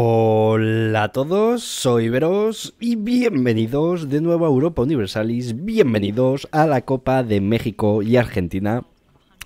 Hola a todos, soy Veros y bienvenidos de nuevo a Europa Universalis, bienvenidos a la Copa de México y Argentina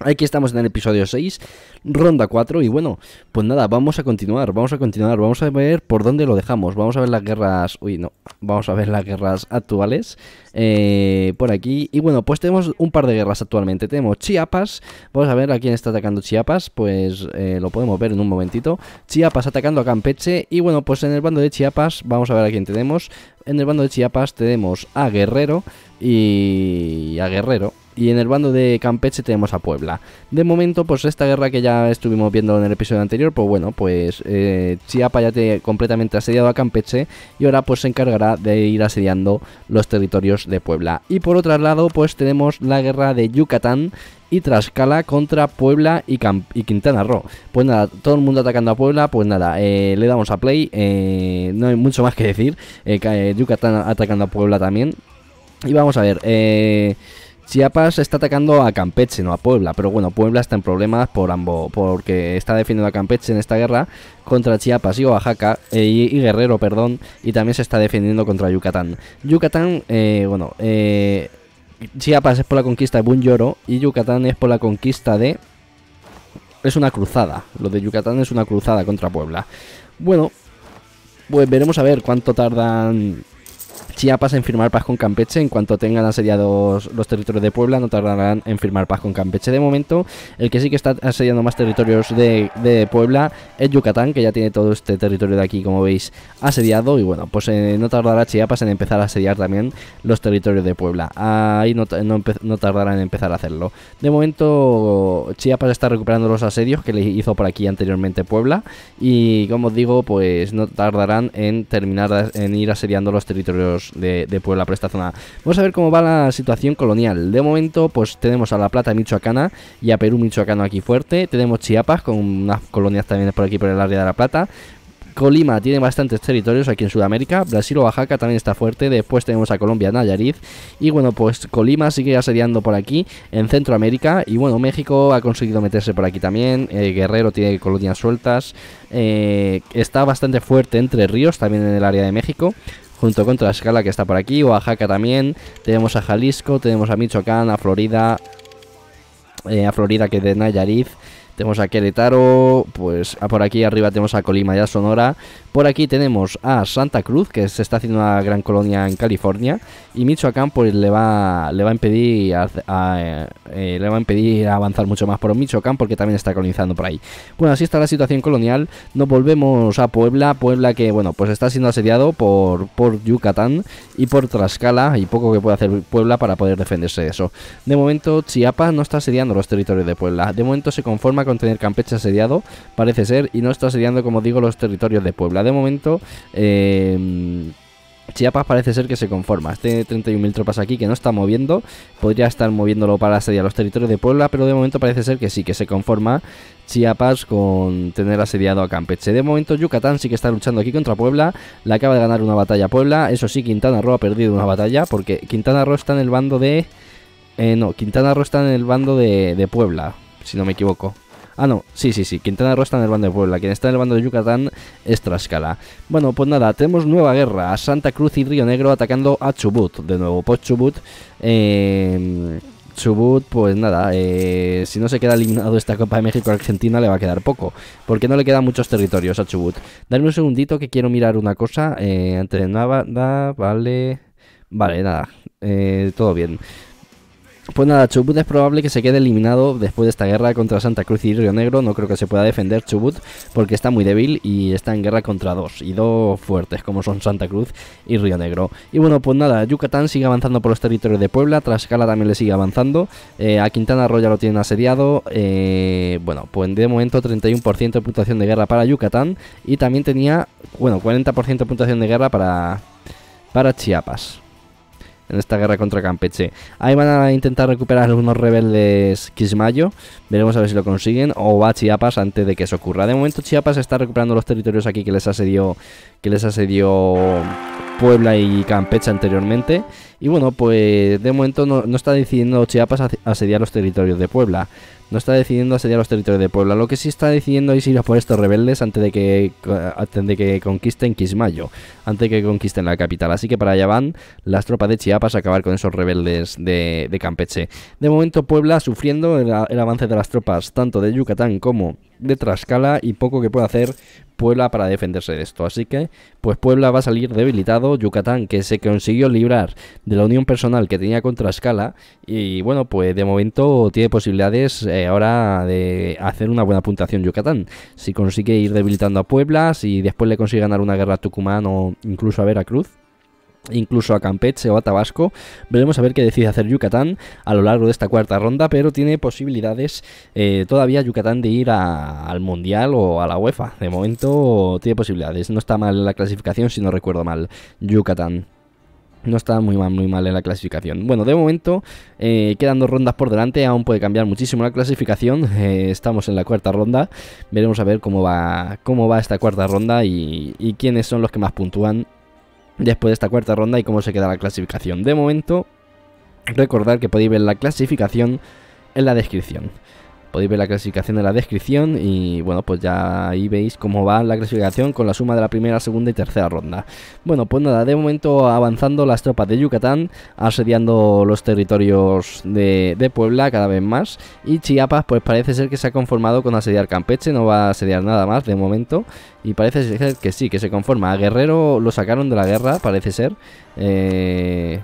Aquí estamos en el episodio 6, ronda 4 y bueno, pues nada, vamos a continuar, vamos a continuar, vamos a ver por dónde lo dejamos, vamos a ver las guerras, uy no, vamos a ver las guerras actuales eh, por aquí y bueno, pues tenemos un par de guerras actualmente, tenemos Chiapas, vamos a ver a quién está atacando Chiapas, pues eh, lo podemos ver en un momentito, Chiapas atacando a Campeche y bueno, pues en el bando de Chiapas vamos a ver a quién tenemos, en el bando de Chiapas tenemos a Guerrero y a Guerrero y en el bando de Campeche tenemos a Puebla. De momento, pues esta guerra que ya estuvimos viendo en el episodio anterior, pues bueno, pues eh, ya tiene completamente asediado a Campeche y ahora pues se encargará de ir asediando los territorios de Puebla. Y por otro lado, pues tenemos la guerra de Yucatán y Trascala contra Puebla y, Quintana Roo. Pues nada, todo el mundo atacando a Puebla, pues nada, eh, le damos a play, eh, no hay mucho más que decir, eh, Yucatán atacando a Puebla también. Y vamos a ver, eh... Chiapas está atacando a Campeche, no a Puebla, pero bueno, Puebla está en problemas por ambos, porque está defendiendo a Campeche en esta guerra contra Chiapas y Oaxaca eh, y, Guerrero, perdón, y también se está defendiendo contra Yucatán. Yucatán, eh, bueno, eh, Chiapas es por la conquista de Bunyoro y Yucatán es por la conquista de es una cruzada. Lo de Yucatán es una cruzada contra Puebla. Bueno, pues veremos a ver cuánto tardan Chiapas en firmar paz con Campeche. En cuanto tengan asediados los territorios de Puebla, no tardarán en firmar paz con Campeche. De momento, el que sí que está asediando más territorios de, Puebla es Yucatán, que ya tiene todo este territorio de aquí, como veis, asediado. Y bueno, pues eh, no tardará Chiapas en empezar a asediar también los territorios de Puebla. Ahí no, no, tardará en empezar a hacerlo. De momento, Chiapas está recuperando los asedios que le hizo por aquí anteriormente Puebla. Y como os digo, pues no tardarán en terminar en ir asediando los territorios de, Puebla por esta zona. Vamos a ver cómo va la situación colonial. De momento, pues tenemos a La Plata michoacana y a Perú michoacano aquí fuerte. Tenemos Chiapas con unas colonias también por aquí por el área de La Plata. Colima tiene bastantes territorios aquí en Sudamérica, Brasil o Oaxaca también está fuerte, después tenemos a Colombia, Nayarit, y bueno, pues Colima sigue asediando por aquí, en Centroamérica, y bueno, México ha conseguido meterse por aquí también, eh, Guerrero tiene colonias sueltas, eh, está bastante fuerte entre ríos, también en el área de México, junto con Trascala que está por aquí, Oaxaca también, tenemos a Jalisco, tenemos a Michoacán, a Florida, eh, a Florida que de Nayarit, tenemos a Querétaro, pues por aquí arriba tenemos a Colima y a Sonora, por aquí tenemos a Santa Cruz, que se está haciendo una gran colonia en California, y Michoacán pues le va, le va a impedir eh, eh, le va a impedir avanzar mucho más por Michoacán porque también está colonizando por ahí. Bueno, así está la situación colonial. Nos volvemos a Puebla, Puebla que bueno, pues está siendo asediado por, por Yucatán y por Tlaxcala y poco que puede hacer Puebla para poder defenderse de eso. De momento Chiapas no está asediando los territorios de Puebla. De momento se conforma con tener Campeche asediado, parece ser, y no está asediando como digo los territorios de Puebla. De momento, eh, Chiapas parece ser que se conforma. Tiene este 31.000 tropas aquí que no está moviendo. Podría estar moviéndolo para asediar los territorios de Puebla, pero de momento parece ser que sí, que se conforma Chiapas con tener asediado a Campeche. De momento Yucatán sí que está luchando aquí contra Puebla. Le acaba de ganar una batalla a Puebla. Eso sí, Quintana Roo ha perdido una batalla porque Quintana Roo está en el bando de... Eh, no, Quintana Roo está en el bando de Puebla, si no me equivoco. Ah, no, sí, sí, sí. Quintana Roo está en el bando de Puebla. Quien está en el bando de Yucatán es Trascala. Bueno, pues nada, tenemos nueva guerra. Santa Cruz y Río Negro atacando a Chubut. De nuevo, pues Chubut. Em, Chubut, pues nada, eh, si no se queda eliminado esta Copa de México Argentina le va a quedar poco, porque no le quedan muchos territorios a Chubut. Dame un segundito que quiero mirar una cosa, Entre eh, antes nada, vale, vale, nada, eh, todo bien. Pues nada, Chubut es probable que se quede eliminado después de esta guerra contra Santa Cruz y Río Negro. No creo que se pueda defender Chubut porque está muy débil y está en guerra contra dos, y dos fuertes como son Santa Cruz y Río Negro. Y bueno, pues nada, Yucatán sigue avanzando por los territorios de Puebla, Trascala también le sigue avanzando, eh, a Quintana Roo lo tienen asediado. Eh, bueno, pues de momento 31% de puntuación de guerra para Yucatán y también tenía, bueno, 40% de puntuación de guerra para, para Chiapas en esta guerra contra Campeche. Ahí van a intentar recuperar algunos rebeldes Quismayo. Veremos a ver si lo consiguen. O va a Chiapas antes de que eso ocurra. De momento Chiapas está recuperando los territorios aquí que les asedió. Que les asedió Puebla y Campeche anteriormente. Y bueno, pues de momento no, está decidiendo Chiapas asediar los territorios de Puebla. No está decidiendo asediar los territorios de Puebla. Lo que sí está decidiendo es ir a por estos rebeldes antes de que, antes de que conquisten Quismayo antes que conquisten la capital. Así que para allá van las tropas de Chiapas a acabar con esos rebeldes de, Campeche. De momento Puebla sufriendo el, avance de las tropas tanto de Yucatán como de Trascala y poco que puede hacer Puebla para defenderse de esto. Así que, pues Puebla va a salir debilitado. Yucatán, que se consiguió librar de la unión personal que tenía con Trascala. Y bueno, pues de momento tiene posibilidades eh, ahora de hacer una buena puntuación Yucatán. Si consigue ir debilitando a Puebla, si después le consigue ganar una guerra a Tucumán o incluso, a Veracruz, incluso a Campeche o a Tabasco. Veremos a ver qué decide hacer Yucatán a lo largo de esta cuarta ronda, pero tiene posibilidades eh, todavía Yucatán de ir al Mundial o a la UEFA. De momento tiene posibilidades. No está mal la clasificación si no recuerdo mal. Yucatán no está muy mal, muy mal en la clasificación. Bueno, de momento eh, quedan dos rondas por delante, aún puede cambiar muchísimo la clasificación. Eh, estamos en la cuarta ronda, veremos a ver cómo va, cómo va esta cuarta ronda y, quiénes son los que más puntúan después de esta cuarta ronda y cómo se queda la clasificación. De momento, recordar que podéis ver la clasificación en la descripción. Podéis ver la clasificación en la descripción y bueno, pues ya ahí veis cómo va la clasificación con la suma de la primera, segunda y tercera ronda. Bueno, pues nada, de momento avanzando las tropas de Yucatán, asediando los territorios de, Puebla cada vez más y Chiapas pues parece ser que se ha conformado con asediar Campeche, no va a asediar nada más de momento y parece ser que sí, que se conforma. A Guerrero lo sacaron de la guerra, parece ser. Eh,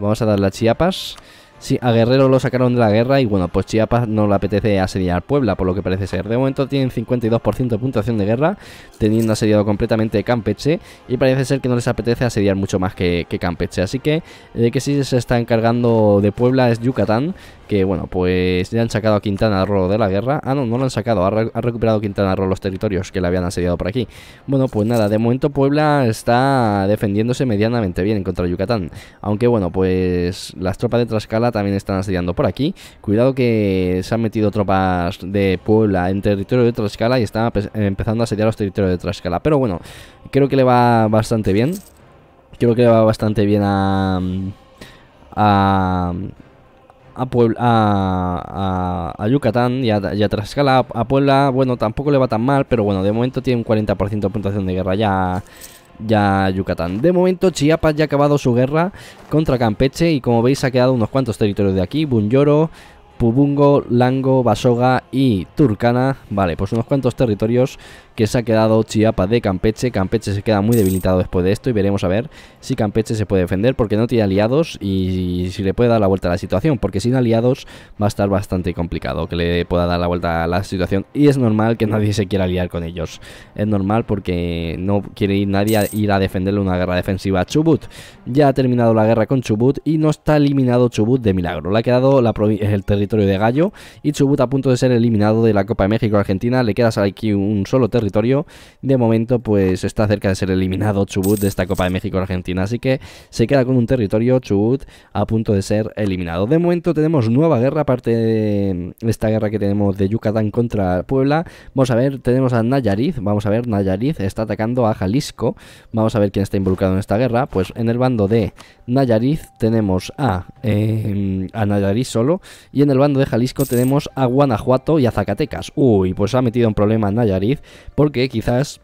vamos a darle a Chiapas. Sí, a Guerrero lo sacaron de la guerra y bueno, pues Chiapas no le apetece asediar Puebla, por lo que parece ser. De momento tienen 52% de puntuación de guerra, teniendo asediado completamente Campeche y parece ser que no les apetece asediar mucho más que, Campeche. Así que de que sí se está encargando de Puebla es Yucatán, que bueno, pues ya han sacado a Quintana Roo de la guerra. Ah, no, no lo han sacado, ha, recuperado Quintana Roo los territorios que le habían asediado por aquí. Bueno, pues nada, de momento Puebla está defendiéndose medianamente bien contra Yucatán. Aunque bueno, pues las tropas de Trascala también están asediando por aquí. Cuidado que se han metido tropas de Puebla en territorio de Trascala y están empezando a asediar los territorios de Trascala Pero bueno, creo que le va bastante bien. Creo que le va bastante bien a... Mm, a a, Puebla, a, a, Yucatán y a, trascala A Puebla, bueno, tampoco le va tan mal, pero bueno, de momento tiene un 40% de puntuación de guerra ya ya Yucatán. De momento, Chiapas ya ha acabado su guerra contra Campeche y como veis ha quedado unos cuantos territorios de aquí, Bunyoro, Bubungo, Lango, Basoga y Turcana. Vale, pues unos cuantos territorios que se ha quedado Chiapa de Campeche. Campeche se queda muy debilitado después de esto y veremos a ver si Campeche se puede defender porque no tiene aliados y si le puede dar la vuelta a la situación. Porque sin aliados va a estar bastante complicado que le pueda dar la vuelta a la situación y es normal que nadie se quiera aliar con ellos. Es normal porque no quiere ir nadie a ir a defenderle una guerra defensiva a Chubut. Ya ha terminado la guerra con Chubut y no está eliminado Chubut de milagro. Le ha quedado el territorio de Gallo. y Chubut a punto de ser eliminado de la Copa de México Argentina. Le queda aquí un solo territorio. De momento, pues está cerca de ser eliminado Chubut de esta Copa de México Argentina. Así que se queda con un territorio Chubut a punto de ser eliminado. De momento tenemos nueva guerra, aparte de esta guerra que tenemos de Yucatán contra Puebla. Vamos a ver, tenemos a Nayarit. Vamos a ver, Nayarit está atacando a Jalisco. Vamos a ver quién está involucrado en esta guerra. Pues en el bando de Nayarit tenemos a, em, a Nayarit solo y en el bando de Jalisco tenemos a Guanajuato y a Zacatecas. Uy, pues ha metido un problema en Nayarit porque quizás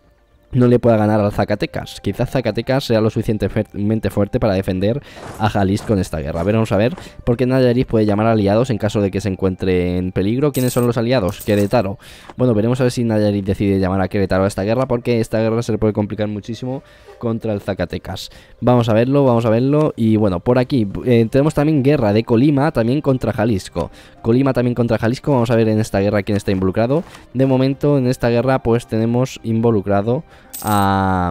no le pueda ganar al Zacatecas. Quizás Zacatecas sea lo suficientemente fuerte para defender a Jalisco en esta guerra. A ver, vamos a ver, qué Nayarit puede llamar aliados en caso de que se encuentre en peligro. ¿Quiénes son los aliados? Querétaro. Bueno, veremos a ver si Nayarit decide llamar a Querétaro a esta guerra, porque esta guerra se le puede complicar muchísimo contra el Zacatecas. Vamos a verlo, vamos a verlo. Y bueno, por aquí eh, tenemos también guerra de Colima, también contra Jalisco. Colima también contra Jalisco, vamos a ver en esta guerra quién está involucrado. De momento en esta guerra pues tenemos involucrado a,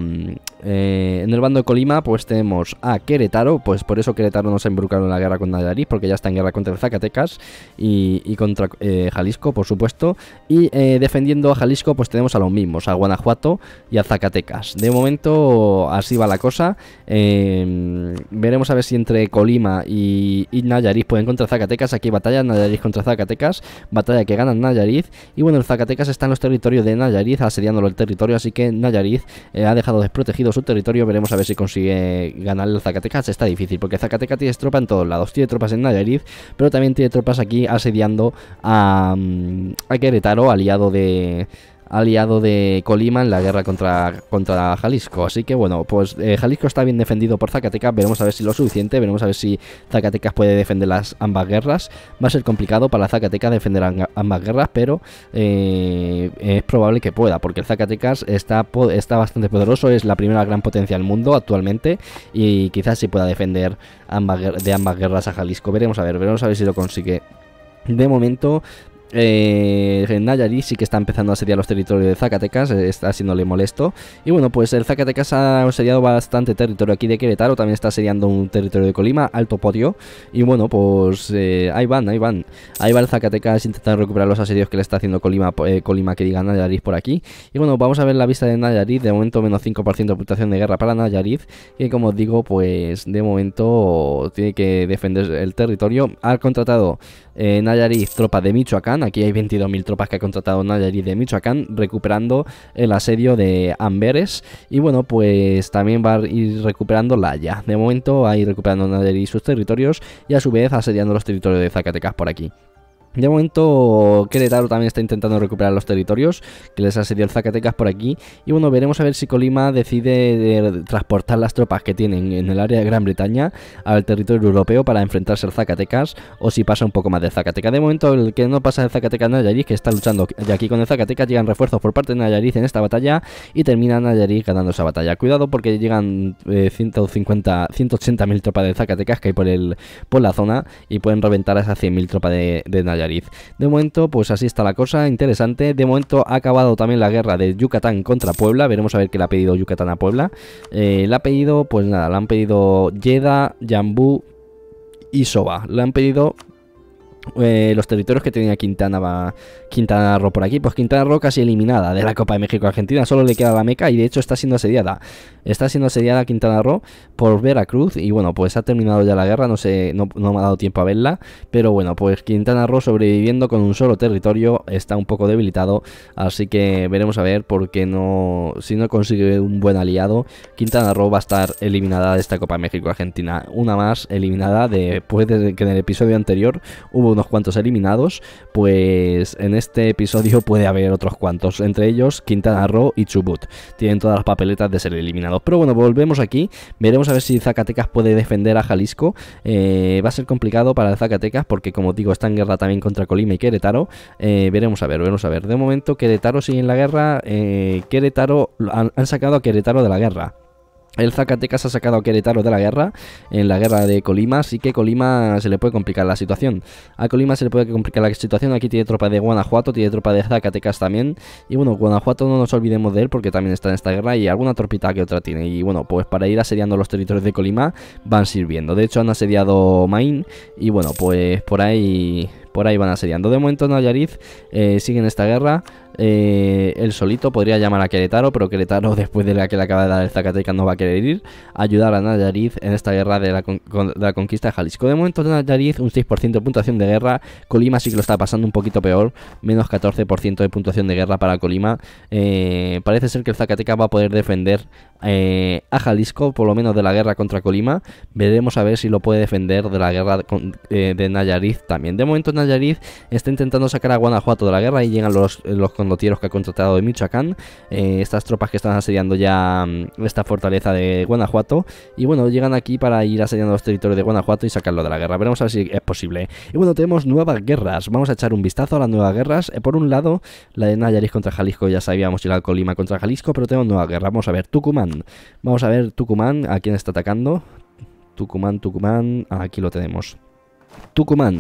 eh, en el bando de Colima, pues tenemos a Querétaro, pues por eso Querétaro no se ha en la guerra con Nayarit, porque ya está en guerra contra el Zacatecas y, contra eh, Jalisco, por supuesto. Y eh, defendiendo a Jalisco, pues tenemos a los mismos, a Guanajuato y a Zacatecas. De momento, así va la cosa. Em, veremos a ver si entre Colima y, Nayarit pueden contra Zacatecas. Aquí batalla Nayarit contra Zacatecas, batalla que gana Nayarit. Y bueno, el Zacatecas está en los territorios de Nayarit, asediándolo el territorio, así que Nayarit ha dejado desprotegido su territorio. Veremos a ver si consigue ganar el Zacatecas. Está difícil porque Zacatecas tiene tropas en todos lados. Tiene tropas en Nayarit, pero también tiene tropas aquí asediando a, mm, a Querétaro, aliado de, aliado de Colima en la guerra contra, contra Jalisco. Así que bueno, pues eh, Jalisco está bien defendido por Zacatecas, veremos a ver si lo suficiente, veremos a ver si Zacatecas puede defender las ambas guerras. Va a ser complicado para Zacatecas defender ambas guerras, pero eh, es probable que pueda, porque Zacatecas está, está bastante poderoso, es la primera gran potencia del mundo actualmente y quizás sí pueda defender ambas, de ambas guerras a Jalisco. Veremos a ver, veremos a ver si lo consigue. De momento eh, Nayarit sí que está empezando a asediar los territorios de Zacatecas, eh, está le molesto. Y bueno, pues el Zacatecas ha asediado bastante territorio aquí de Querétaro, también está asediando un territorio de Colima, Alto Podio. Y bueno, pues eh, ahí van, ahí van. Ahí va el Zacatecas intentando recuperar los asedios que le está haciendo Colima, Colima que diga Nayarit por aquí. Y bueno, vamos a ver la vista de Nayarit, de momento menos 5% de puntuación de guerra para Nayarit, que como os digo, pues de momento tiene que defender el territorio. Ha contratado Nayarit tropa de Michoacán Aquí hay 22.000 tropas que ha contratado Nayarit de Michoacán, recuperando el asedio de Amberes. Y bueno, pues también va a ir recuperando La Haya. De momento, va a ir recuperando Nayarit sus territorios y a su vez asediando los territorios de Zacatecas por aquí. De momento, Querétaro también está intentando recuperar los territorios que les ha asedió el Zacatecas por aquí. Y bueno, veremos a ver si Colima decide eh, transportar las tropas que tienen en el área de Gran Bretaña al territorio europeo para enfrentarse al Zacatecas o si pasa un poco más de Zacatecas. De momento, el que no pasa de Zacatecas Nayarit, que está luchando de aquí con el Zacatecas, llegan refuerzos por parte de Nayarit en esta batalla y termina Nayarit ganando esa batalla. Cuidado porque llegan 150, eh, 180.000 tropas de Zacatecas que hay por, el, por la zona y pueden reventar a esas 100.000 tropas de, de de momento, pues así está la cosa, interesante. De momento ha acabado también la guerra de Yucatán contra Puebla. Veremos a ver qué le ha pedido Yucatán a Puebla. Eh, le ha pedido, pues nada, le han pedido Yeda, Jambú y Soba. Le han pedido eh, los territorios que tenía Quintana, Quintana Roo por aquí. Pues Quintana Roo casi eliminada de la Copa de México Argentina, solo le queda la Meca y de hecho está siendo asediada. Está siendo asediada Quintana Roo por Veracruz y bueno, pues ha terminado ya la guerra, no sé, no me ha dado tiempo a verla, pero bueno, pues Quintana Roo sobreviviendo con un solo territorio está un poco debilitado, así que veremos a ver porque no si no consigue un buen aliado, Quintana Roo va a estar eliminada de esta Copa de México Argentina, una más eliminada después de que en el episodio anterior hubo unos cuantos eliminados, pues en este episodio puede haber otros cuantos, entre ellos Quintana Roo y Chubut. Tienen todas las papeletas de ser eliminados. Pero bueno, volvemos aquí, veremos a ver si Zacatecas puede defender a Jalisco. Eh, va a ser complicado para Zacatecas porque, como digo, está en guerra también contra Colima y Querétaro. Eh, veremos a ver, veremos a ver. De momento, Querétaro sigue en la guerra. Eh, Querétaro han, han sacado a Querétaro de la guerra. El Zacatecas ha sacado a Querétaro de la guerra, en la guerra de Colima, así que Colima se le puede complicar la situación. A Colima se le puede complicar la situación, aquí tiene tropa de Guanajuato, tiene tropa de Zacatecas también. Y bueno, Guanajuato no nos olvidemos de él porque también está en esta guerra y alguna tropita que otra tiene. Y bueno, pues para ir asediando los territorios de Colima van sirviendo. De hecho han asediado Main y bueno, pues por ahí por ahí van asediando. De momento Nayarit eh, sigue en esta guerra. El eh, solito podría llamar a Querétaro, pero Querétaro, después de la que le acaba de dar el Zacatecas, no va a querer ir. Ayudar a Nayarit en esta guerra de la, conquista de Jalisco. De momento, Nayarit, un 6% de puntuación de guerra. Colima sí que lo está pasando un poquito peor, menos 14% de puntuación de guerra para Colima. Eh, parece ser que el Zacatecas va a poder defender eh, a Jalisco, por lo menos de la guerra contra Colima. Veremos a ver si lo puede defender de la guerra eh, de Nayarit también. De momento Nayarit está intentando sacar a Guanajuato de la guerra y llegan los, los condotieros que ha contratado de Michoacán. Eh, estas tropas que están asediando ya mm, esta fortaleza de Guanajuato. Y bueno, llegan aquí para ir asediando los territorios de Guanajuato y sacarlo de la guerra. Veremos a ver si es posible. Y bueno, tenemos nuevas guerras. Vamos a echar un vistazo a las nuevas guerras. por un lado, la de Nayarit contra Jalisco, ya sabíamos, y la de Colima contra Jalisco, pero tenemos nueva guerra. Vamos a ver, Tucumán Vamos a ver Tucumán, a quién está atacando. Tucumán, Tucumán, aquí lo tenemos. Tucumán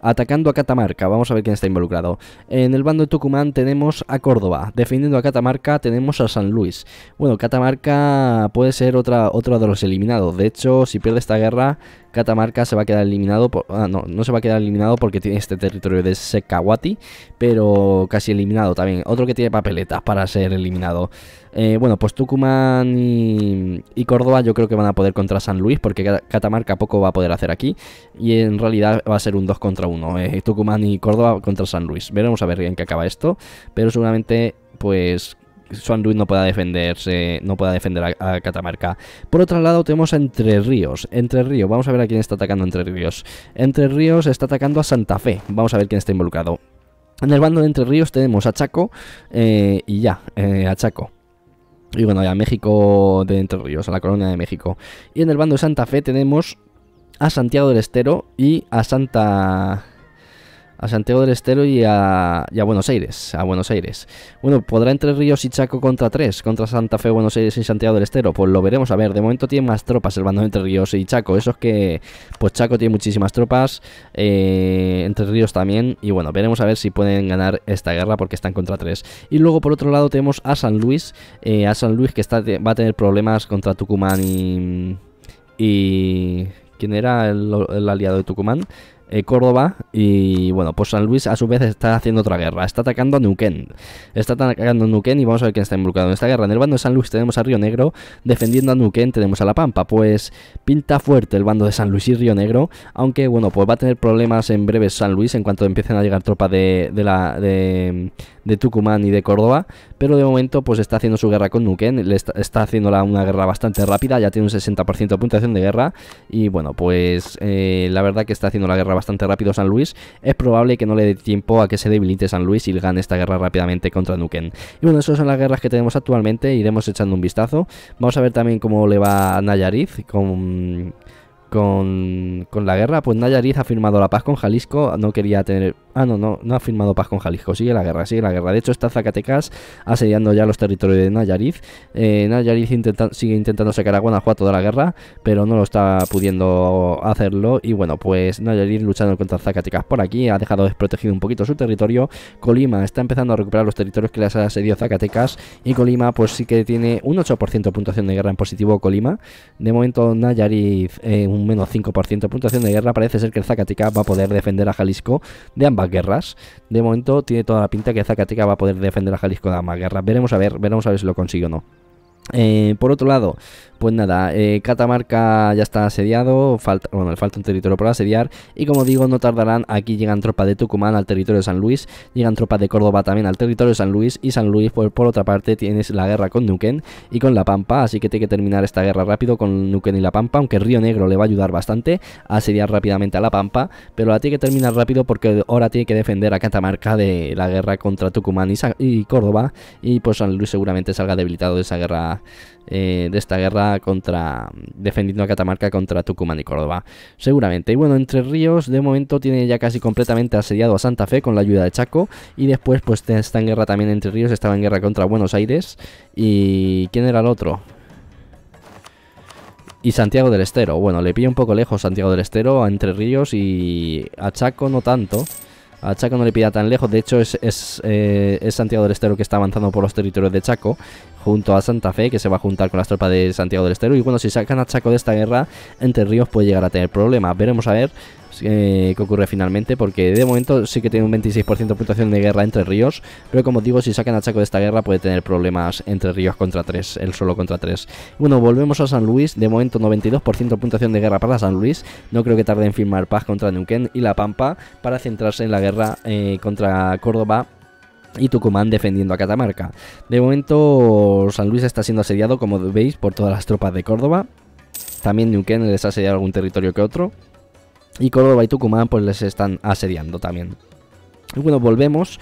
atacando a Catamarca. Vamos a ver quién está involucrado. En el bando de Tucumán tenemos a Córdoba. Defendiendo a Catamarca tenemos a San Luis. Bueno, Catamarca puede ser otra, otro de los eliminados. De hecho, si pierde esta guerra, Catamarca se va a quedar eliminado. Ah, no, no se va a quedar eliminado porque tiene este territorio de Secahuati, pero casi eliminado también. Otro que tiene papeletas para ser eliminado. Eh, bueno, pues Tucumán y, Córdoba yo creo que van a poder contra San Luis porque Catamarca poco va a poder hacer aquí. Y en realidad va a ser un 2 contra eh, Tucumán y Córdoba contra San Luis. Veremos a ver en qué acaba esto. Pero seguramente, pues San Luis no pueda defenderse, no pueda defender a, Catamarca. Por otro lado, tenemos a Entre Ríos. Entre Ríos, vamos a ver a quién está atacando Entre Ríos. Entre Ríos está atacando a Santa Fe. Vamos a ver quién está involucrado. En el bando de Entre Ríos tenemos a Chaco eh, y ya, eh, a Chaco. Y bueno, ya México de Entre Ríos, a la colonia de México. Y en el bando de Santa Fe tenemos a Santiago del Estero y a Santa a Santiago del Estero y a, a, Buenos Aires, a Buenos Aires. Bueno, ¿podrá Entre Ríos y Chaco contra tres? Contra Santa Fe, Buenos Aires y Santiago del Estero. Pues lo veremos, a ver, de momento tiene más tropas el bando Entre Ríos y Chaco. Eso es que, pues Chaco tiene muchísimas tropas, eh, Entre Ríos también. Y bueno, veremos a ver si pueden ganar esta guerra porque están contra tres. Y luego por otro lado tenemos a San Luis, eh, a San Luis que está, va a tener problemas contra Tucumán Y quien era el, aliado de Tucumán, eh, Córdoba y bueno, pues San Luis a su vez está haciendo otra guerra, está atacando a Neuquén, está atacando a nuquén y vamos a ver quién está involucrado en esta guerra. En el bando de San Luis tenemos a Río Negro, defendiendo a nuquén tenemos a La Pampa, pues pinta fuerte el bando de San Luis y Río Negro, aunque bueno, pues va a tener problemas en breve San Luis en cuanto empiecen a llegar tropas de, de, la, de, de Tucumán y de Córdoba, pero de momento pues está haciendo su guerra con Nuken, le está, haciendo haciéndola una guerra bastante rápida, ya tiene un 60% de puntuación de guerra y bueno, pues eh, la verdad que está haciendo la guerra bastante rápido San Luis, es probable que no le dé tiempo a que se debilite San Luis y gane esta guerra rápidamente contra Nuken. Y bueno, esas son las guerras que tenemos actualmente, iremos echando un vistazo, vamos a ver también cómo le va a Nayarit con... Con, con, la guerra, pues Nayarit ha firmado la paz con Jalisco, no quería tener Ah, no, no, no ha firmado paz con Jalisco. Sigue la guerra, sigue la guerra. De hecho, está Zacatecas asediando ya los territorios de Nayarit. Eh, Nayarit sigue intentando sacar a Guanajuato de la guerra, pero no lo está pudiendo hacerlo. Y bueno, pues Nayarit luchando contra Zacatecas por aquí, ha dejado desprotegido un poquito su territorio. Colima está empezando a recuperar los territorios que les ha asediado Zacatecas. Y Colima, pues sí que tiene un 8% de puntuación de guerra en positivo. Colima, de momento, Nayarit eh, un menos 5% de puntuación de guerra. Parece ser que el Zacatecas va a poder defender a Jalisco de ambas guerras. De momento tiene toda la pinta que Zacateca va a poder defender a Jalisco de más guerras. Veremos a ver, veremos a ver si lo consigue o no. Eh, por otro lado, pues nada, eh, Catamarca ya está asediado, falta, bueno, le falta un territorio por asediar y como digo, no tardarán, aquí llegan tropas de Tucumán al territorio de San Luis, llegan tropas de Córdoba también al territorio de San Luis y San Luis, pues por otra parte, tienes la guerra con Nuquén y con La Pampa, así que tiene que terminar esta guerra rápido con Nuquén y La Pampa, aunque Río Negro le va a ayudar bastante a asediar rápidamente a La Pampa, pero la tiene que terminar rápido porque ahora tiene que defender a Catamarca de la guerra contra Tucumán y Córdoba y pues San Luis seguramente salga debilitado de esa guerra eh, de esta guerra contra defendiendo a Catamarca contra Tucumán y Córdoba. Seguramente. Y bueno, Entre Ríos de momento tiene ya casi completamente asediado a Santa Fe con la ayuda de Chaco. Y después pues está en guerra también Entre Ríos, estaba en guerra contra Buenos Aires. ¿Y quién era el otro? Y Santiago del Estero. Bueno, le pilla un poco lejos Santiago del Estero a Entre Ríos y a Chaco no tanto. A Chaco no le pida tan lejos. De hecho, es, eh, es, Santiago del Estero que está avanzando por los territorios de Chaco. Junto a Santa Fe, que se va a juntar con las tropas de Santiago del Estero. Y bueno, si sacan a Chaco de esta guerra, Entre Ríos puede llegar a tener problemas. Veremos a ver eh, que ocurre finalmente, porque de momento sí que tiene un 26% de puntuación de guerra entre ríos, pero como digo, si sacan Chaco de esta guerra puede tener problemas entre ríos contra 3, el solo contra 3. Bueno, volvemos a San Luis, de momento 92% de puntuación de guerra para San Luis, no creo que tarde en firmar paz contra Neuquén y La Pampa para centrarse en la guerra eh, contra Córdoba y Tucumán defendiendo a Catamarca. De momento, San Luis está siendo asediado, como veis, por todas las tropas de Córdoba. También Neuquén les ha asediado algún territorio que otro. Y Córdoba y Tucumán pues les están asediando también. Y bueno, volvemos.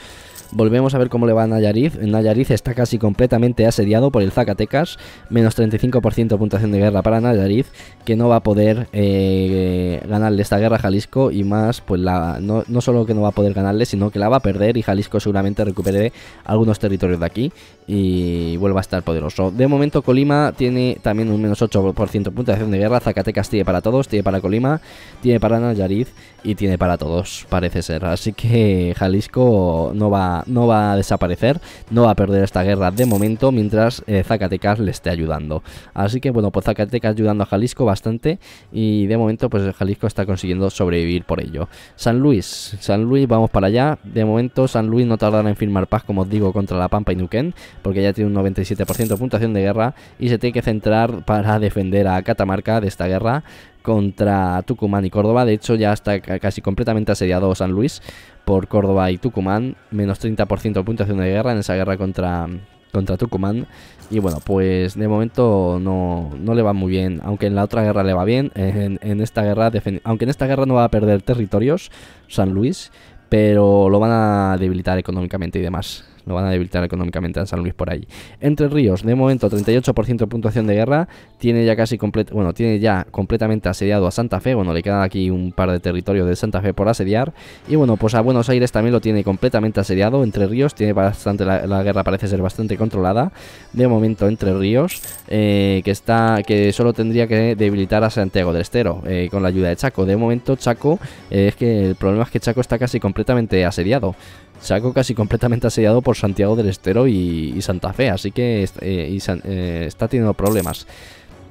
Volvemos a ver cómo le va a Nayariz Nayariz está casi completamente asediado por el Zacatecas. Menos 35% de puntuación de guerra para Nayariz. que no va a poder eh, ganarle esta guerra a Jalisco. Y más, pues la, no, no, solo que no va a poder ganarle, sino que la va a perder y Jalisco seguramente recupere algunos territorios de aquí y vuelva a estar poderoso. De momento Colima tiene también un menos 8% puntuación de guerra. Zacatecas tiene para todos, tiene para Colima, tiene para Nayarit y tiene para todos, parece ser. Así que Jalisco no va, no va a desaparecer, no va a perder esta guerra de momento mientras eh, Zacatecas le esté ayudando. Así que bueno, pues Zacatecas ayudando a Jalisco bastante y de momento pues Jalisco está consiguiendo sobrevivir por ello. San Luis, San Luis vamos para allá. De momento San Luis no tardará en firmar paz, como os digo, contra La Pampa y Nuquén porque ya tiene un 97% de puntuación de guerra y se tiene que centrar para defender a Catamarca de esta guerra contra Tucumán y Córdoba. De hecho, ya está casi completamente asediado San Luis por Córdoba y Tucumán, menos 30% de puntuación de guerra en esa guerra contra, contra Tucumán. Y bueno, pues de momento no, le va muy bien. Aunque en la otra guerra le va bien. esta guerra, aunque en esta guerra no va a perder territorios, San Luis. Pero lo van a debilitar económicamente y demás. Lo van a debilitar económicamente a San Luis por ahí. Entre Ríos, de momento 38% de puntuación de guerra, tiene ya casi completo, bueno, tiene ya completamente asediado a Santa Fe, bueno, le quedan aquí un par de territorios de Santa Fe por asediar, y bueno, pues a Buenos Aires también lo tiene completamente asediado, Entre Ríos tiene bastante, la, guerra parece ser bastante controlada, de momento Entre Ríos, eh, que está, que solo tendría que debilitar a Santiago del Estero, eh, con la ayuda de Chaco, de momento Chaco, eh, es que el problema es que Chaco está casi completamente asediado, Chaco casi completamente asediado por Santiago del Estero y, Santa Fe, así que eh, eh, está teniendo problemas.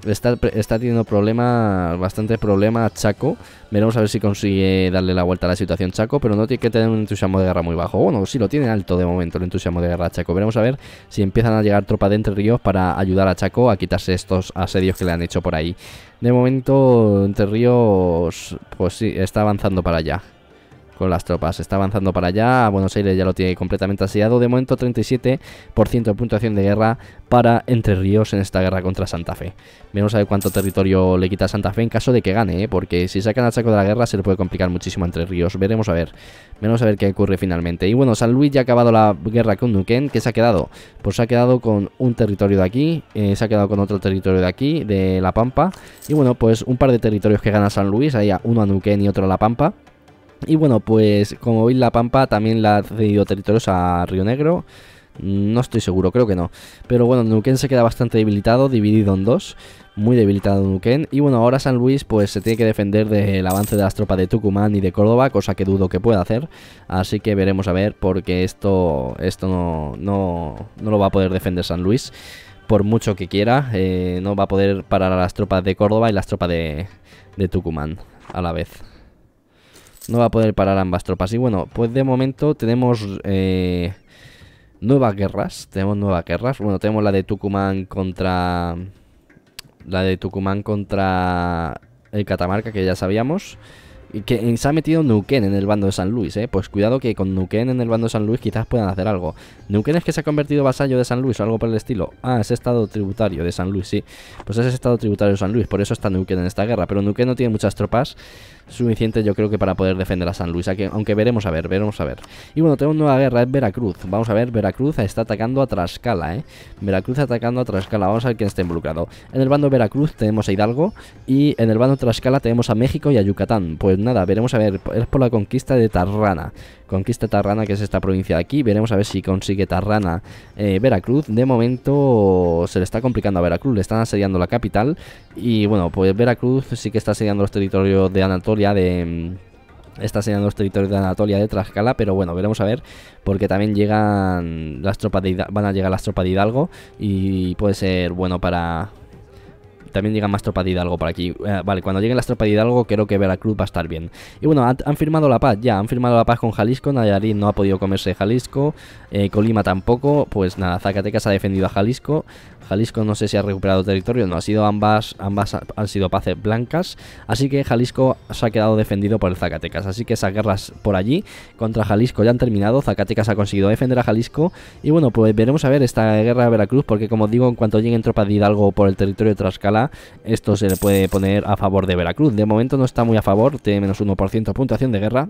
Está, teniendo problemas, bastante problema Chaco. Veremos a ver si consigue darle la vuelta a la situación Chaco, pero no tiene que tener un entusiasmo de guerra muy bajo. Bueno, sí lo tiene alto de momento el entusiasmo de guerra Chaco. Veremos a ver si empiezan a llegar tropas de Entre Ríos para ayudar a Chaco a quitarse estos asedios que le han hecho por ahí. De momento, Entre Ríos, pues sí, está avanzando para allá con las tropas. Está avanzando para allá, Buenos Aires ya lo tiene completamente asediado. De momento 37% de puntuación de guerra para Entre Ríos en esta guerra contra Santa Fe. Veremos a ver cuánto territorio le quita Santa Fe en caso de que gane, ¿eh? porque si sacan al saco de la guerra se le puede complicar muchísimo Entre Ríos. Veremos a ver, veremos a ver qué ocurre finalmente. Y bueno, San Luis ya ha acabado la guerra con Nuquén, que se ha quedado? Pues se ha quedado con un territorio de aquí, eh, se ha quedado con otro territorio de aquí, de La Pampa. Y bueno, pues un par de territorios que gana San Luis, ahí uno a Nuquén y otro a La Pampa. Y bueno, pues como veis la Pampa también la ha cedido territorios a Río Negro. No estoy seguro, creo que no. Pero bueno, Nuquén se queda bastante debilitado, dividido en dos. Muy debilitado Nuquén. Y bueno, ahora San Luis pues se tiene que defender del avance de las tropas de Tucumán y de Córdoba, cosa que dudo que pueda hacer. Así que veremos a ver, porque esto, esto no, lo va a poder defender San Luis. Por mucho que quiera, eh, no va a poder parar a las tropas de Córdoba y las tropas de Tucumán a la vez. No va a poder parar ambas tropas. Y bueno, pues de momento tenemos eh, nuevas guerras. Tenemos nuevas guerras. Bueno, tenemos la de Tucumán contra... La de Tucumán contra el Catamarca, que ya sabíamos. Y que se ha metido Nuquén en el bando de San Luis, ¿eh? Pues cuidado que con nuquén en el bando de San Luis quizás puedan hacer algo. ¿Nuquén es que se ha convertido vasallo de San Luis o algo por el estilo. Ah, es estado tributario de San Luis, sí. Pues es estado tributario de San Luis, por eso está nuquén en esta guerra. Pero Nuquén no tiene muchas tropas suficiente yo creo que para poder defender a San Luis, aunque veremos a ver, veremos a ver. Y bueno, tenemos nueva guerra, es Veracruz, vamos a ver, Veracruz está atacando a Trascala, ¿eh? Veracruz atacando a Trascala, vamos a ver quién está involucrado. En el bando Veracruz tenemos a Hidalgo y en el bando Trascala tenemos a México y a Yucatán. Pues nada, veremos a ver, es por la conquista de Tarrana. Conquista Tarrana, que es esta provincia de aquí. Veremos a ver si consigue Tarrana eh, Veracruz. De momento se le está complicando a Veracruz, le están asediando la capital. Y bueno, pues Veracruz sí que está asediando los territorios de Anatolia, de mm, está asediando los territorios de Anatolia de Tlaxcala, pero bueno, veremos a ver, porque también llegan las tropas de van a llegar las tropas de Hidalgo y puede ser bueno para también llegan más tropas de Hidalgo por aquí. Eh, vale, cuando lleguen las tropas de Hidalgo creo que Veracruz va a estar bien. Y bueno, han, firmado la paz, ya, han firmado la paz con Jalisco, Nayarit no ha podido comerse Jalisco, eh, Colima tampoco, pues nada, Zacatecas ha defendido a Jalisco, Jalisco no sé si ha recuperado territorio, no, ha sido ambas, ambas han sido paces blancas, así que Jalisco se ha quedado defendido por el Zacatecas, así que esas guerras por allí contra Jalisco ya han terminado, Zacatecas ha conseguido defender a Jalisco y bueno, pues veremos a ver esta guerra de Veracruz porque como digo, en cuanto lleguen tropas de Hidalgo por el territorio de Trascala, esto se le puede poner a favor de Veracruz, de momento no está muy a favor, tiene menos 1% puntuación de guerra,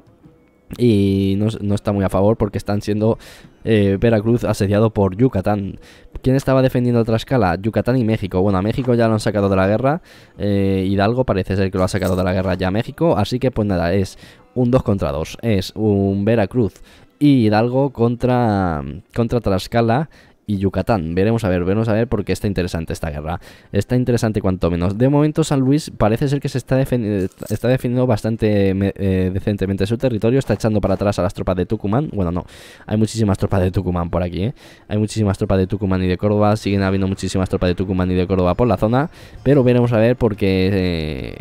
y no, está muy a favor porque están siendo eh, Veracruz asediado por Yucatán. ¿Quién estaba defendiendo a Tlaxcala? Yucatán y México. Bueno, a México ya lo han sacado de la guerra. Eh, Hidalgo parece ser que lo ha sacado de la guerra ya México. Así que pues nada, es un 2 contra 2. Es un Veracruz y Hidalgo contra, contra Tlaxcala y Yucatán. Veremos a ver, veremos a ver porque está interesante esta guerra. Está interesante cuanto menos. De momento San Luis parece ser que se está, defendiendo bastante eh, decentemente su territorio. Está echando para atrás a las tropas de Tucumán. Bueno, no. Hay muchísimas tropas de Tucumán por aquí. ¿eh? Hay muchísimas tropas de Tucumán y de Córdoba. Siguen habiendo muchísimas tropas de Tucumán y de Córdoba por la zona. Pero veremos a ver porque qué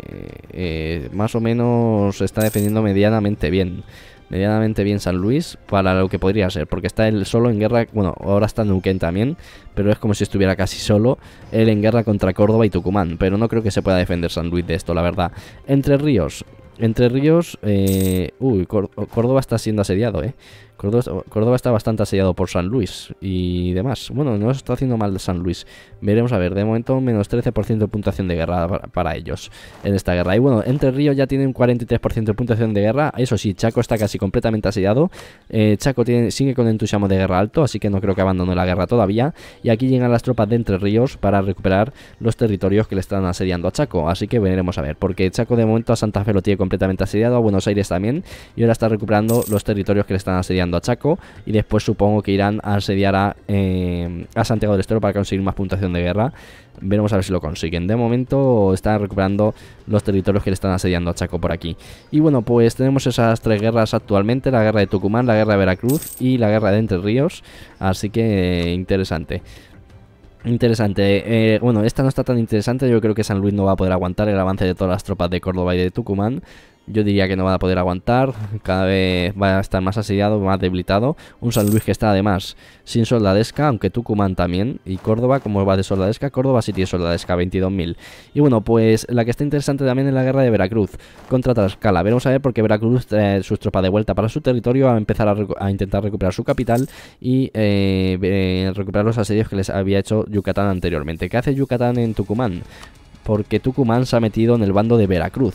eh, más o menos se está defendiendo medianamente bien medianamente bien San Luis para lo que podría ser, porque está él solo en guerra, bueno, ahora está Neuquén también, pero es como si estuviera casi solo él en guerra contra Córdoba y Tucumán, pero no creo que se pueda defender San Luis de esto, la verdad. Entre Ríos, Entre Ríos, eh, uy, Córdoba está siendo asediado, eh. Córdoba, está bastante asediado por San Luis y demás. Bueno, no está haciendo mal San Luis. Veremos a ver, de momento menos 13% de puntuación de guerra para, ellos en esta guerra. Y bueno, Entre Ríos ya tiene un 43% de puntuación de guerra. Eso sí, Chaco está casi completamente asediado. Eh, Chaco tiene, sigue con entusiasmo de guerra alto, así que no creo que abandone la guerra todavía. Y aquí llegan las tropas de Entre Ríos para recuperar los territorios que le están asediando a Chaco. Así que veremos a ver, porque Chaco de momento a Santa Fe lo tiene completamente asediado, a Buenos Aires también, y ahora está recuperando los territorios que le están asediando a Chaco y después supongo que irán a asediar a, em, a Santiago del Estero para conseguir más puntuación de guerra. Veremos a ver si lo consiguen. De momento están recuperando los territorios que le están asediando a Chaco por aquí. Y bueno, pues tenemos esas tres guerras actualmente. La guerra de Tucumán, la guerra de Veracruz y la guerra de Entre Ríos. Así que eh, interesante. Interesante. Eh, bueno, esta no está tan interesante. Yo creo que San Luis no va a poder aguantar el avance de todas las tropas de Córdoba y de Tucumán yo diría que no va a poder aguantar, cada vez va a estar más asediado, más debilitado. Un San Luis que está además sin soldadesca, aunque Tucumán también, y Córdoba, como va de soldadesca, Córdoba sí tiene soldadesca, 22.000. Y bueno, pues la que está interesante también es la guerra de Veracruz contra Tlaxcala. Veremos a ver por qué Veracruz trae sus tropas de vuelta para su territorio, va a empezar a, intentar recuperar su capital y eh, recuperar los asedios que les había hecho Yucatán anteriormente. ¿Qué hace Yucatán en Tucumán? Porque Tucumán se ha metido en el bando de Veracruz.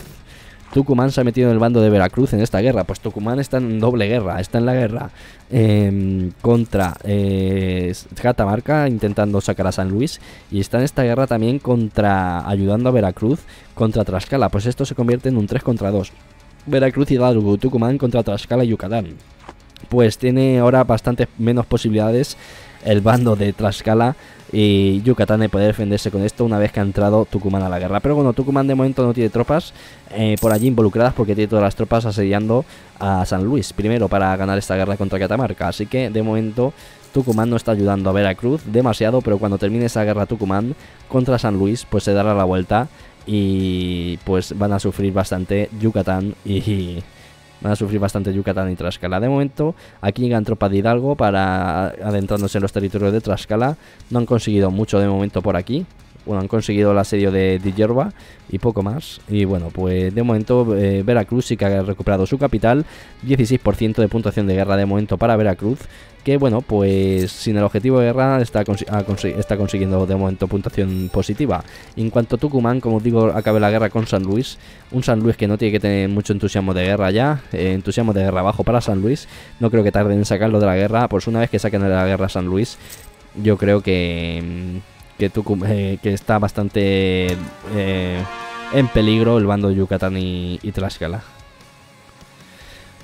Tucumán se ha metido en el bando de Veracruz en esta guerra. Pues Tucumán está en doble guerra, está en la guerra em, contra eh, Catamarca, intentando sacar a San Luis, y está en esta guerra también contra ayudando a Veracruz contra Trascala, Pues esto se convierte en un 3 contra 2. Veracruz y Hidalgo, Tucumán contra Trascala y Yucatán. Pues tiene ahora bastantes menos posibilidades el bando de Trascala y Yucatán de poder defenderse con esto una vez que ha entrado Tucumán a la guerra. Pero bueno, Tucumán de momento no tiene tropas eh, por allí involucradas porque tiene todas las tropas asediando a San Luis primero para ganar esta guerra contra Catamarca. Así que de momento Tucumán no está ayudando a Veracruz demasiado, pero cuando termine esa guerra Tucumán contra San Luis, pues se dará la vuelta y pues van a sufrir bastante Yucatán y van a sufrir bastante Yucatán y Trascala. De momento, aquí ganan tropas de Hidalgo para adentrándose en los territorios de Trascala. No han conseguido mucho de momento por aquí. Bueno, han conseguido el asedio de Dillerba y poco más. Y bueno, pues de momento eh, Veracruz sí que ha recuperado su capital. 16% de puntuación de guerra de momento para Veracruz. Que bueno, pues sin el objetivo de guerra está, consiguiendo de momento puntuación positiva. en cuanto a Tucumán, como os digo, acabe la guerra con San Luis. Un San Luis que no tiene que tener mucho entusiasmo de guerra ya. Eh, entusiasmo de guerra bajo para San Luis. No creo que tarden en sacarlo de la guerra. Pues una vez que saquen de la guerra San Luis, yo creo que mm, eh, que, está bastante eh, en peligro el bando Yucatán y, Tlaxcala.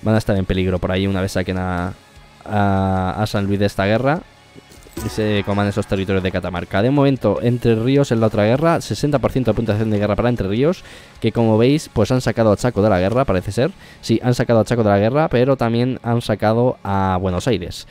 Van a estar en peligro por ahí una vez saquen a, a, San Luis de esta guerra y se coman esos territorios de Catamarca. De momento, Entre Ríos en la otra guerra, 60% de puntuación de guerra para Entre Ríos, que como veis, pues han sacado a Chaco de la guerra, parece ser. Sí, han sacado a Chaco de la guerra, pero también han sacado a Buenos Aires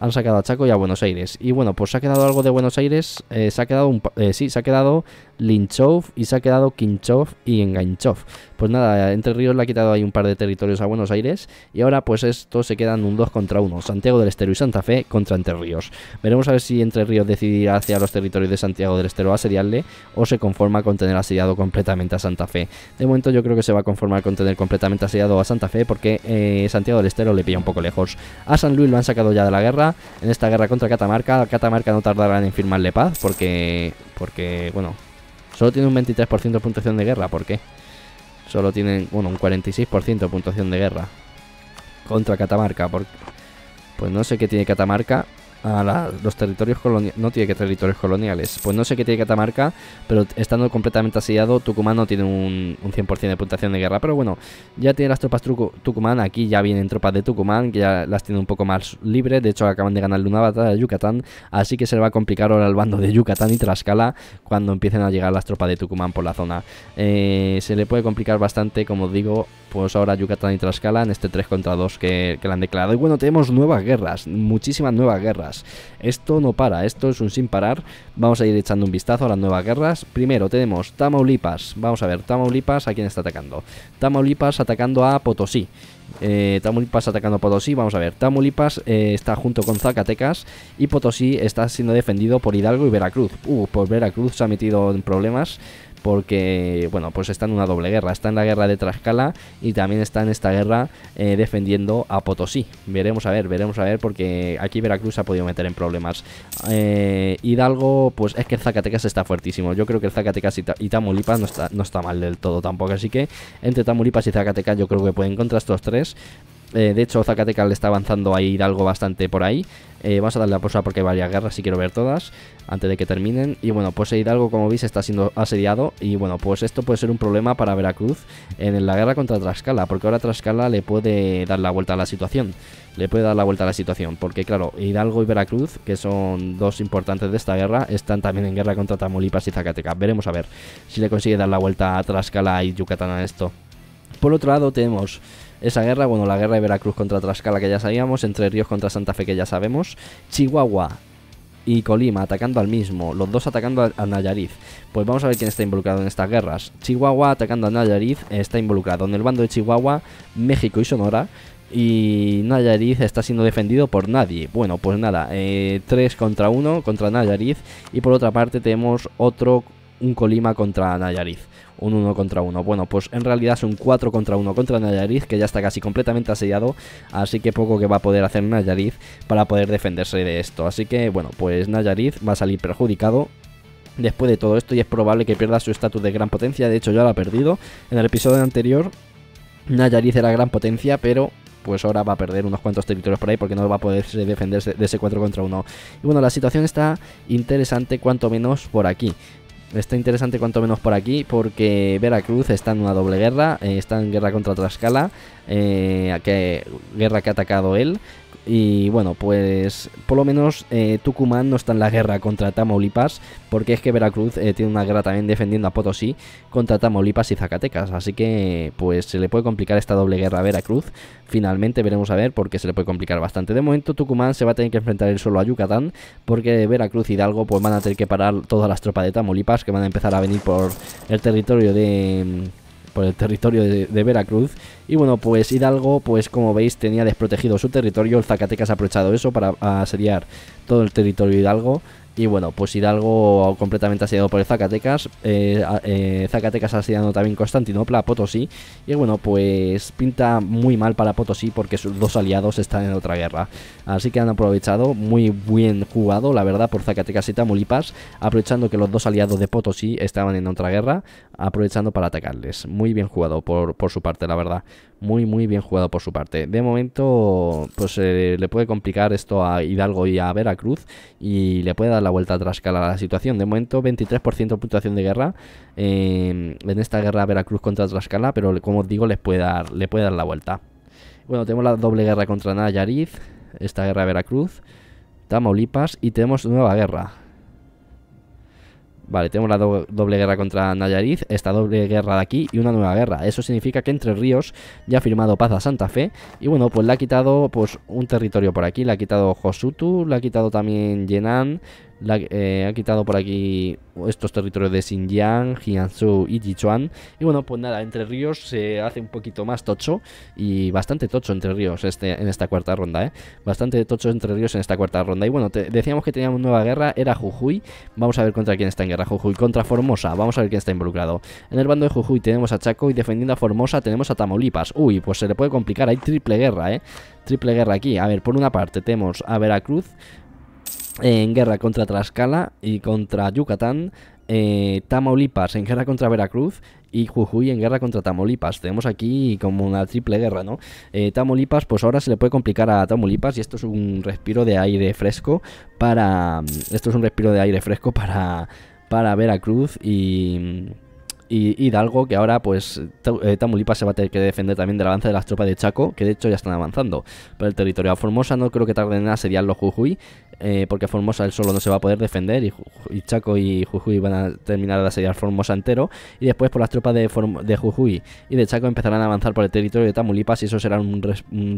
han sacado a Chaco y a Buenos Aires. Y bueno, pues se ha quedado algo de Buenos Aires, eh, se ha quedado un, eh, sí, se ha quedado Linchov y se ha quedado Kinchov y Enganchov. Pues nada, Entre Ríos le ha quitado ahí un par de territorios a Buenos Aires y ahora pues estos se quedan un 2 contra 1. Santiago del Estero y Santa Fe contra Entre Ríos. Veremos a ver si Entre Ríos decidirá hacia los territorios de Santiago del Estero asediarle o se conforma con tener asediado completamente a Santa Fe. De momento yo creo que se va a conformar con tener completamente asediado a Santa Fe porque eh, Santiago del Estero le pilla un poco lejos. A San Luis lo han sacado ya de la guerra. En esta guerra contra Catamarca, Catamarca no tardarán en firmarle paz porque, porque bueno, Solo tiene un 23% de puntuación de guerra, ¿por qué? Solo tienen, bueno, un 46% de puntuación de guerra. Contra Catamarca, porque... Pues no sé qué tiene Catamarca, a los territorios coloniales. No tiene que territorios coloniales. Pues no sé qué tiene Catamarca, pero estando completamente asediado Tucumán no tiene un, 100% de puntuación de guerra. Pero bueno, ya tiene las tropas Tucumán. Aquí ya vienen tropas de Tucumán, que ya las tiene un poco más libre De hecho, acaban de ganarle una batalla a Yucatán. Así que se le va a complicar ahora al bando de Yucatán y Trascala cuando empiecen a llegar las tropas de Tucumán por la zona. Eh, se le puede complicar bastante, como digo, pues ahora Yucatán y Trascala en este 3 contra 2 que, que, han declarado. Y bueno, tenemos nuevas guerras, muchísimas nuevas guerras. Esto no para, esto es un sin parar. Vamos a ir echando un vistazo a las nuevas guerras. Primero tenemos Tamaulipas, vamos a ver, Tamaulipas a quién está atacando. Tamaulipas atacando a Potosí. Eh, Tamaulipas atacando a Potosí, vamos a ver. Tamaulipas eh, está junto con Zacatecas y Potosí está siendo defendido por Hidalgo y Veracruz. Uh, pues Veracruz se ha metido en problemas porque, bueno, pues está en una doble guerra. Está en la guerra de Trascala y también está en esta guerra eh, defendiendo a Potosí. Veremos a ver, veremos a ver, porque aquí Veracruz ha podido meter en problemas. Eh, Hidalgo, pues es que el Zacatecas está fuertísimo. Yo creo que el Zacatecas y, Tamulipas no está, mal del todo tampoco. Así que entre Tamulipas y Zacatecas yo creo que pueden contra estos tres. Eh, de hecho, Zacatecas le está avanzando a Hidalgo bastante por ahí. Eh, vamos a darle la pausa porque hay varias guerras y quiero ver todas antes de que terminen. Y bueno, pues Hidalgo, como veis, está siendo asediado. Y bueno, pues esto puede ser un problema para Veracruz en la guerra contra Trascala, porque ahora Trascala le puede dar la vuelta a la situación. Le puede dar la vuelta a la situación, porque claro, Hidalgo y Veracruz, que son dos importantes de esta guerra, están también en guerra contra Tamaulipas y Zacatecas. Veremos a ver si le consigue dar la vuelta a Trascala y Yucatán a esto. Por otro lado, tenemos esa guerra, bueno, la guerra de Veracruz contra Tlaxcala que ya sabíamos, Entre Ríos contra Santa Fe que ya sabemos, Chihuahua y Colima atacando al mismo, los dos atacando a Nayarit. Pues vamos a ver quién está involucrado en estas guerras. Chihuahua atacando a Nayarit está involucrado en el bando de Chihuahua, México y Sonora. Y Nayarit está siendo defendido por nadie. Bueno, pues nada, 3 eh, contra 1 contra Nayarit. Y por otra parte tenemos otro, un Colima contra Nayarit un 1 contra 1. Bueno, pues en realidad es un 4 contra 1 contra Nayarit, que ya está casi completamente asediado, así que poco que va a poder hacer Nayarit para poder defenderse de esto. Así que bueno, pues Nayarit va a salir perjudicado después de todo esto y es probable que pierda su estatus de gran potencia, de hecho ya lo ha perdido. En el episodio anterior Nayarit era gran potencia, pero pues ahora va a perder unos cuantos territorios por ahí porque no va a poder defenderse de ese 4 contra 1. Y bueno, la situación está interesante cuanto menos por aquí está interesante cuanto menos por aquí porque Veracruz está en una doble guerra, eh, está en guerra contra Tlaxcala, eh, guerra que ha atacado él, y bueno, pues por lo menos eh, Tucumán no está en la guerra contra Tamaulipas, porque es que Veracruz eh, tiene una guerra también defendiendo a Potosí contra Tamaulipas y Zacatecas. Así que pues se le puede complicar esta doble guerra a Veracruz. Finalmente veremos a ver, porque se le puede complicar bastante. De momento Tucumán se va a tener que enfrentar solo a Yucatán, porque Veracruz y Hidalgo pues van a tener que parar todas las tropas de Tamaulipas que van a empezar a venir por el territorio de por el territorio de, Veracruz. Y bueno, pues Hidalgo, pues como veis, tenía desprotegido su territorio. El Zacatecas ha aprovechado eso para asediar todo el territorio de Hidalgo. Y bueno, pues Hidalgo completamente asediado por el Zacatecas. Zacatecas eh, eh, Zacatecas asediando también Constantinopla, Potosí. Y bueno, pues pinta muy mal para Potosí porque sus dos aliados están en otra guerra. Así que han aprovechado, muy bien jugado, la verdad, por Zacatecas y Tamulipas, Aprovechando que los dos aliados de Potosí estaban en otra guerra aprovechando para atacarles. Muy bien jugado por, su parte, la verdad. Muy, muy bien jugado por su parte. De momento, pues eh, le puede complicar esto a Hidalgo y a Veracruz y le puede dar la vuelta a a la situación. De momento, 23% de puntuación de guerra em, en esta guerra Veracruz contra Trascala pero como os digo, les puede dar, le puede dar la vuelta. Bueno, tenemos la doble guerra contra Nayarit, esta guerra Veracruz, Tamaulipas y tenemos nueva guerra. Vale, tenemos la doble guerra contra Nayarit, esta doble guerra de aquí y una nueva guerra. Eso significa que Entre Ríos ya ha firmado paz a Santa Fe y bueno, pues le ha quitado pues un territorio por aquí, le ha quitado Josutu, le ha quitado también Yenan, eh, ha quitado por aquí estos territorios de Xinjiang, Jiangsu y Jichuan, Y bueno, pues nada, Entre Ríos se hace un poquito más tocho y bastante tocho Entre Ríos este, en esta cuarta ronda, ¿eh? Bastante tocho Entre Ríos en esta cuarta ronda. Y bueno, decíamos que teníamos nueva guerra, era Jujuy. Vamos a ver contra quién está en guerra Jujuy. Contra Formosa, vamos a ver quién está involucrado. En el bando de Jujuy tenemos a Chaco y defendiendo a Formosa tenemos a Tamaulipas. Uy, pues se le puede complicar, hay triple guerra, ¿eh? Triple guerra aquí. A ver, por una parte tenemos a Veracruz, en guerra contra Tlaxcala y contra Yucatán, eh, Tamaulipas en guerra contra Veracruz y Jujuy en guerra contra Tamaulipas. Tenemos aquí como una triple guerra, ¿no? Eh, Tamaulipas, pues ahora se le puede complicar a Tamaulipas y esto es un respiro de aire fresco para... Mm, esto es un respiro de aire fresco para, para Veracruz y y Hidalgo, que ahora pues Tamulipas eh, se va a tener que defender también del avance de las tropas de Chaco, que de hecho ya están avanzando. por el territorio a Formosa no creo que tarde en nada serían los Jujuy, eh, porque Formosa él solo no se va a poder defender y, Chaco y Jujuy van a terminar de asediar Formosa entero. Y después por las tropas de, de Jujuy y de Chaco empezarán a avanzar por el territorio de Tamulipas y eso será un,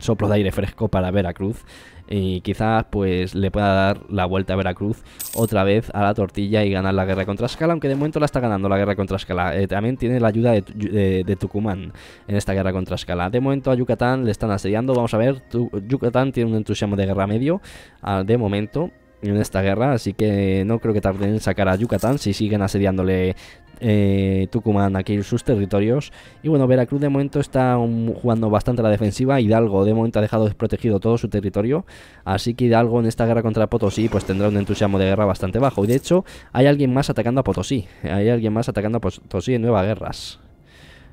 soplo de aire fresco para Veracruz. Y quizás pues le pueda dar la vuelta a Veracruz otra vez a la tortilla y ganar la guerra contra Escala, aunque de momento la está ganando la guerra contra Escala. Eh, también tiene la ayuda de, Tucumán en esta guerra contra Escala. De momento a Yucatán le están asediando, vamos a ver, Yucatán tiene un entusiasmo de guerra medio, ah, de momento, en esta guerra, así que no creo que tarden en sacar a Yucatán si siguen asediándole eh, Tucumán aquí sus territorios. Y bueno, Veracruz de momento está jugando bastante la defensiva. Hidalgo de momento ha dejado desprotegido todo su territorio. Así que Hidalgo en esta guerra contra Potosí pues tendrá un entusiasmo de guerra bastante bajo. Y de hecho hay alguien más atacando a Potosí. Hay alguien más atacando a Potosí en nuevas guerras.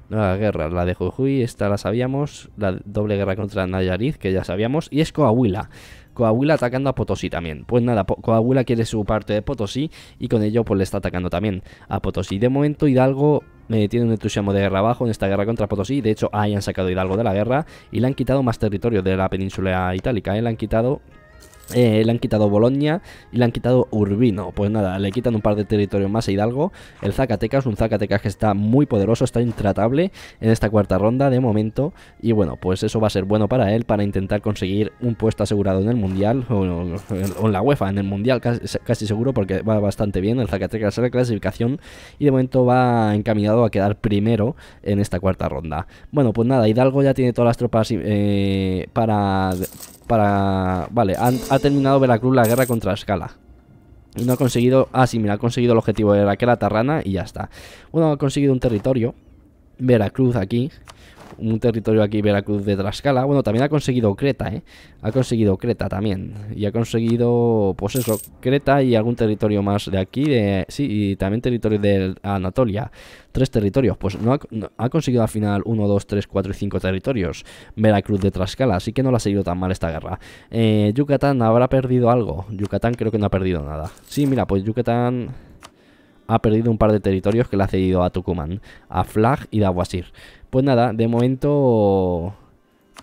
Nuevas guerras, la de Jujuy, esta la sabíamos. La doble guerra contra Nayarit, que ya sabíamos. Y es Coahuila. Coahuila atacando a Potosí también. Pues nada, Coahuila quiere su parte de Potosí y con ello pues le está atacando también a Potosí. De momento Hidalgo eh, tiene un entusiasmo de guerra abajo en esta guerra contra Potosí. De hecho, ahí han sacado Hidalgo de la guerra y le han quitado más territorio de la península itálica. Eh. Le han quitado eh, le han quitado Bolonia y le han quitado Urbino. Pues nada, le quitan un par de territorios más a Hidalgo. El Zacatecas, un Zacatecas que está muy poderoso, está intratable en esta cuarta ronda de momento. Y bueno, pues eso va a ser bueno para él para intentar conseguir un puesto asegurado en el Mundial o, en la UEFA, en el Mundial casi, seguro porque va bastante bien el Zacatecas en la clasificación y de momento va encaminado a quedar primero en esta cuarta ronda. Bueno, pues nada, Hidalgo ya tiene todas las tropas eh, para para... Vale, ha terminado Veracruz la guerra contra Escala. Y no ha conseguido... Ah, sí, mira, ha conseguido el objetivo de la Tarrana y ya está. Bueno, ha conseguido un territorio. Veracruz aquí un territorio aquí, Veracruz de Trascala Bueno, también ha conseguido Creta, ¿eh? Ha conseguido Creta también. Y ha conseguido, pues eso, Creta y algún territorio más de aquí. De, sí, y también territorio de Anatolia. Tres territorios. Pues no ha, conseguido al final uno, dos, tres, cuatro y cinco territorios. Veracruz de Trascala Así que no la ha seguido tan mal esta guerra. Eh, Yucatán habrá perdido algo. Yucatán creo que no ha perdido nada. Sí, mira, pues Yucatán ha perdido un par de territorios que le ha cedido a Tucumán, a Flag y a Wasir. Pues nada, de momento...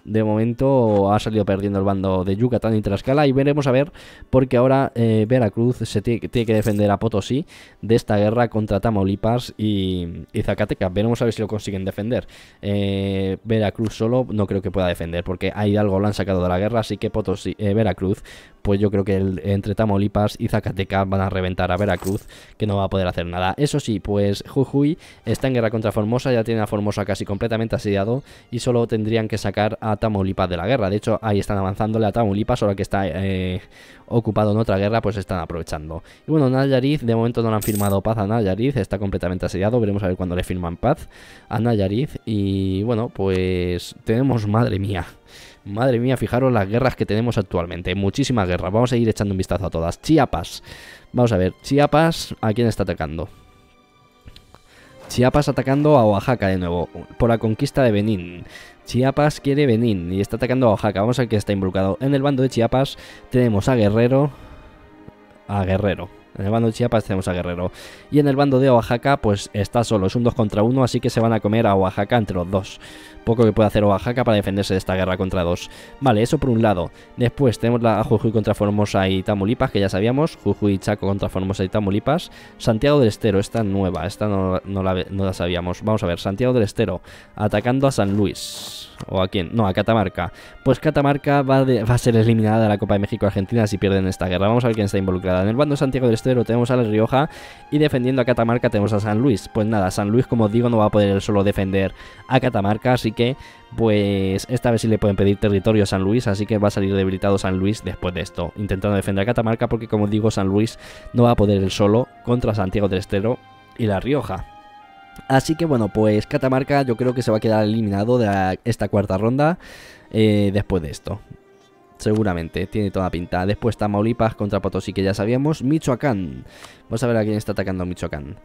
De momento ha salido perdiendo el bando de Yucatán y Tlaxcala y veremos a ver porque ahora eh, Veracruz se tiene, que defender a Potosí de esta guerra contra Tamaulipas y, y Zacatecas. Veremos a ver si lo consiguen defender. Eh, Veracruz solo no creo que pueda defender porque a Hidalgo lo han sacado de la guerra, así que Potosí, eh, Veracruz pues yo creo que entre Tamaulipas y Zacatecas van a reventar a Veracruz, que no va a poder hacer nada. Eso sí, pues Jujuy está en guerra contra Formosa, ya tiene a Formosa casi completamente asediado y solo tendrían que sacar a Tamaulipas de la guerra. De hecho, ahí están avanzándole a Tamaulipas, ahora que está eh, ocupado en otra guerra, pues están aprovechando. Y bueno, Nayarit, de momento no le han firmado paz a Nayarit, está completamente asediado, veremos a ver cuándo le firman paz a Nayarit. Y bueno, pues tenemos, madre mía, Madre mía, fijaros las guerras que tenemos actualmente. Muchísimas guerras. Vamos a ir echando un vistazo a todas. Chiapas. Vamos a ver, Chiapas, ¿a quién está atacando? Chiapas atacando a Oaxaca de nuevo, por la conquista de Benín. Chiapas quiere Benín y está atacando a Oaxaca. Vamos a ver que está involucrado. En el bando de Chiapas tenemos a Guerrero. A Guerrero. En el bando de Chiapas tenemos a Guerrero. Y en el bando de Oaxaca, pues está solo. Es un 2 contra 1, así que se van a comer a Oaxaca entre los dos poco que puede hacer Oaxaca para defenderse de esta guerra contra dos. Vale, eso por un lado. Después tenemos la Jujuy contra Formosa y Tamulipas, que ya sabíamos. Jujuy y Chaco contra Formosa y Tamaulipas. Santiago del Estero, esta nueva, esta no, la, no la sabíamos. Vamos a ver, Santiago del Estero atacando a San Luis. ¿O a quién? No, a Catamarca. Pues Catamarca va, a ser eliminada de la Copa de México-Argentina si pierden esta guerra. Vamos a ver quién está involucrada. En el bando Santiago del Estero tenemos a La Rioja y defendiendo a Catamarca tenemos a San Luis. Pues nada, San Luis, como digo, no va a poder solo defender a Catamarca, así que pues esta vez sí le pueden pedir territorio a San Luis, así que va a salir debilitado San Luis después de esto, intentando defender a Catamarca porque como digo San Luis no va a poder el solo contra Santiago del Estero y La Rioja. Así que bueno, pues Catamarca yo creo que se va a quedar eliminado de esta cuarta ronda eh, después de esto. Seguramente, tiene toda pinta. Después está Maulipas contra Potosí, que ya sabíamos. Michoacán. Vamos a ver a quién está atacando Michoacán.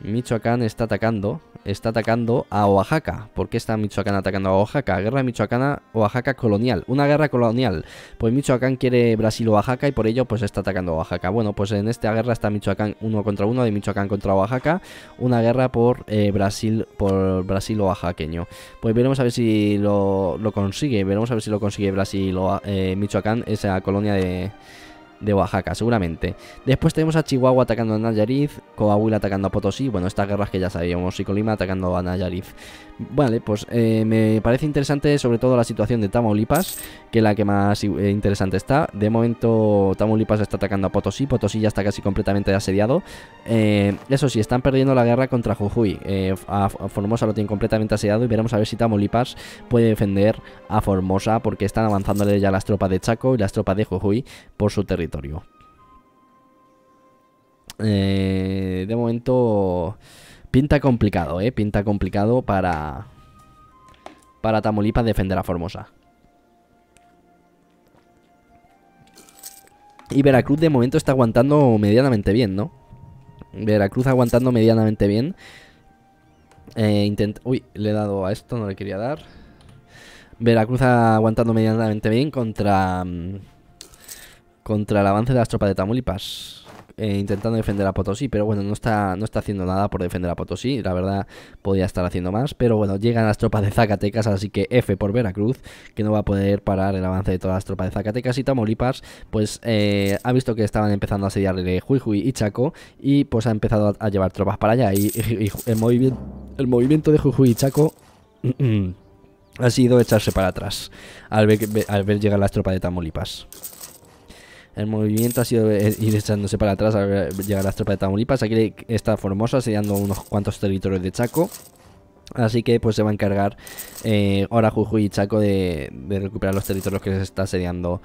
Michoacán está atacando, está atacando a Oaxaca. ¿Por qué está Michoacán atacando a Oaxaca? Guerra michoacana, Oaxaca colonial. Una guerra colonial. Pues Michoacán quiere Brasil-Oaxaca y por ello pues está atacando a Oaxaca. Bueno, pues en esta guerra está Michoacán uno contra uno de Michoacán contra Oaxaca. Una guerra por eh, Brasil, por Brasil oaxaqueño. Pues veremos a ver si lo, consigue. Veremos a ver si lo consigue Brasil o eh, Michoacán, esa colonia de de Oaxaca, seguramente. Después tenemos a Chihuahua atacando a Nayarit, Coahuila atacando a Potosí, bueno, estas guerras que ya sabíamos, y Colima atacando a Nayarit. Vale, pues eh, me parece interesante sobre todo la situación de Tamaulipas, que es la que más eh, interesante está. De momento Tamaulipas está atacando a Potosí, Potosí ya está casi completamente asediado. Eh, eso sí, están perdiendo la guerra contra Jujuy. a Formosa lo tienen completamente asediado y veremos a ver si Tamaulipas puede defender a Formosa porque están avanzándole ya las tropas de Chaco y las tropas de Jujuy por su territorio. Eh, de momento pinta complicado, ¿eh? Pinta complicado para, para Tamaulipas defender a Formosa. Y Veracruz de momento está aguantando medianamente bien, ¿no? Veracruz aguantando medianamente bien. Eh, uy, le he dado a esto, no le quería dar. Veracruz aguantando medianamente bien contra... Mm, contra el avance de las tropas de Tamaulipas. Eh, intentando defender a Potosí, pero bueno, no está, no está haciendo nada por defender a Potosí, la verdad podía estar haciendo más, pero bueno, llegan las tropas de Zacatecas, así que F por Veracruz, que no va a poder parar el avance de todas las tropas de Zacatecas y Tamaulipas, pues eh, ha visto que estaban empezando a sellarle Jujuy y Chaco, y pues ha empezado a, llevar tropas para allá, y, el, movimiento, de Jujuy y Chaco... ha sido echarse para atrás al ver, al ver llegar las tropas de Tamaulipas. El movimiento ha sido eh, ir echándose para atrás A llegar a las tropas de Tamaulipas. Aquí está Formosa sellando unos cuantos territorios de Chaco. Así que pues se va a encargar eh, ahora Jujuy y Chaco de, de, recuperar los territorios que se está asediando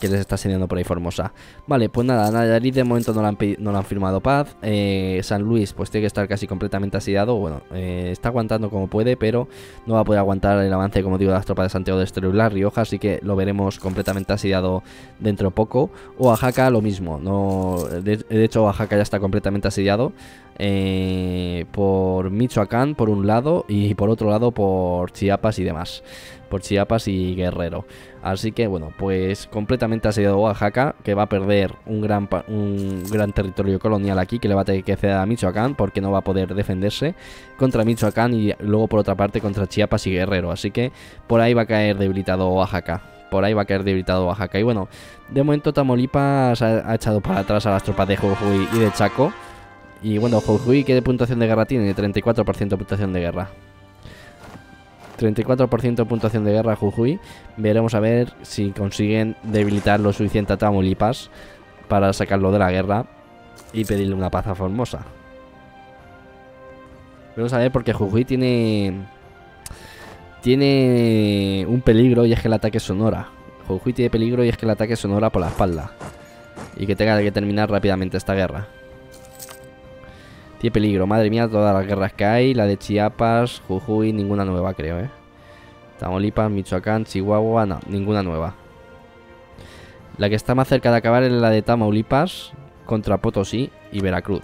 que les está saliendo por ahí Formosa. Vale, pues nada, Nayarit de momento no lo han, firmado paz. Eh, San Luis pues tiene que estar casi completamente asediado. Bueno, eh, está aguantando como puede, pero no va a poder aguantar el avance, como digo, de las tropas de Santiago de Estero y La Rioja, así que lo veremos completamente asediado dentro poco. Oaxaca lo mismo, no, de, hecho Oaxaca ya está completamente asediado. Eh, por Michoacán por un lado y por otro lado por Chiapas y demás, por Chiapas y Guerrero. Así que bueno, pues completamente asediado Oaxaca, que va a perder un gran, un gran territorio colonial aquí, que le va a tener que ceder a Michoacán, porque no va a poder defenderse contra Michoacán y luego por otra parte contra Chiapas y Guerrero. Así que por ahí va a caer debilitado Oaxaca. Por ahí va a caer debilitado Oaxaca. Y bueno, de momento Tamaulipas ha, echado para atrás a las tropas de Jujuy y de Chaco. Y bueno, Jujuy, ¿qué puntuación de guerra tiene? 34% de puntuación de guerra. 34% de puntuación de guerra Jujuy. Veremos a ver si consiguen debilitar lo suficiente a Tamaulipas para sacarlo de la guerra y pedirle una paz a Formosa. Vamos a ver porque Jujuy tiene tiene un peligro y es que el ataque sonora. Jujuy tiene peligro y es que el ataque sonora por la espalda y que tenga que terminar rápidamente esta guerra. Tiene peligro, madre mía, todas las guerras que hay. La de Chiapas, Jujuy, ninguna nueva, creo, ¿eh? Tamaulipas, Michoacán, Chihuahua, no, ninguna nueva. La que está más cerca de acabar es la de Tamaulipas contra Potosí y Veracruz.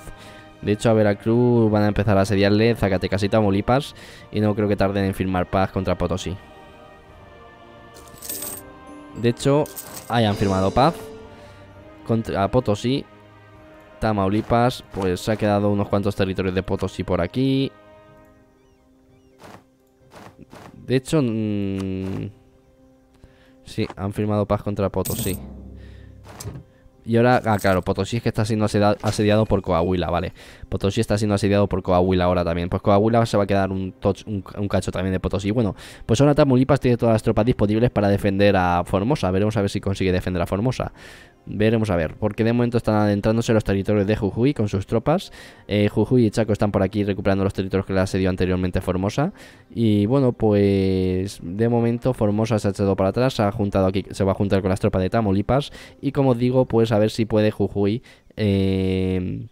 De hecho, a Veracruz van a empezar a asediarle Zacatecas y Tamaulipas y no creo que tarden en firmar paz contra Potosí. De hecho, hayan firmado paz contra Potosí Tamaulipas, pues se ha quedado unos cuantos territorios de Potosí por aquí. De hecho, mm, sí, han firmado paz contra Potosí. Y ahora, ah, claro, Potosí es que está siendo asediado por Coahuila, vale. Potosí está siendo asediado por Coahuila ahora también. Pues Coahuila se va a quedar un, un, cacho también de Potosí. Bueno, pues ahora Tamaulipas tiene todas las tropas disponibles para defender a Formosa. Veremos a ver si consigue defender a Formosa. Veremos a ver, porque de momento están adentrándose los territorios de Jujuy con sus tropas. Eh, Jujuy y Chaco están por aquí recuperando los territorios que le asedió anteriormente Formosa. Y bueno, pues de momento Formosa se ha echado para atrás, se, ha juntado aquí, se va a juntar con las tropas de Tamaulipas. Y como digo, pues a ver si puede Jujuy... Eh,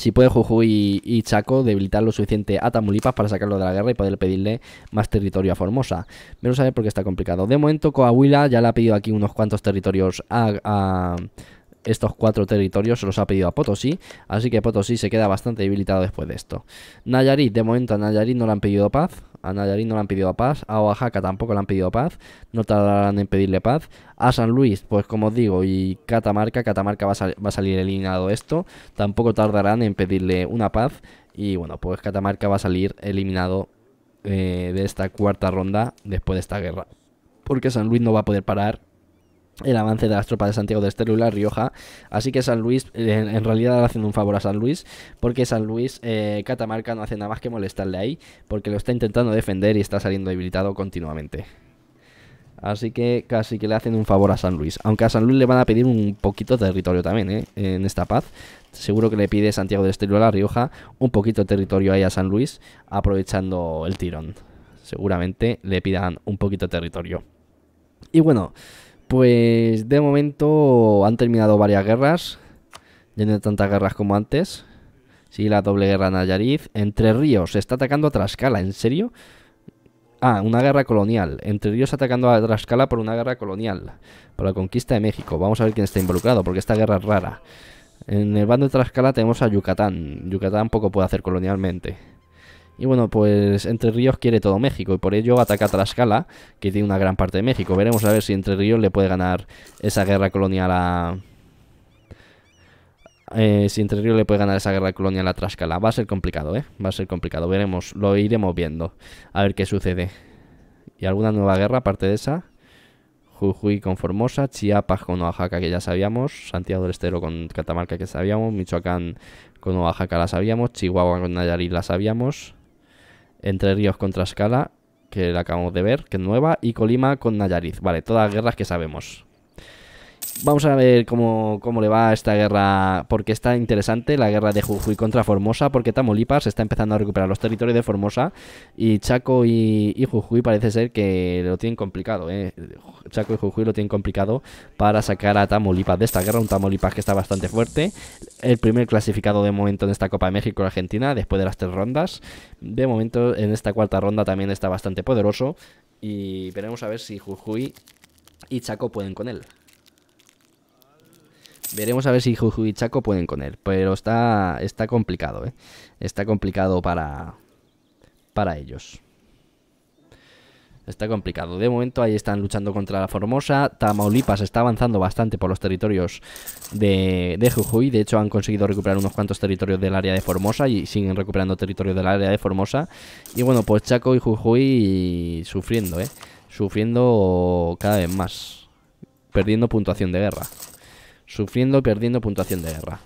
si puede Jujuy y Chaco debilitar lo suficiente a Tamulipas para sacarlo de la guerra y poder pedirle más territorio a Formosa. Menos sabe por qué está complicado. De momento Coahuila ya le ha pedido aquí unos cuantos territorios a, estos cuatro territorios se los ha pedido a Potosí, así que Potosí se queda bastante debilitado después de esto. Nayarit, de momento a Nayarit no le han pedido paz, a Nayarit no le han pedido paz, a Oaxaca tampoco le han pedido paz, no tardarán en pedirle paz, a San Luis, pues como os digo, y Catamarca, Catamarca va a, salir eliminado esto, tampoco tardarán en pedirle una paz, y bueno, pues Catamarca va a salir eliminado eh, de esta cuarta ronda después de esta guerra. Porque San Luis no va a poder parar el avance de las tropas de Santiago de Estero y La Rioja. Así que San Luis, eh, en, realidad le hacen un favor a San Luis, porque San Luis, eh, Catamarca no hace nada más que molestarle ahí, porque lo está intentando defender y está saliendo debilitado continuamente. Así que casi que le hacen un favor a San Luis. Aunque a San Luis le van a pedir un poquito de territorio también, eh, En esta paz. Seguro que le pide Santiago de Estero a La Rioja un poquito de territorio ahí a San Luis, aprovechando el tirón. Seguramente le pidan un poquito de territorio. Y bueno, pues de momento han terminado varias guerras. Ya no hay tantas guerras como antes. Sí, la doble guerra Nayarit. Entre Ríos se está atacando a Trascala, ¿en serio? Ah, una guerra colonial. Entre Ríos atacando a Trascala por una guerra colonial. Por la conquista de México. Vamos a ver quién está involucrado, porque esta guerra es rara. En el bando de Trascala tenemos a Yucatán. Yucatán poco puede hacer colonialmente. Y bueno, pues Entre Ríos quiere todo México y por ello ataca Trascala que tiene una gran parte de México. Veremos a ver si Entre Ríos le puede ganar esa guerra colonial a... Eh, si Entre Ríos le puede ganar esa guerra colonial a Trascala Va a ser complicado, ¿eh? Va a ser complicado. Veremos, lo iremos viendo. A ver qué sucede. ¿Y alguna nueva guerra aparte de esa? Jujuy con Formosa, Chiapas con Oaxaca que ya sabíamos, Santiago del Estero con Catamarca que sabíamos, Michoacán con Oaxaca la sabíamos, Chihuahua con Nayarit la sabíamos, entre Ríos contra Escala, que la acabamos de ver, que es nueva, y Colima con Nayariz, Vale, todas guerras que sabemos vamos a ver cómo, le va a esta guerra, porque está interesante la guerra de Jujuy contra Formosa, porque Tamaulipas está empezando a recuperar los territorios de Formosa y Chaco y, Jujuy parece ser que lo tienen complicado, eh. Chaco y Jujuy lo tienen complicado para sacar a Tamaulipas de esta guerra, un Tamaulipas que está bastante fuerte, el primer clasificado de momento en esta Copa de México Argentina, después de las tres rondas, de momento en esta cuarta ronda también está bastante poderoso y veremos a ver si Jujuy y Chaco pueden con él. Veremos a ver si Jujuy y Chaco pueden con él. Pero está, está complicado, ¿eh? Está complicado para, para ellos. Está complicado. De momento ahí están luchando contra la Formosa. Tamaulipas está avanzando bastante por los territorios de, de, Jujuy. De hecho han conseguido recuperar unos cuantos territorios del área de Formosa y siguen recuperando territorios del área de Formosa. Y bueno, pues Chaco y Jujuy sufriendo, ¿eh? Sufriendo cada vez más. Perdiendo puntuación de guerra sufriendo, perdiendo puntuación de guerra.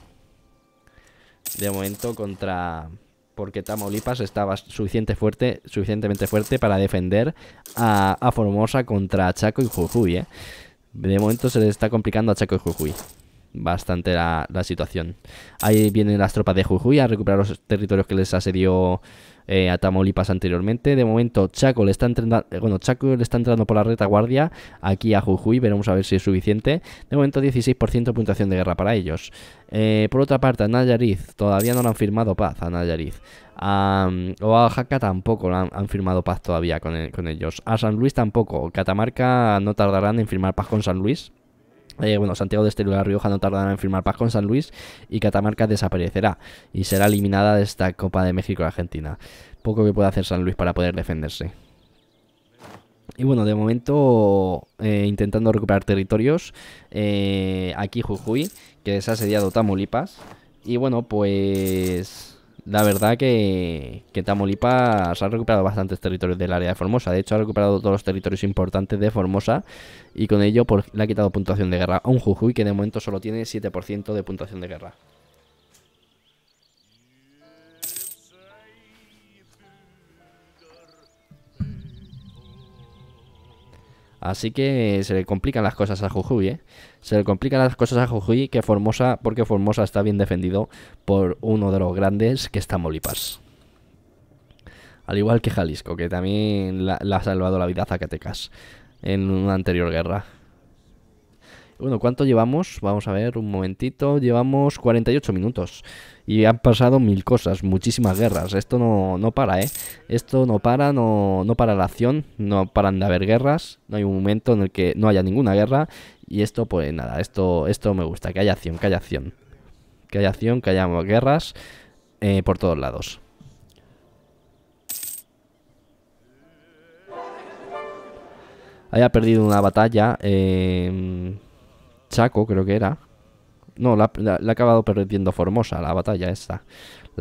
De momento contra... Porque Tamaulipas estaba suficiente fuerte, suficientemente fuerte para defender a, Formosa contra Chaco y Jujuy. ¿eh? De momento se le está complicando a Chaco y Jujuy bastante la, la situación. Ahí vienen las tropas de Jujuy a recuperar los territorios que les asedió eh, a Tamaulipas anteriormente. De momento, Chaco le está entrando, eh, bueno, Chaco le está entrando por la retaguardia aquí a Jujuy, veremos a ver si es suficiente. De momento, 16% de puntuación de guerra para ellos. Eh, por otra parte, a Nayarit todavía no le han firmado paz a Nayarit. o a Oaxaca tampoco han, han, firmado paz todavía con, con ellos. A San Luis tampoco. Catamarca no tardarán en firmar paz con San Luis. Eh, bueno, Santiago de este lugar Rioja no tardará en firmar paz con San Luis y Catamarca desaparecerá y será eliminada de esta Copa de México-Argentina. Poco que puede hacer San Luis para poder defenderse. Y bueno, de momento eh, intentando recuperar territorios. Eh, aquí Jujuy, que ha asediado Tamaulipas. Y bueno, pues la verdad que, que se ha recuperado bastantes territorios del área de Formosa. De hecho, ha recuperado todos los territorios importantes de Formosa y con ello le ha quitado puntuación de guerra a un Jujuy que de momento solo tiene 7% de puntuación de guerra. Así que se le complican las cosas a Jujuy, ¿eh? Se le complican las cosas a Jujuy que Formosa, porque Formosa está bien defendido por uno de los grandes que está Molipas. Al igual que Jalisco, que también la, ha salvado la vida a Zacatecas en una anterior guerra. Bueno, ¿cuánto llevamos? Vamos a ver un momentito. Llevamos 48 minutos. Y han pasado mil cosas, muchísimas guerras. Esto no, para, ¿eh? Esto no para, no, no para la acción. No paran de haber guerras. No hay un momento en el que no haya ninguna guerra. Y esto, pues nada, esto, esto me gusta, que haya acción, que haya acción. Que haya acción, que haya guerras eh, por todos lados. Haya perdido una batalla. Em, Chaco, creo que era. No, la, ha acabado perdiendo Formosa, la batalla esa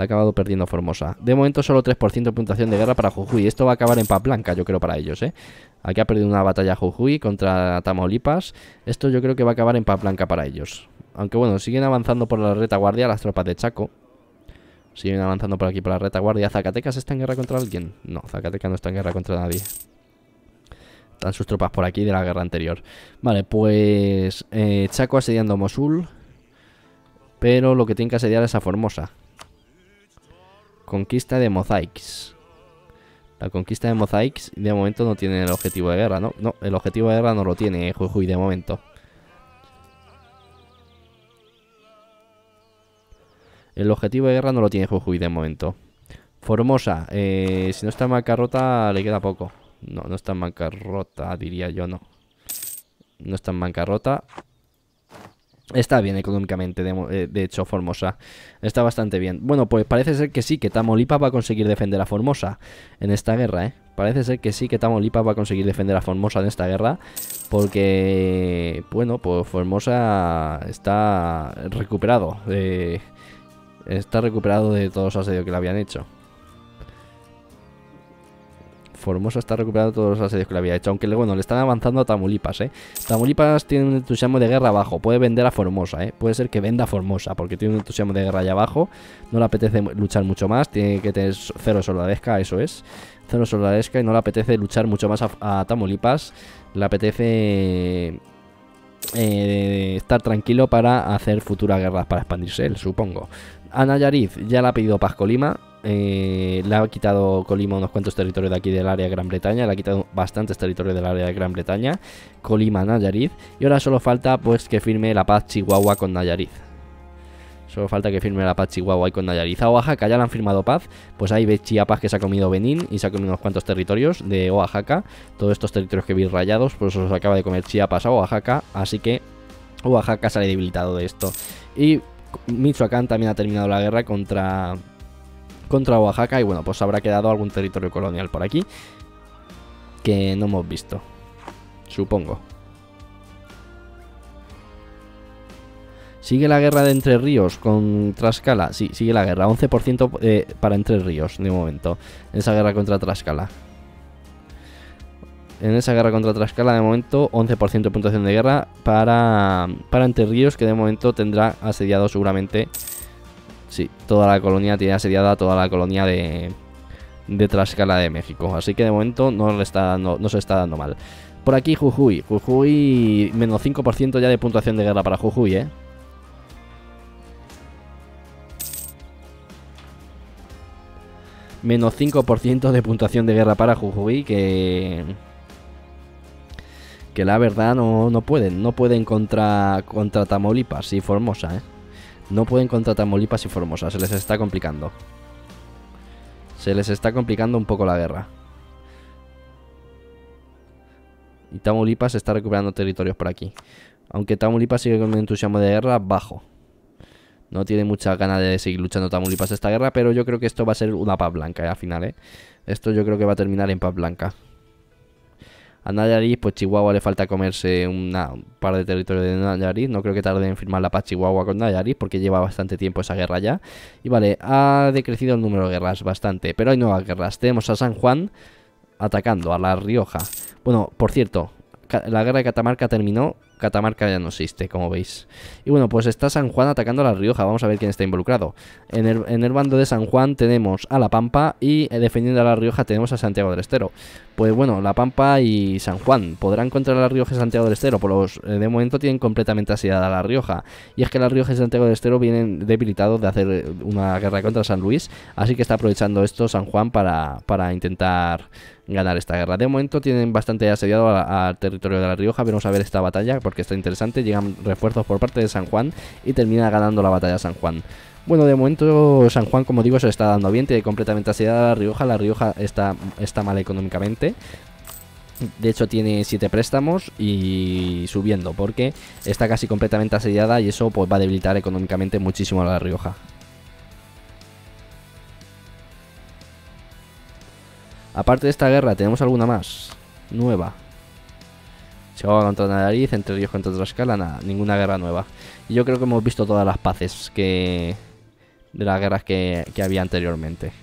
ha acabado perdiendo Formosa. De momento solo 3% de puntuación de guerra para Jujuy. Esto va a acabar en paz blanca, yo creo, para ellos, ¿eh? Aquí ha perdido una batalla Jujuy contra Tamaulipas. Esto yo creo que va a acabar en paz blanca para ellos. Aunque bueno, siguen avanzando por la retaguardia las tropas de Chaco. Siguen avanzando por aquí por la retaguardia. ¿Zacatecas está en guerra contra alguien? No, Zacatecas no está en guerra contra nadie están sus tropas por aquí de la guerra anterior. Vale, pues eh, Chaco asediando Mosul, pero lo que tiene que asediar es a Formosa. Conquista de Mozaics. La conquista de Mozaics de momento no tiene el objetivo de guerra, ¿no? No, el objetivo de guerra no lo tiene eh, Jujuy de momento. El objetivo de guerra no lo tiene Jujuy de momento. Formosa, eh, si no está en bancarrota le queda poco. No, no está en bancarrota, diría yo, no. No está en bancarrota. Está bien económicamente, eh, de, hecho, Formosa. Está bastante bien. Bueno, pues parece ser que sí, que Tamolipa va a conseguir defender a Formosa en esta guerra, ¿eh? Parece ser que sí, que Tamolipa va a conseguir defender a Formosa en esta guerra. Porque, bueno, pues Formosa está recuperado. está recuperado de todos los asedios que le habían hecho. Formosa está recuperando todos los asedios que le había hecho. Aunque bueno, le están avanzando a Tamulipas ¿eh? Tamulipas tiene un entusiasmo de guerra abajo. Puede vender a Formosa, ¿eh? Puede ser que venda a Formosa porque tiene un entusiasmo de guerra allá abajo. No le apetece luchar mucho más. Tiene que tener cero soldadesca, eso es. Cero soldadesca y no le apetece luchar mucho más a, Tamulipas Le apetece... Eh, estar tranquilo para hacer futuras guerras para expandirse supongo. Ana Yariz ya la ha pedido Paz Colima. Eh, le ha quitado Colima unos cuantos territorios de aquí del área Gran Bretaña, le ha quitado bastantes territorios del área de Gran Bretaña, Colima, Nayarit, y ahora solo falta pues que firme la paz Chihuahua con Nayarit. Solo falta que firme la paz Chihuahua y con Nayarit. A Oaxaca ya le han firmado paz. Pues ahí ve Chiapas que se ha comido Benín y se ha comido unos cuantos territorios de Oaxaca. Todos estos territorios que vi rayados, pues los acaba de comer Chiapas a Oaxaca. Así que Oaxaca sale debilitado de esto. Y Michoacán también ha terminado la guerra contra contra Oaxaca y bueno, pues habrá quedado algún territorio colonial por aquí que no hemos visto, supongo. Sigue la guerra de Entre Ríos con Trascala. Sí, sigue la guerra. 11% eh, para Entre Ríos de momento. En esa guerra contra Trascala. En esa guerra contra Trascala de momento 11% de puntuación de guerra para, para Entre Ríos que de momento tendrá asediado seguramente Sí, toda la colonia tiene asediada toda la colonia de, de de México. Así que de momento no, está no se está dando mal. Por aquí Jujuy. Jujuy, menos 5% ya de puntuación de guerra para Jujuy, ¿eh? Menos 5% de puntuación de guerra para Jujuy, que... Que la verdad no, pueden, no pueden contra, contra Tamaulipas y Formosa, ¿eh? No pueden contra Tamaulipas y Formosa, se les está complicando. Se les está complicando un poco la guerra. Y Tamaulipas está recuperando territorios por aquí. Aunque Tamaulipas sigue con un entusiasmo de guerra bajo. No tiene mucha ganas de seguir luchando Tamaulipas esta guerra, pero yo creo que esto va a ser una paz blanca eh, al final, ¿eh? Esto yo creo que va a terminar en paz blanca. A Nayarit, pues Chihuahua le falta comerse una, un par de territorios de Nayarit. No creo que tarde en firmar la paz Chihuahua con Nayarit porque lleva bastante tiempo esa guerra ya. Y vale, ha decrecido el número de guerras bastante, pero hay nuevas guerras. Tenemos a San Juan atacando a La Rioja. Bueno, por cierto, la guerra de Catamarca terminó Catamarca ya no existe, como veis. Y bueno, pues está San Juan atacando a La Rioja. Vamos a ver quién está involucrado. En el, en el bando de San Juan tenemos a La Pampa y eh, defendiendo a La Rioja tenemos a Santiago del Estero. Pues bueno, La Pampa y San Juan podrán contra La Rioja y Santiago del Estero. Por los, eh, de momento tienen completamente asediada a La Rioja. Y es que La Rioja y Santiago del Estero vienen debilitados de hacer eh, una guerra contra San Luis. Así que está aprovechando esto San Juan para, para intentar ganar esta guerra. De momento tienen bastante asediado al territorio de La Rioja. Vamos a ver esta batalla porque está interesante. Llegan refuerzos por parte de San Juan y termina ganando la batalla San Juan. Bueno, de momento San Juan, como digo, se está dando bien, tiene completamente asediada la Rioja, la Rioja está, está mal económicamente. De hecho tiene 7 préstamos y subiendo porque está casi completamente asediada y eso pues, va a debilitar económicamente muchísimo a La Rioja. Aparte de esta guerra, ¿tenemos alguna más? Nueva. Chihuahua contra Nariz, Entre ellos contra escala, nada, ninguna guerra nueva. Y yo creo que hemos visto todas las paces que de las guerras que, había anteriormente.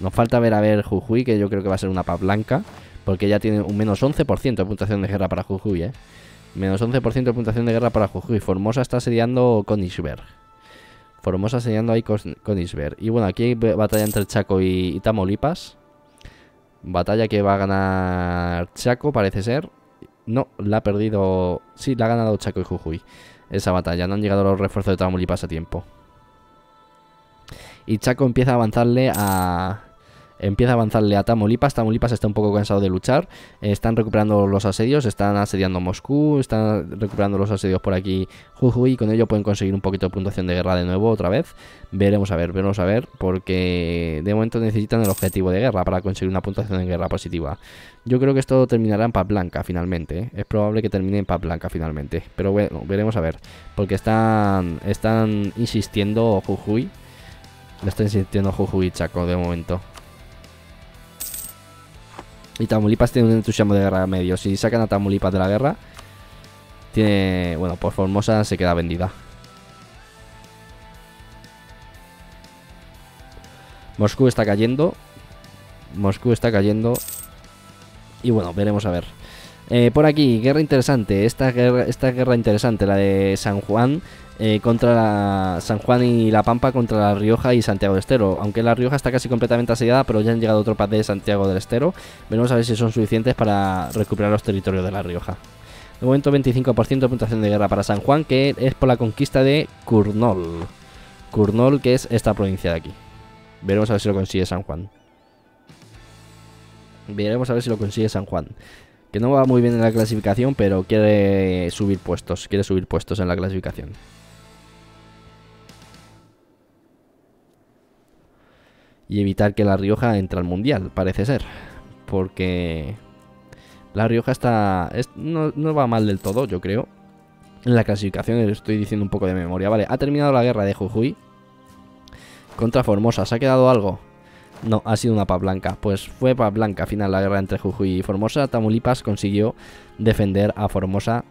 Nos falta ver a ver Jujuy, que yo creo que va a ser una paz blanca, porque ya tiene un menos 11% de puntuación de guerra para Jujuy, ¿eh? Menos 11% de puntuación de guerra para Jujuy. Formosa está asediando Konigsberg. Formosa asediando ahí Königsberg. Y bueno, aquí hay batalla entre Chaco y, y Tamaulipas. Batalla que va a ganar Chaco, parece ser. No, la ha perdido... Sí, la ha ganado Chaco y Jujuy. Esa batalla. No han llegado los refuerzos de Tamaulipas a tiempo. Y Chaco empieza a avanzarle a empieza a avanzarle a Tamaulipas. Tamaulipas está un poco cansado de luchar. Están recuperando los asedios, están asediando Moscú, están recuperando los asedios por aquí Jujuy. con ello pueden conseguir un poquito de puntuación de guerra de nuevo otra vez. Veremos a ver, veremos a ver. Porque de momento necesitan el objetivo de guerra para conseguir una puntuación de guerra positiva. Yo creo que esto terminará en paz blanca finalmente. ¿eh? Es probable que termine en paz blanca finalmente. Pero bueno, veremos a ver. Porque están, están insistiendo Jujuy. lo está insistiendo Jujuy Chaco de momento. Y Tamulipas tiene un entusiasmo de guerra medio. Si sacan a Tamaulipas de la guerra, tiene. Bueno, por Formosa se queda vendida. Moscú está cayendo. Moscú está cayendo. Y bueno, veremos a ver. Eh, por aquí, guerra interesante. Esta guerra, esta guerra interesante, la de San Juan eh, contra San Juan y La Pampa contra La Rioja y Santiago del Estero. Aunque La Rioja está casi completamente asediada, pero ya han llegado tropas de Santiago del Estero. Veremos a ver si son suficientes para recuperar los territorios de La Rioja. De momento 25% de puntuación de guerra para San Juan, que es por la conquista de Curnol. Curnol, que es esta provincia de aquí. Veremos a ver si lo consigue San Juan. Veremos a ver si lo consigue San Juan que no va muy bien en la clasificación, pero quiere subir puestos, quiere subir puestos en la clasificación. Y evitar que La Rioja entre al Mundial, parece ser. Porque La Rioja está... no, no va mal del todo, yo creo. En la clasificación estoy diciendo un poco de memoria. Vale, ha terminado la guerra de Jujuy. Contra Formosa, ¿se ha quedado algo? No, ha sido una paz blanca. Pues fue paz blanca. Al final la guerra entre Jujuy y Formosa. Tamulipas consiguió defender a Formosa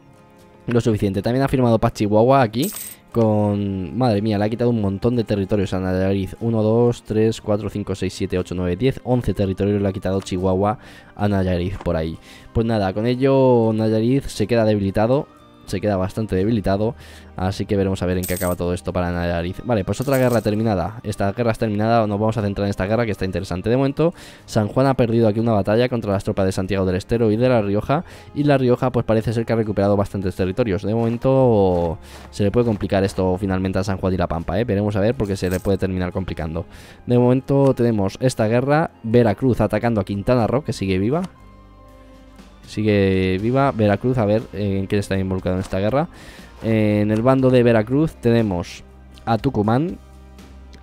lo suficiente. También ha firmado Paz Chihuahua aquí con... Madre mía, le ha quitado un montón de territorios a Nayarit. 1, 2, 3, 4, 5, 6, 7, 8, 9, 10, 11 territorios le ha quitado Chihuahua a Nayarit por ahí. Pues nada, con ello Nayarit se queda debilitado se queda bastante debilitado. Así que veremos a ver en qué acaba todo esto para nariz. Vale, pues otra guerra terminada. Esta guerra es terminada, nos vamos a centrar en esta guerra que está interesante de momento. San Juan ha perdido aquí una batalla contra las tropas de Santiago del Estero y de La Rioja. Y La Rioja pues parece ser que ha recuperado bastantes territorios. De momento se le puede complicar esto finalmente a San Juan y La Pampa, ¿eh? Veremos a ver porque se le puede terminar complicando. De momento tenemos esta guerra, Veracruz atacando a Quintana Roo, que sigue viva, sigue viva. Veracruz, a ver en eh, quién está involucrado en esta guerra. En el bando de Veracruz tenemos a Tucumán.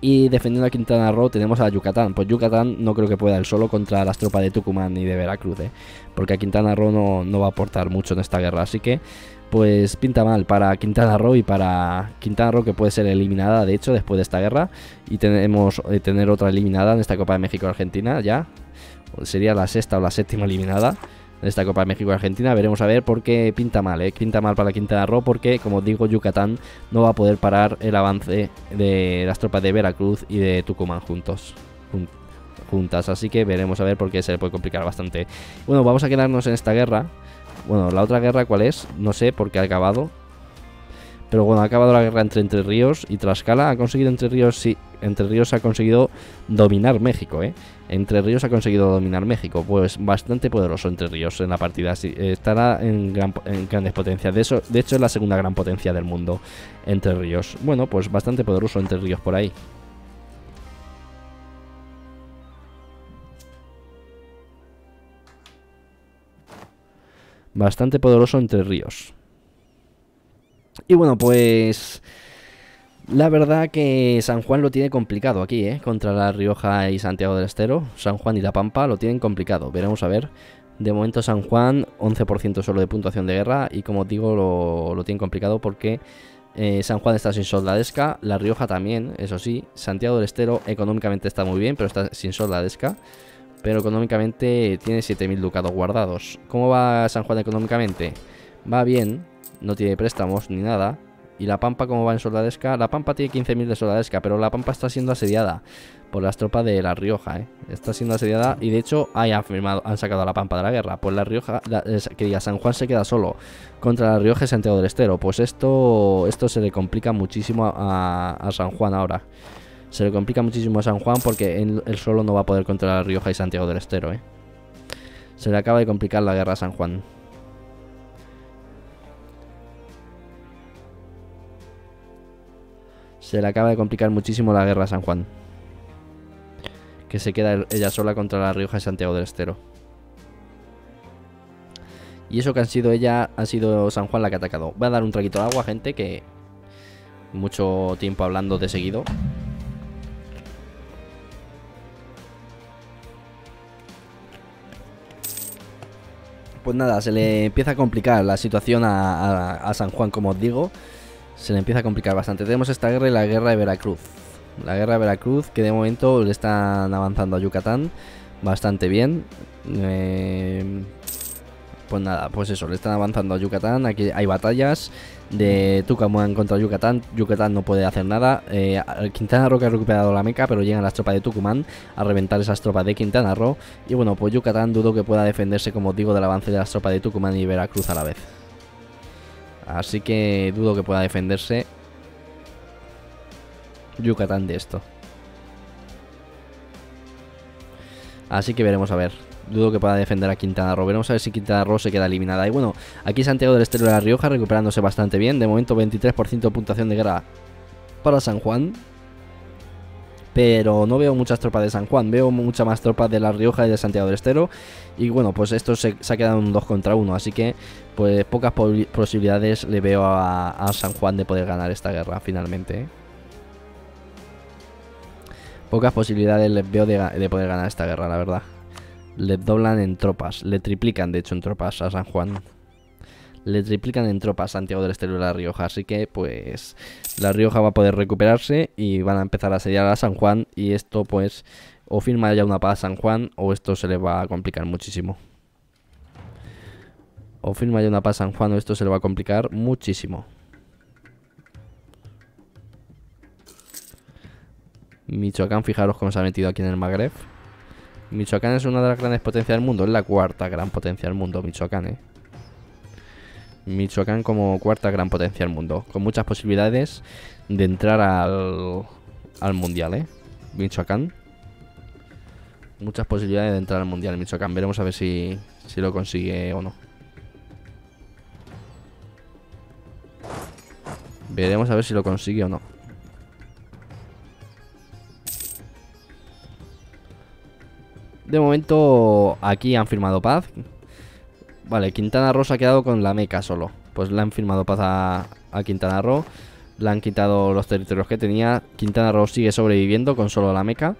Y defendiendo a Quintana Roo tenemos a Yucatán. Pues Yucatán no creo que pueda el solo contra las tropas de Tucumán y de Veracruz, eh, porque a Quintana Roo no, no va a aportar mucho en esta guerra. Así que pues pinta mal para Quintana Roo y para Quintana Roo que puede ser eliminada de hecho después de esta guerra y tenemos eh, tener otra eliminada en esta Copa de México Argentina ya sería la sexta o la séptima eliminada en esta Copa de México-Argentina. Veremos a ver qué pinta mal, ¿eh? pinta mal para la Quinta de Arroz porque, como digo, Yucatán no va a poder parar el avance de las tropas de Veracruz y de Tucumán juntos. juntas, así que veremos a ver por qué se le puede complicar bastante. Bueno, vamos a quedarnos en esta guerra. Bueno, la otra guerra cuál es, no sé qué ha acabado. Pero bueno, ha acabado la guerra entre Entre Ríos y Tlaxcala. Ha conseguido Entre Ríos, sí, Entre Ríos ha conseguido dominar México, ¿eh? Entre Ríos ha conseguido dominar México, pues bastante poderoso Entre Ríos en la partida. estará en, en, grandes potencias. De, eso, de hecho, es la segunda gran potencia del mundo, Entre Ríos. Bueno, pues bastante poderoso Entre Ríos por ahí. Bastante poderoso Entre Ríos. Y bueno, pues... La verdad que San Juan lo tiene complicado aquí, ¿eh? Contra La Rioja y Santiago del Estero. San Juan y La Pampa lo tienen complicado. Veremos a ver. De momento San Juan, 11% solo de puntuación de guerra. Y como digo, lo, lo tienen complicado porque eh, San Juan está sin soldadesca. La Rioja también, eso sí. Santiago del Estero económicamente está muy bien, pero está sin soldadesca. Pero económicamente tiene 7.000 ducados guardados. ¿Cómo va San Juan económicamente? Va bien, no tiene préstamos ni nada ¿Y La Pampa cómo va en soldadesca? La Pampa tiene 15.000 de soldadesca, pero La Pampa está siendo asediada por las tropas de La Rioja, ¿eh? Está siendo asediada y de hecho hay, han, han sacado a La Pampa de la guerra. Pues La Rioja, que San Juan se queda solo contra La Rioja y Santiago del Estero. Pues esto, esto se le complica muchísimo a, San Juan ahora. Se le complica muchísimo a San Juan porque él, solo no va a poder contra La Rioja y Santiago del Estero, ¿eh? Se le acaba de complicar la guerra a San Juan. Se le acaba de complicar muchísimo la guerra a San Juan. Que se queda ella sola contra la Rioja y Santiago del Estero. Y eso que ha sido ella, ha sido San Juan la que ha atacado. Voy a dar un traguito de agua, gente, que mucho tiempo hablando de seguido. Pues nada, se le empieza a complicar la situación a San Juan, como os digo se le empieza a complicar bastante. Tenemos esta guerra y la guerra de Veracruz. La guerra de Veracruz, que de momento le están avanzando a Yucatán bastante bien. Eh, pues nada, pues eso, le están avanzando a Yucatán. Aquí hay batallas de Tucumán contra Yucatán. Yucatán no puede hacer nada. Eh, Quintana Roo que ha recuperado la meca, pero llegan las tropas de Tucumán a reventar esas tropas de Quintana Roo. Y bueno, pues Yucatán dudo que pueda defenderse, como digo, del avance de las tropas de Tucumán y Veracruz a la vez. Así que dudo que pueda defenderse Yucatán de esto. Así que veremos a ver. Dudo que pueda defender a Quintana Roo. Veremos a ver si Quintana Roo se queda eliminada. Y bueno, aquí Santiago del Estero de La Rioja recuperándose bastante bien. De momento 23% de puntuación de guerra para San Juan pero no veo muchas tropas de San Juan, veo mucha más tropas de La Rioja y de Santiago del Estero. Y bueno, pues esto se, ha quedado un 2 contra 1, así que pues pocas posibilidades le veo a, San Juan de poder ganar esta guerra finalmente. ¿eh? Pocas posibilidades le veo de, de, poder ganar esta guerra, la verdad. Le doblan en tropas, le triplican de hecho en tropas a San Juan le triplican en tropas Santiago del Estero y La Rioja. Así que, pues, La Rioja va a poder recuperarse y van a empezar a sellar a San Juan. Y esto, pues, o firma ya una paz a San Juan o esto se le va a complicar muchísimo. O firma ya una paz a San Juan o esto se le va a complicar muchísimo. Michoacán, fijaros cómo se ha metido aquí en el Magreb. Michoacán es una de las grandes potencias del mundo, es la cuarta gran potencia del mundo, Michoacán, ¿eh? Michoacán como cuarta gran potencia del mundo, con muchas posibilidades de entrar al, al mundial, ¿eh? Michoacán. Muchas posibilidades de entrar al mundial Michoacán. Veremos a ver si, si lo consigue o no. Veremos a ver si lo consigue o no. De momento aquí han firmado paz Vale, Quintana Roo se ha quedado con la meca solo. Pues la han firmado paz a, Quintana Roo. Le han quitado los territorios que tenía. Quintana Roo sigue sobreviviendo con solo la meca.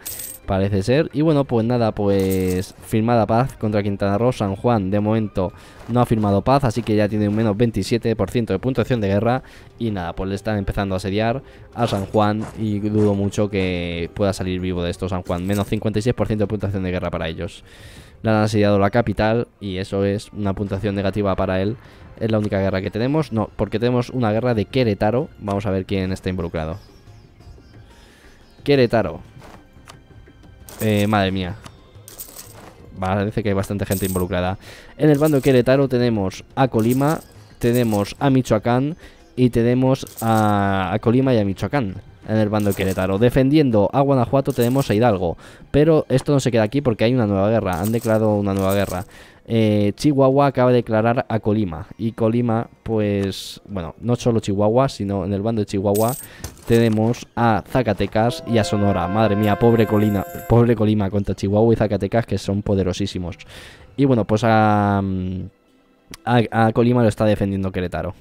Parece ser. Y bueno, pues nada, pues firmada paz contra Quintana Roo. San Juan de momento no ha firmado paz, así que ya tiene un menos 27% de puntuación de guerra. Y nada, pues le están empezando a asediar a San Juan y dudo mucho que pueda salir vivo de esto San Juan. Menos 56% de puntuación de guerra para ellos le han asediado la capital y eso es una puntuación negativa para él. Es la única guerra que tenemos, no, porque tenemos una guerra de Querétaro. Vamos a ver quién está involucrado. Querétaro. Eh, madre mía. Parece que hay bastante gente involucrada. En el bando de Querétaro tenemos a Colima, tenemos a Michoacán y tenemos a, a Colima y a Michoacán en el bando de Querétaro. Defendiendo a Guanajuato tenemos a Hidalgo, pero esto no se queda aquí porque hay una nueva guerra, han declarado una nueva guerra. Eh, Chihuahua acaba de declarar a Colima y Colima, pues, bueno, no solo Chihuahua, sino en el bando de Chihuahua tenemos a Zacatecas y a Sonora. Madre mía, pobre Colima, pobre Colima contra Chihuahua y Zacatecas que son poderosísimos. Y bueno, pues a mm, Colima lo está defendiendo Querétaro.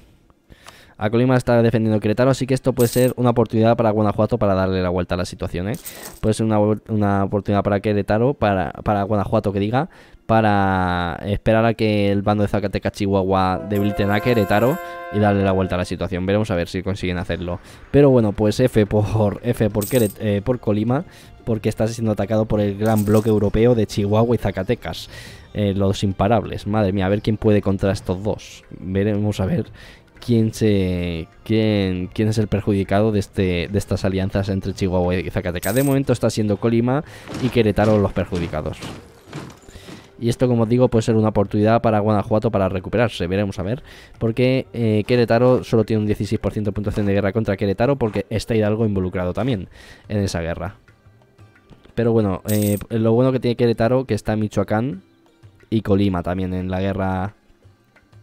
A Colima está defendiendo Querétaro, así que esto puede ser una oportunidad para Guanajuato para darle la vuelta a la situación. ¿eh? Puede ser una, oportunidad para Querétaro, para, Guanajuato que diga, para esperar a que el bando de Zacatecas Chihuahua debiliten a Querétaro y darle la vuelta a la situación. Veremos a ver si consiguen hacerlo. Pero bueno, pues F por F por, eh, por Colima, porque está siendo atacado por el gran bloque europeo de Chihuahua y Zacatecas. Eh, los imparables. Madre mía, a ver quién puede contra estos dos. Veremos a ver quién, es el perjudicado de, este, de estas alianzas entre Chihuahua y Zacatecas. De momento está siendo Colima y Querétaro los perjudicados. Y esto, como os digo, puede ser una oportunidad para Guanajuato para recuperarse. Veremos a ver. Porque eh, Querétaro solo tiene un 16% de puntuación de guerra contra Querétaro porque está Hidalgo involucrado también en esa guerra. Pero bueno, eh, lo bueno que tiene Querétaro, que está Michoacán y Colima también en la guerra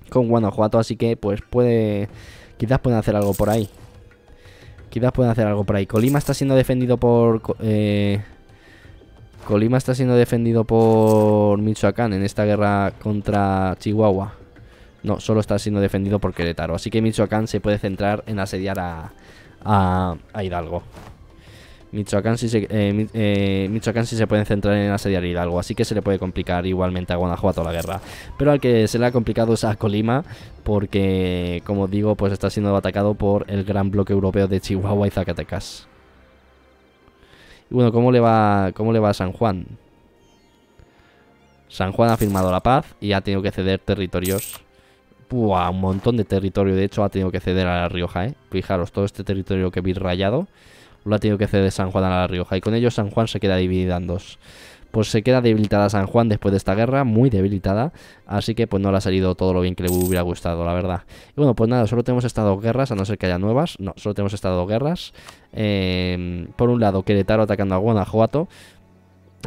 con Guanajuato, así que pues puede... Quizás pueden hacer algo por ahí. Quizás pueden hacer algo por ahí. Colima está siendo defendido por... Eh, Colima está siendo defendido por Michoacán en esta guerra contra Chihuahua. No, solo está siendo defendido por Querétaro. Así que Michoacán se puede centrar en asediar a, a Hidalgo. Michoacán sí, se, eh, eh Michoacán sí se pueden centrar en asediar algo así que se le puede complicar igualmente a Guanajuato la guerra. Pero al que se le ha complicado es a Colima, porque, como digo, pues está siendo atacado por el gran bloque europeo de Chihuahua y Zacatecas. Y bueno, ¿cómo le va, cómo le va a San Juan? San Juan ha firmado la paz y ha tenido que ceder territorios. Buah, un montón de territorio, de hecho, ha tenido que ceder a La Rioja, ¿eh? Fijaros, todo este territorio que vi rayado lo ha tenido que ceder San Juan a La Rioja y con ello San Juan se queda dividida en dos. Pues se queda debilitada San Juan después de esta guerra, muy debilitada, así que pues no le ha salido todo lo bien que le hubiera gustado, la verdad. Y bueno, pues nada, solo tenemos estado guerras, a no ser que haya nuevas, no, solo tenemos estado guerras. Em, por un lado, Querétaro atacando a Guanajuato,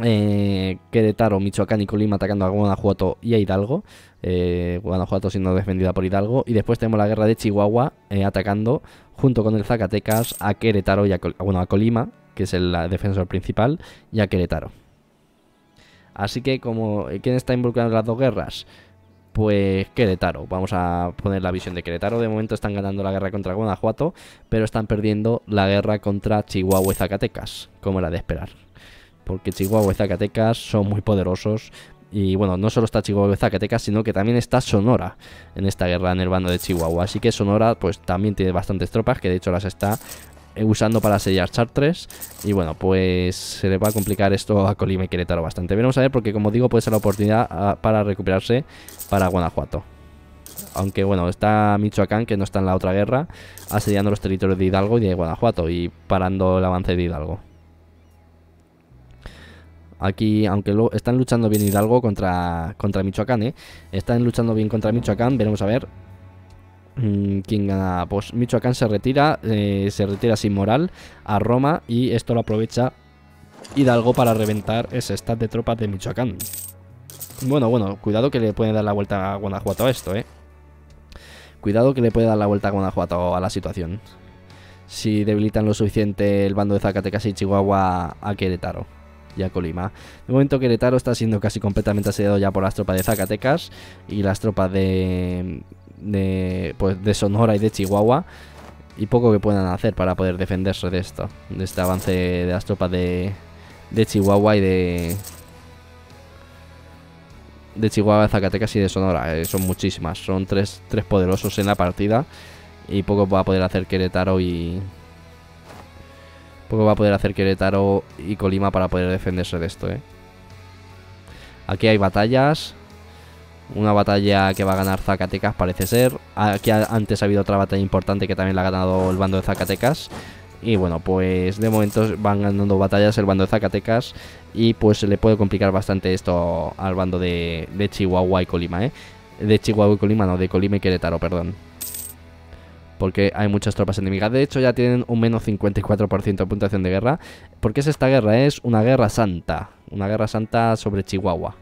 Queretaro, eh, Querétaro, Michoacán y Colima atacando a Guanajuato y a Hidalgo. Eh, Guanajuato siendo defendida por Hidalgo. Y después tenemos la guerra de Chihuahua eh, atacando junto con el Zacatecas a Querétaro y a, bueno, Colima, que es el defensor principal, y a Querétaro. Así que, como, ¿quién está involucrado en las dos guerras? Pues Querétaro, vamos a poner la visión de Querétaro. De momento están ganando la guerra contra Guanajuato, pero están perdiendo la guerra contra Chihuahua y Zacatecas, como era de esperar porque Chihuahua y Zacatecas son muy poderosos. Y bueno, no solo está Chihuahua y Zacatecas, sino que también está Sonora en esta guerra en el bando de Chihuahua. Así que Sonora pues también tiene bastantes tropas, que de hecho las está eh, usando para sellar Chartres. Y bueno, pues se le va a complicar esto a Colima y Querétaro bastante. Veremos a ver, porque como digo, puede ser la oportunidad ah, para recuperarse para Guanajuato. Aunque bueno, está Michoacán, que no está en la otra guerra, asediando los territorios de Hidalgo y de Guanajuato y parando el avance de Hidalgo. Aquí, aunque están luchando bien Hidalgo contra, contra Michoacán, ¿eh? Están luchando bien contra Michoacán, veremos a ver. Mm, ¿Quién gana? Pues Michoacán se retira, eh, se retira sin moral a Roma y esto lo aprovecha Hidalgo para reventar ese stat de tropas de Michoacán. Bueno, bueno, cuidado que le puede dar la vuelta a Guanajuato a esto, ¿eh? Cuidado que le puede dar la vuelta a Guanajuato a la situación. Si debilitan lo suficiente el bando de Zacatecas y Chihuahua a Querétaro ya Colima. De momento Querétaro está siendo casi completamente asediado ya por las tropas de Zacatecas y las tropas de, de, pues, de Sonora y de Chihuahua y poco que puedan hacer para poder defenderse de esto, de este avance de las tropas de, de Chihuahua y de... De Chihuahua, Zacatecas y de Sonora. Eh, son muchísimas. Son tres, tres poderosos en la partida. Y poco va a poder hacer Querétaro y, poco va a poder hacer Querétaro y Colima para poder defenderse de esto, ¿eh? Aquí hay batallas. Una batalla que va a ganar Zacatecas, parece ser. Aquí antes ha habido otra batalla importante que también la ha ganado el bando de Zacatecas. Y bueno, pues de momento van ganando batallas el bando de Zacatecas y pues se le puede complicar bastante esto al bando de, de Chihuahua y Colima, ¿eh? De Chihuahua y Colima, no, de Colima y Querétaro, perdón porque hay muchas tropas enemigas. De hecho, ya tienen un menos 54% de puntuación de guerra. ¿Por qué es esta guerra, es una guerra santa. Una guerra santa sobre Chihuahua.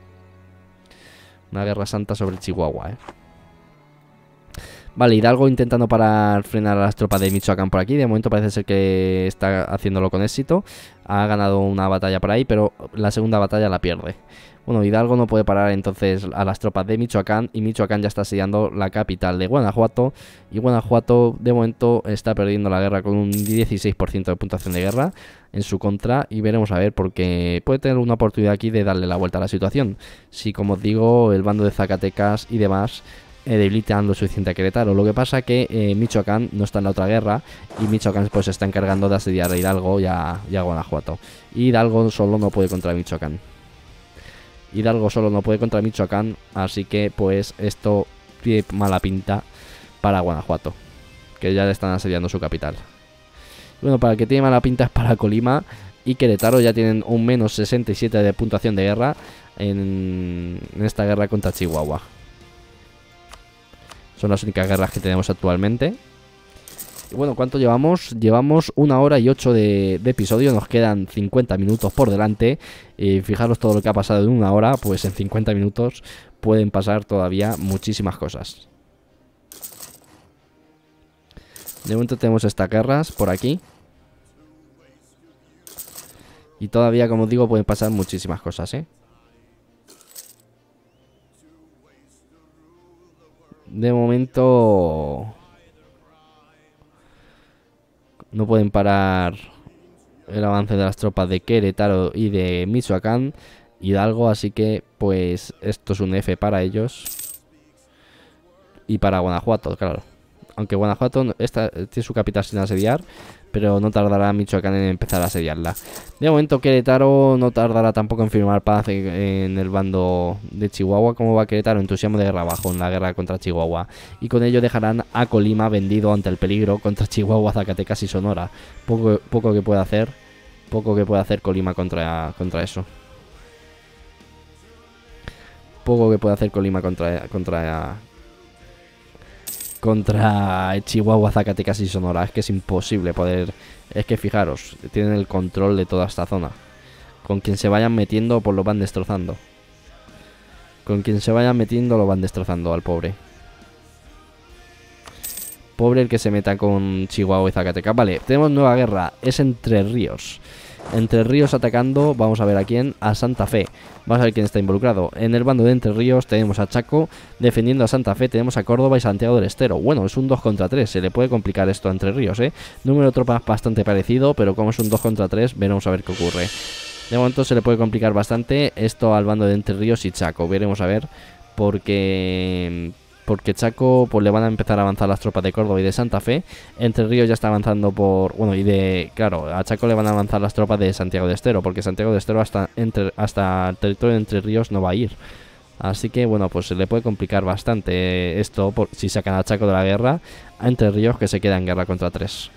Una guerra santa sobre Chihuahua, eh. Vale, Hidalgo intentando parar, frenar a las tropas de Michoacán por aquí. De momento parece ser que está haciéndolo con éxito. Ha ganado una batalla por ahí, pero la segunda batalla la pierde. Bueno, Hidalgo no puede parar entonces a las tropas de Michoacán y Michoacán ya está asediando la capital de Guanajuato y Guanajuato de momento está perdiendo la guerra con un 16% de puntuación de guerra en su contra y veremos a ver porque puede tener una oportunidad aquí de darle la vuelta a la situación. Si como os digo el bando de Zacatecas y demás eh, debilitan lo suficiente a Querétaro. Lo que pasa que eh, Michoacán no está en la otra guerra y Michoacán pues se está encargando de asediar a Hidalgo y a Guanajuato. Y Hidalgo solo no puede contra Michoacán. Hidalgo solo no puede contra Michoacán, así que pues esto tiene mala pinta para Guanajuato, que ya le están asediando su capital. Bueno, para el que tiene mala pinta es para Colima y Querétaro, ya tienen un menos 67 de puntuación de guerra en, en esta guerra contra Chihuahua. Son las únicas guerras que tenemos actualmente. Bueno, ¿cuánto llevamos? Llevamos una hora y ocho de, episodio, nos quedan 50 minutos por delante. Eh, fijaros todo lo que ha pasado en una hora, pues en 50 minutos pueden pasar todavía muchísimas cosas. De momento tenemos esta carras por aquí. Y todavía, como os digo, pueden pasar muchísimas cosas, ¿eh? De momento... No pueden parar el avance de las tropas de Querétaro y de Michoacán, Hidalgo, así que pues esto es un F para ellos y para Guanajuato, claro aunque Guanajuato tiene su capital sin asediar, pero no tardará Michoacán en empezar a asediarla. De momento Querétaro no tardará tampoco en firmar paz en el bando de Chihuahua. como va Querétaro? Entusiasmo de guerra abajo en la guerra contra Chihuahua. Y con ello dejarán a Colima vendido ante el peligro contra Chihuahua, Zacatecas y Sonora. Poco, poco que pueda hacer, poco que pueda hacer Colima contra, contra eso. Poco que puede hacer Colima contra, contra, contra Chihuahua, Zacatecas y Sonora. Es que es imposible poder. Es que fijaros, tienen el control de toda esta zona. Con quien se vayan metiendo, pues lo van destrozando. Con quien se vayan metiendo, lo van destrozando al pobre. Pobre el que se meta con Chihuahua y Zacatecas. Vale, tenemos nueva guerra. Es entre ríos. Entre Ríos atacando, vamos a ver a quién, a Santa Fe. Vamos a ver quién está involucrado. En el bando de Entre Ríos tenemos a Chaco, defendiendo a Santa Fe tenemos a Córdoba y Santiago del Estero. Bueno, es un 2 contra 3, se le puede complicar esto a Entre Ríos, ¿eh? Número de tropas bastante parecido, pero como es un 2 contra 3, veremos a ver qué ocurre. De momento se le puede complicar bastante esto al bando de Entre Ríos y Chaco. Veremos a ver porque porque Chaco pues le van a empezar a avanzar las tropas de Córdoba y de Santa Fe. Entre Ríos ya está avanzando por. Bueno, y de. Claro, a Chaco le van a avanzar las tropas de Santiago de Estero, porque Santiago de Estero hasta, entre, hasta el territorio de Entre Ríos no va a ir. Así que bueno, pues se le puede complicar bastante eh, esto por, si sacan a Chaco de la guerra, a Entre Ríos que se queda en guerra contra tres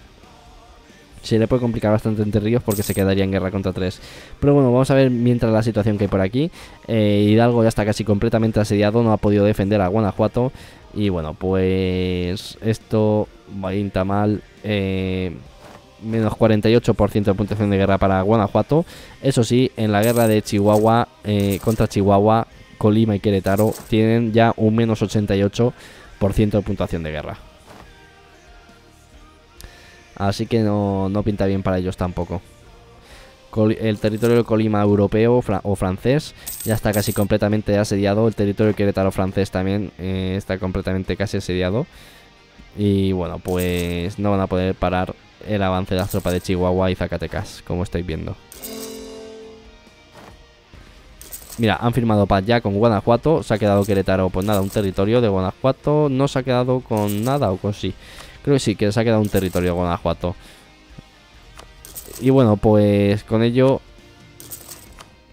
se le puede complicar bastante Entre Ríos porque se quedaría en guerra contra tres. Pero bueno, vamos a ver mientras la situación que hay por aquí. Eh, Hidalgo ya está casi completamente asediado, no ha podido defender a Guanajuato. Y bueno, pues esto va mal. Eh, menos 48% de puntuación de guerra para Guanajuato. Eso sí, en la guerra de Chihuahua eh, contra Chihuahua, Colima y Querétaro tienen ya un menos 88% de puntuación de guerra. Así que no, pinta bien para ellos tampoco. el territorio de Colima europeo o francés ya está casi completamente asediado. El territorio querétaro francés también eh, está completamente casi asediado. Y bueno, pues no van a poder parar el avance de las tropas de Chihuahua y Zacatecas, como estáis viendo. Mira, han firmado paz ya con Guanajuato, se ha quedado Querétaro, pues nada, un territorio de Guanajuato, no se ha quedado con nada o con sí. Creo que sí, que se ha quedado un territorio Guanajuato. Y bueno, pues con ello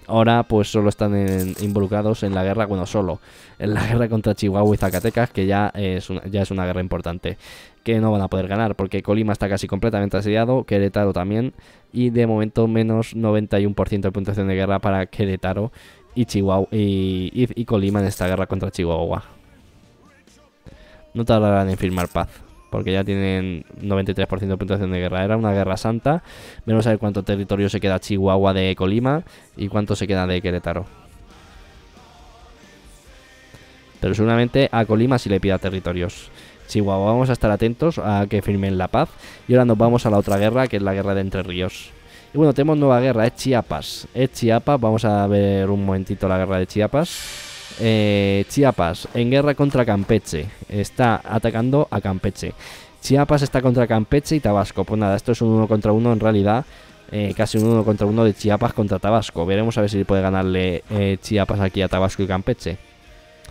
ahora pues solo están involucrados en la guerra, bueno, solo en la guerra contra Chihuahua y Zacatecas, que ya es, una, ya es una guerra importante, que no van a poder ganar, porque Colima está casi completamente asediado, Querétaro también, y de momento menos 91% de puntuación de guerra para Querétaro y, Chihuahua, y Colima en esta guerra contra Chihuahua. No tardarán en firmar paz porque ya tienen 93% de puntuación de guerra. Era una guerra santa. menos a ver cuánto territorio se queda Chihuahua de Colima y cuánto se queda de Querétaro. Pero seguramente a Colima sí le pida territorios. Chihuahua, vamos a estar atentos a que firmen la paz. Y ahora nos vamos a la otra guerra, que es la guerra de Entre Ríos. Y bueno, tenemos nueva guerra, es Chiapas. Es Chiapas, vamos a ver un momentito la guerra de Chiapas. Eh, Chiapas, en guerra contra Campeche. Está atacando a Campeche. Chiapas está contra Campeche y Tabasco. Pues nada, esto es un uno contra uno en realidad. Eh, casi un uno contra uno de Chiapas contra Tabasco. Veremos a ver si puede ganarle eh, Chiapas aquí a Tabasco y Campeche.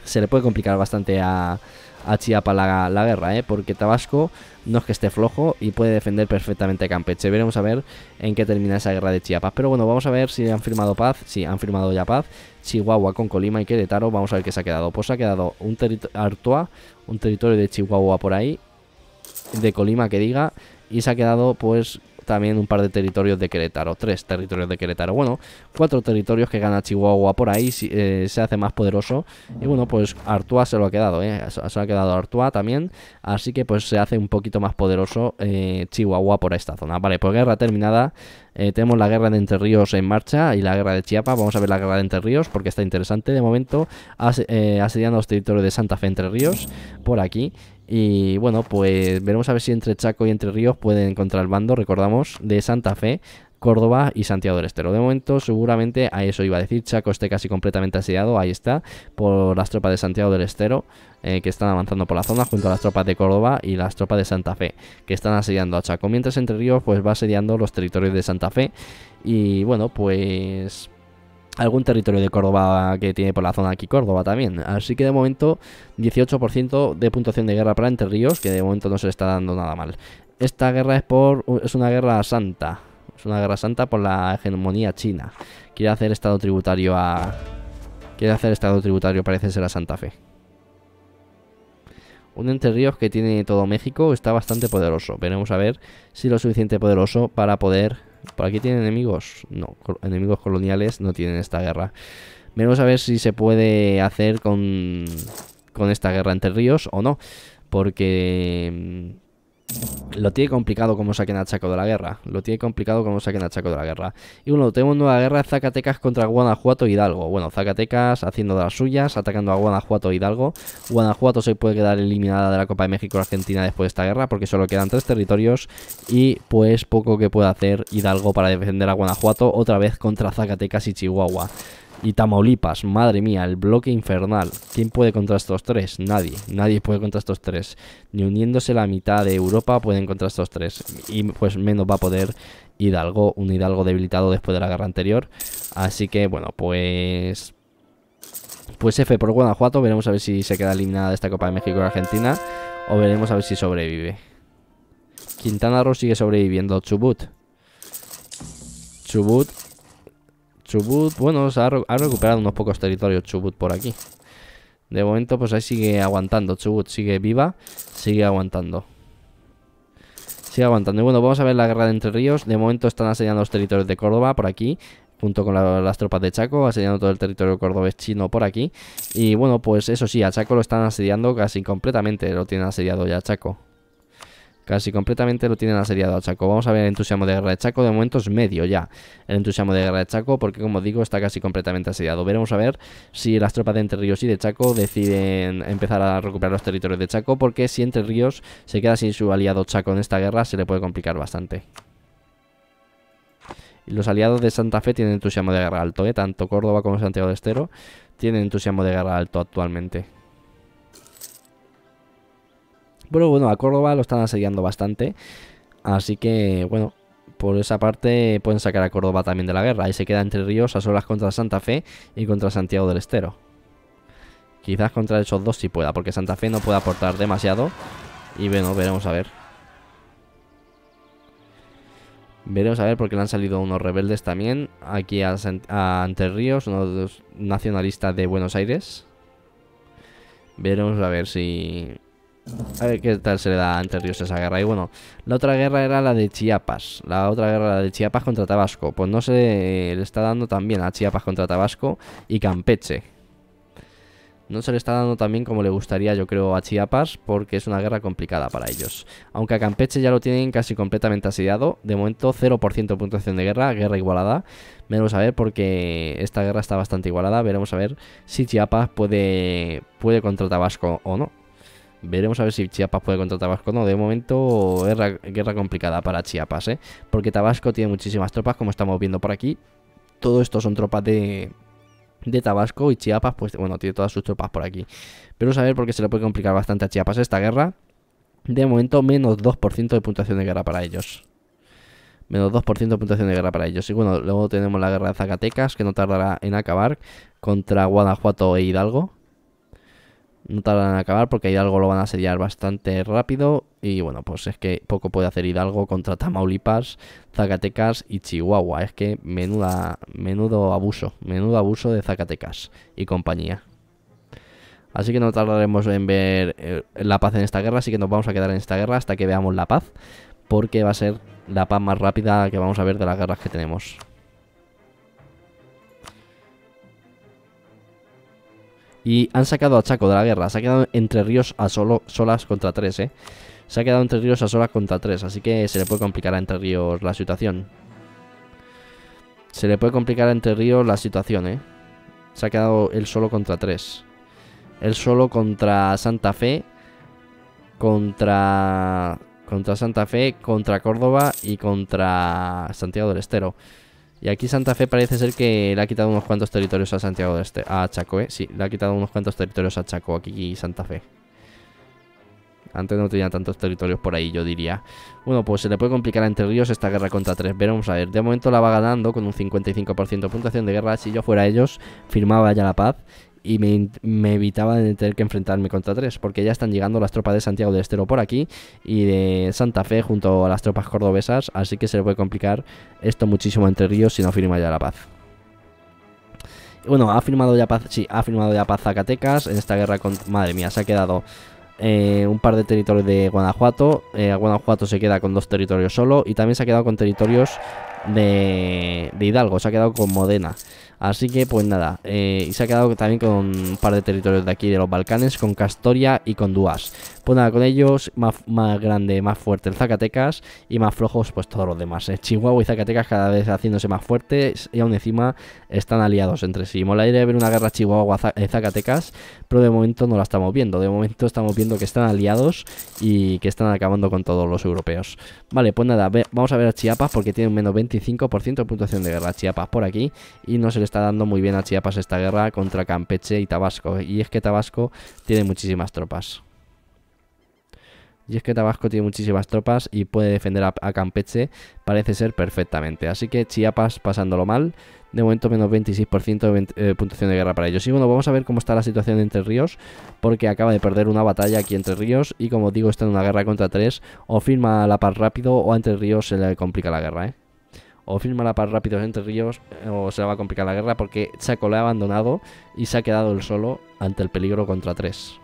Se le puede complicar bastante a, a Chiapas la, guerra, ¿eh? porque Tabasco no es que esté flojo y puede defender perfectamente a Campeche. Veremos a ver en qué termina esa guerra de Chiapas. Pero bueno, vamos a ver si han firmado paz. Sí, han firmado ya paz. Chihuahua con Colima y Querétaro. Vamos a ver qué se ha quedado. Pues se ha quedado un un territorio de Chihuahua por ahí, de Colima que diga. Y se ha quedado pues también un par de territorios de Querétaro, tres territorios de Querétaro, bueno, cuatro territorios que gana Chihuahua por ahí, eh, se hace más poderoso y bueno, pues Artuá se lo ha quedado, eh, se lo ha quedado Artuá también, así que pues se hace un poquito más poderoso eh, Chihuahua por esta zona. Vale, pues guerra terminada, tenemos la guerra de Entre Ríos en marcha y la guerra de Chiapa, vamos a ver la guerra de Entre Ríos porque está interesante de momento, asediando los territorios de Santa Fe Entre Ríos por aquí y bueno, pues veremos a ver si entre Chaco y Entre Ríos pueden encontrar el bando, recordamos, de Santa Fe, Córdoba y Santiago del Estero. De momento, seguramente a eso iba a decir. Chaco esté casi completamente asediado, ahí está, por las tropas de Santiago del Estero, eh, que están avanzando por la zona, junto a las tropas de Córdoba y las tropas de Santa Fe, que están asediando a Chaco. Mientras Entre Ríos, pues va asediando los territorios de Santa Fe. Y bueno, pues algún territorio de Córdoba que tiene por la zona aquí Córdoba también. Así que de momento 18% de puntuación de guerra para Entre Ríos, que de momento no se le está dando nada mal. Esta guerra es por es una guerra santa, es una guerra santa por la hegemonía china. Quiere hacer estado tributario a quiere hacer estado tributario parece ser a Santa Fe. Un Entre Ríos que tiene todo México está bastante poderoso. Veremos a ver si lo suficiente poderoso para poder ¿Por aquí tienen enemigos? No, enemigos coloniales no tienen esta guerra. Veremos a ver si se puede hacer con, con esta guerra entre ríos o no. Porque mm, lo tiene complicado como saquen a Chaco de la Guerra. Lo tiene complicado como saquen a Chaco de la Guerra. Y bueno, tenemos nueva guerra Zacatecas contra Guanajuato e Hidalgo. Bueno, Zacatecas haciendo de las suyas, atacando a Guanajuato e Hidalgo. Guanajuato se puede quedar eliminada de la Copa de México Argentina después de esta guerra porque solo quedan tres territorios y pues poco que pueda hacer Hidalgo para defender a Guanajuato otra vez contra Zacatecas y Chihuahua y Tamaulipas. Madre mía, el bloque infernal. ¿Quién puede contra estos tres? Nadie. Nadie puede contra estos tres. Ni uniéndose la mitad de Europa pueden contra estos tres. Y pues menos va a poder Hidalgo, un Hidalgo debilitado después de la guerra anterior. Así que bueno, pues... Pues F por Guanajuato. Veremos a ver si se queda eliminada de esta Copa de México Argentina. O veremos a ver si sobrevive. Quintana Roo sigue sobreviviendo. Chubut. Chubut Chubut, bueno, se ha, recuperado unos pocos territorios Chubut por aquí. De momento, pues ahí sigue aguantando. Chubut sigue viva, sigue aguantando. Sigue aguantando. Y bueno, vamos a ver la guerra de Entre Ríos. De momento están asediando los territorios de Córdoba por aquí junto con las tropas de Chaco, asediando todo el territorio cordobés chino por aquí. Y bueno, pues eso sí, a Chaco lo están asediando casi completamente, lo tienen asediado ya Chaco. Casi completamente lo tienen asediado a Chaco. Vamos a ver el entusiasmo de guerra de Chaco. De momento es medio ya el entusiasmo de guerra de Chaco, porque como digo, está casi completamente asediado. Veremos a ver si las tropas de Entre Ríos y de Chaco deciden empezar a recuperar los territorios de Chaco, porque si Entre Ríos se queda sin su aliado Chaco en esta guerra, se le puede complicar bastante. los aliados de Santa Fe tienen entusiasmo de guerra alto, ¿eh? tanto Córdoba como Santiago de Estero tienen entusiasmo de guerra alto actualmente. Pero bueno, a Córdoba lo están asediando bastante. Así que, bueno, por esa parte pueden sacar a Córdoba también de la guerra. Ahí se queda Entre Ríos a solas contra Santa Fe y contra Santiago del Estero. Quizás contra esos dos sí pueda, porque Santa Fe no puede aportar demasiado. Y bueno, veremos a ver. Veremos a ver porque le han salido unos rebeldes también aquí a, Entre Ríos, unos nacionalistas de Buenos Aires. Veremos a ver si a ver qué tal se le da ante Ríos esa guerra. Y bueno, la otra guerra era la de Chiapas. La otra guerra, la de Chiapas contra Tabasco. Pues no se le está dando también a Chiapas contra Tabasco y Campeche. No se le está dando también como le gustaría, yo creo, a Chiapas, porque es una guerra complicada para ellos. Aunque a Campeche ya lo tienen casi completamente asediado. De momento, 0% puntuación de guerra, guerra igualada. Veremos a ver, porque esta guerra está bastante igualada. Veremos a ver si Chiapas puede, puede contra Tabasco o no. Veremos a ver si Chiapas puede contra Tabasco. No, de momento es guerra complicada para Chiapas, ¿eh? Porque Tabasco tiene muchísimas tropas, como estamos viendo por aquí. Todo esto son tropas de, de Tabasco y Chiapas, pues bueno, tiene todas sus tropas por aquí. Pero a ver porque se le puede complicar bastante a Chiapas esta guerra. De momento, menos 2% de puntuación de guerra para ellos. Menos 2% de puntuación de guerra para ellos. Y bueno, luego tenemos la guerra de Zacatecas, que no tardará en acabar, contra Guanajuato e Hidalgo no tardan en acabar porque Hidalgo lo van a sellar bastante rápido. Y bueno, pues es que poco puede hacer Hidalgo contra Tamaulipas, Zacatecas y Chihuahua. Es que menuda, menudo abuso, menudo abuso de Zacatecas y compañía. Así que no tardaremos en ver eh, la paz en esta guerra, así que nos vamos a quedar en esta guerra hasta que veamos la paz, porque va a ser la paz más rápida que vamos a ver de las guerras que tenemos. Y han sacado a Chaco de la guerra. Se ha quedado entre ríos a solo, solas contra tres, ¿eh? Se ha quedado entre ríos a solas contra tres. Así que se le puede complicar a Entre Ríos la situación. Se le puede complicar a Entre Ríos la situación, ¿eh? Se ha quedado él solo contra tres. Él solo contra Santa Fe. Contra... Contra Santa Fe, contra Córdoba y contra Santiago del Estero. Y aquí Santa Fe parece ser que le ha quitado unos cuantos territorios a Santiago de este, a Chaco, ¿eh? Sí, le ha quitado unos cuantos territorios a Chaco aquí y Santa Fe. Antes no tenía tantos territorios por ahí, yo diría. Bueno, pues se le puede complicar a Entre Ríos esta guerra contra tres. Pero vamos a ver, de momento la va ganando con un 55% de puntuación de guerra. Si yo fuera ellos, firmaba ya la paz y me, evitaba de tener que enfrentarme contra tres, porque ya están llegando las tropas de Santiago de Estero por aquí y de Santa Fe junto a las tropas cordobesas, así que se le puede complicar esto muchísimo entre Ríos si no firma ya la paz. Bueno, ha firmado ya paz, sí, ha firmado ya paz Zacatecas en esta guerra con... Madre mía, se ha quedado eh, un par de territorios de Guanajuato, eh, Guanajuato se queda con dos territorios solo y también se ha quedado con territorios de, de Hidalgo, se ha quedado con Modena. Así que pues nada, eh, y se ha quedado también con un par de territorios de aquí de los Balcanes, con Castoria y con Duas. Pues nada, con ellos más, más grande, más fuerte el Zacatecas y más flojos pues todos los demás. ¿eh? Chihuahua y Zacatecas cada vez haciéndose más fuertes y aún encima están aliados entre sí. Mola a ver una guerra Chihuahua-Zacatecas, eh, pero de momento no la estamos viendo. De momento estamos viendo que están aliados y que están acabando con todos los europeos. Vale, pues nada, vamos a ver a Chiapas porque tienen menos 25% de puntuación de guerra Chiapas por aquí y no se les está dando muy bien a Chiapas esta guerra contra Campeche y Tabasco. Y es que Tabasco tiene muchísimas tropas. Y es que Tabasco tiene muchísimas tropas y puede defender a, Campeche, parece ser perfectamente. Así que Chiapas pasándolo mal, de momento menos 26% de eh, puntuación de guerra para ellos. Y bueno, vamos a ver cómo está la situación Entre Ríos, porque acaba de perder una batalla aquí Entre Ríos y como digo está en una guerra contra tres, o firma la paz rápido o a Entre Ríos se le complica la guerra, ¿eh? o firma la paz rápido Entre Ríos o se va a complicar la guerra porque Chaco le ha abandonado y se ha quedado el solo ante el peligro contra 3.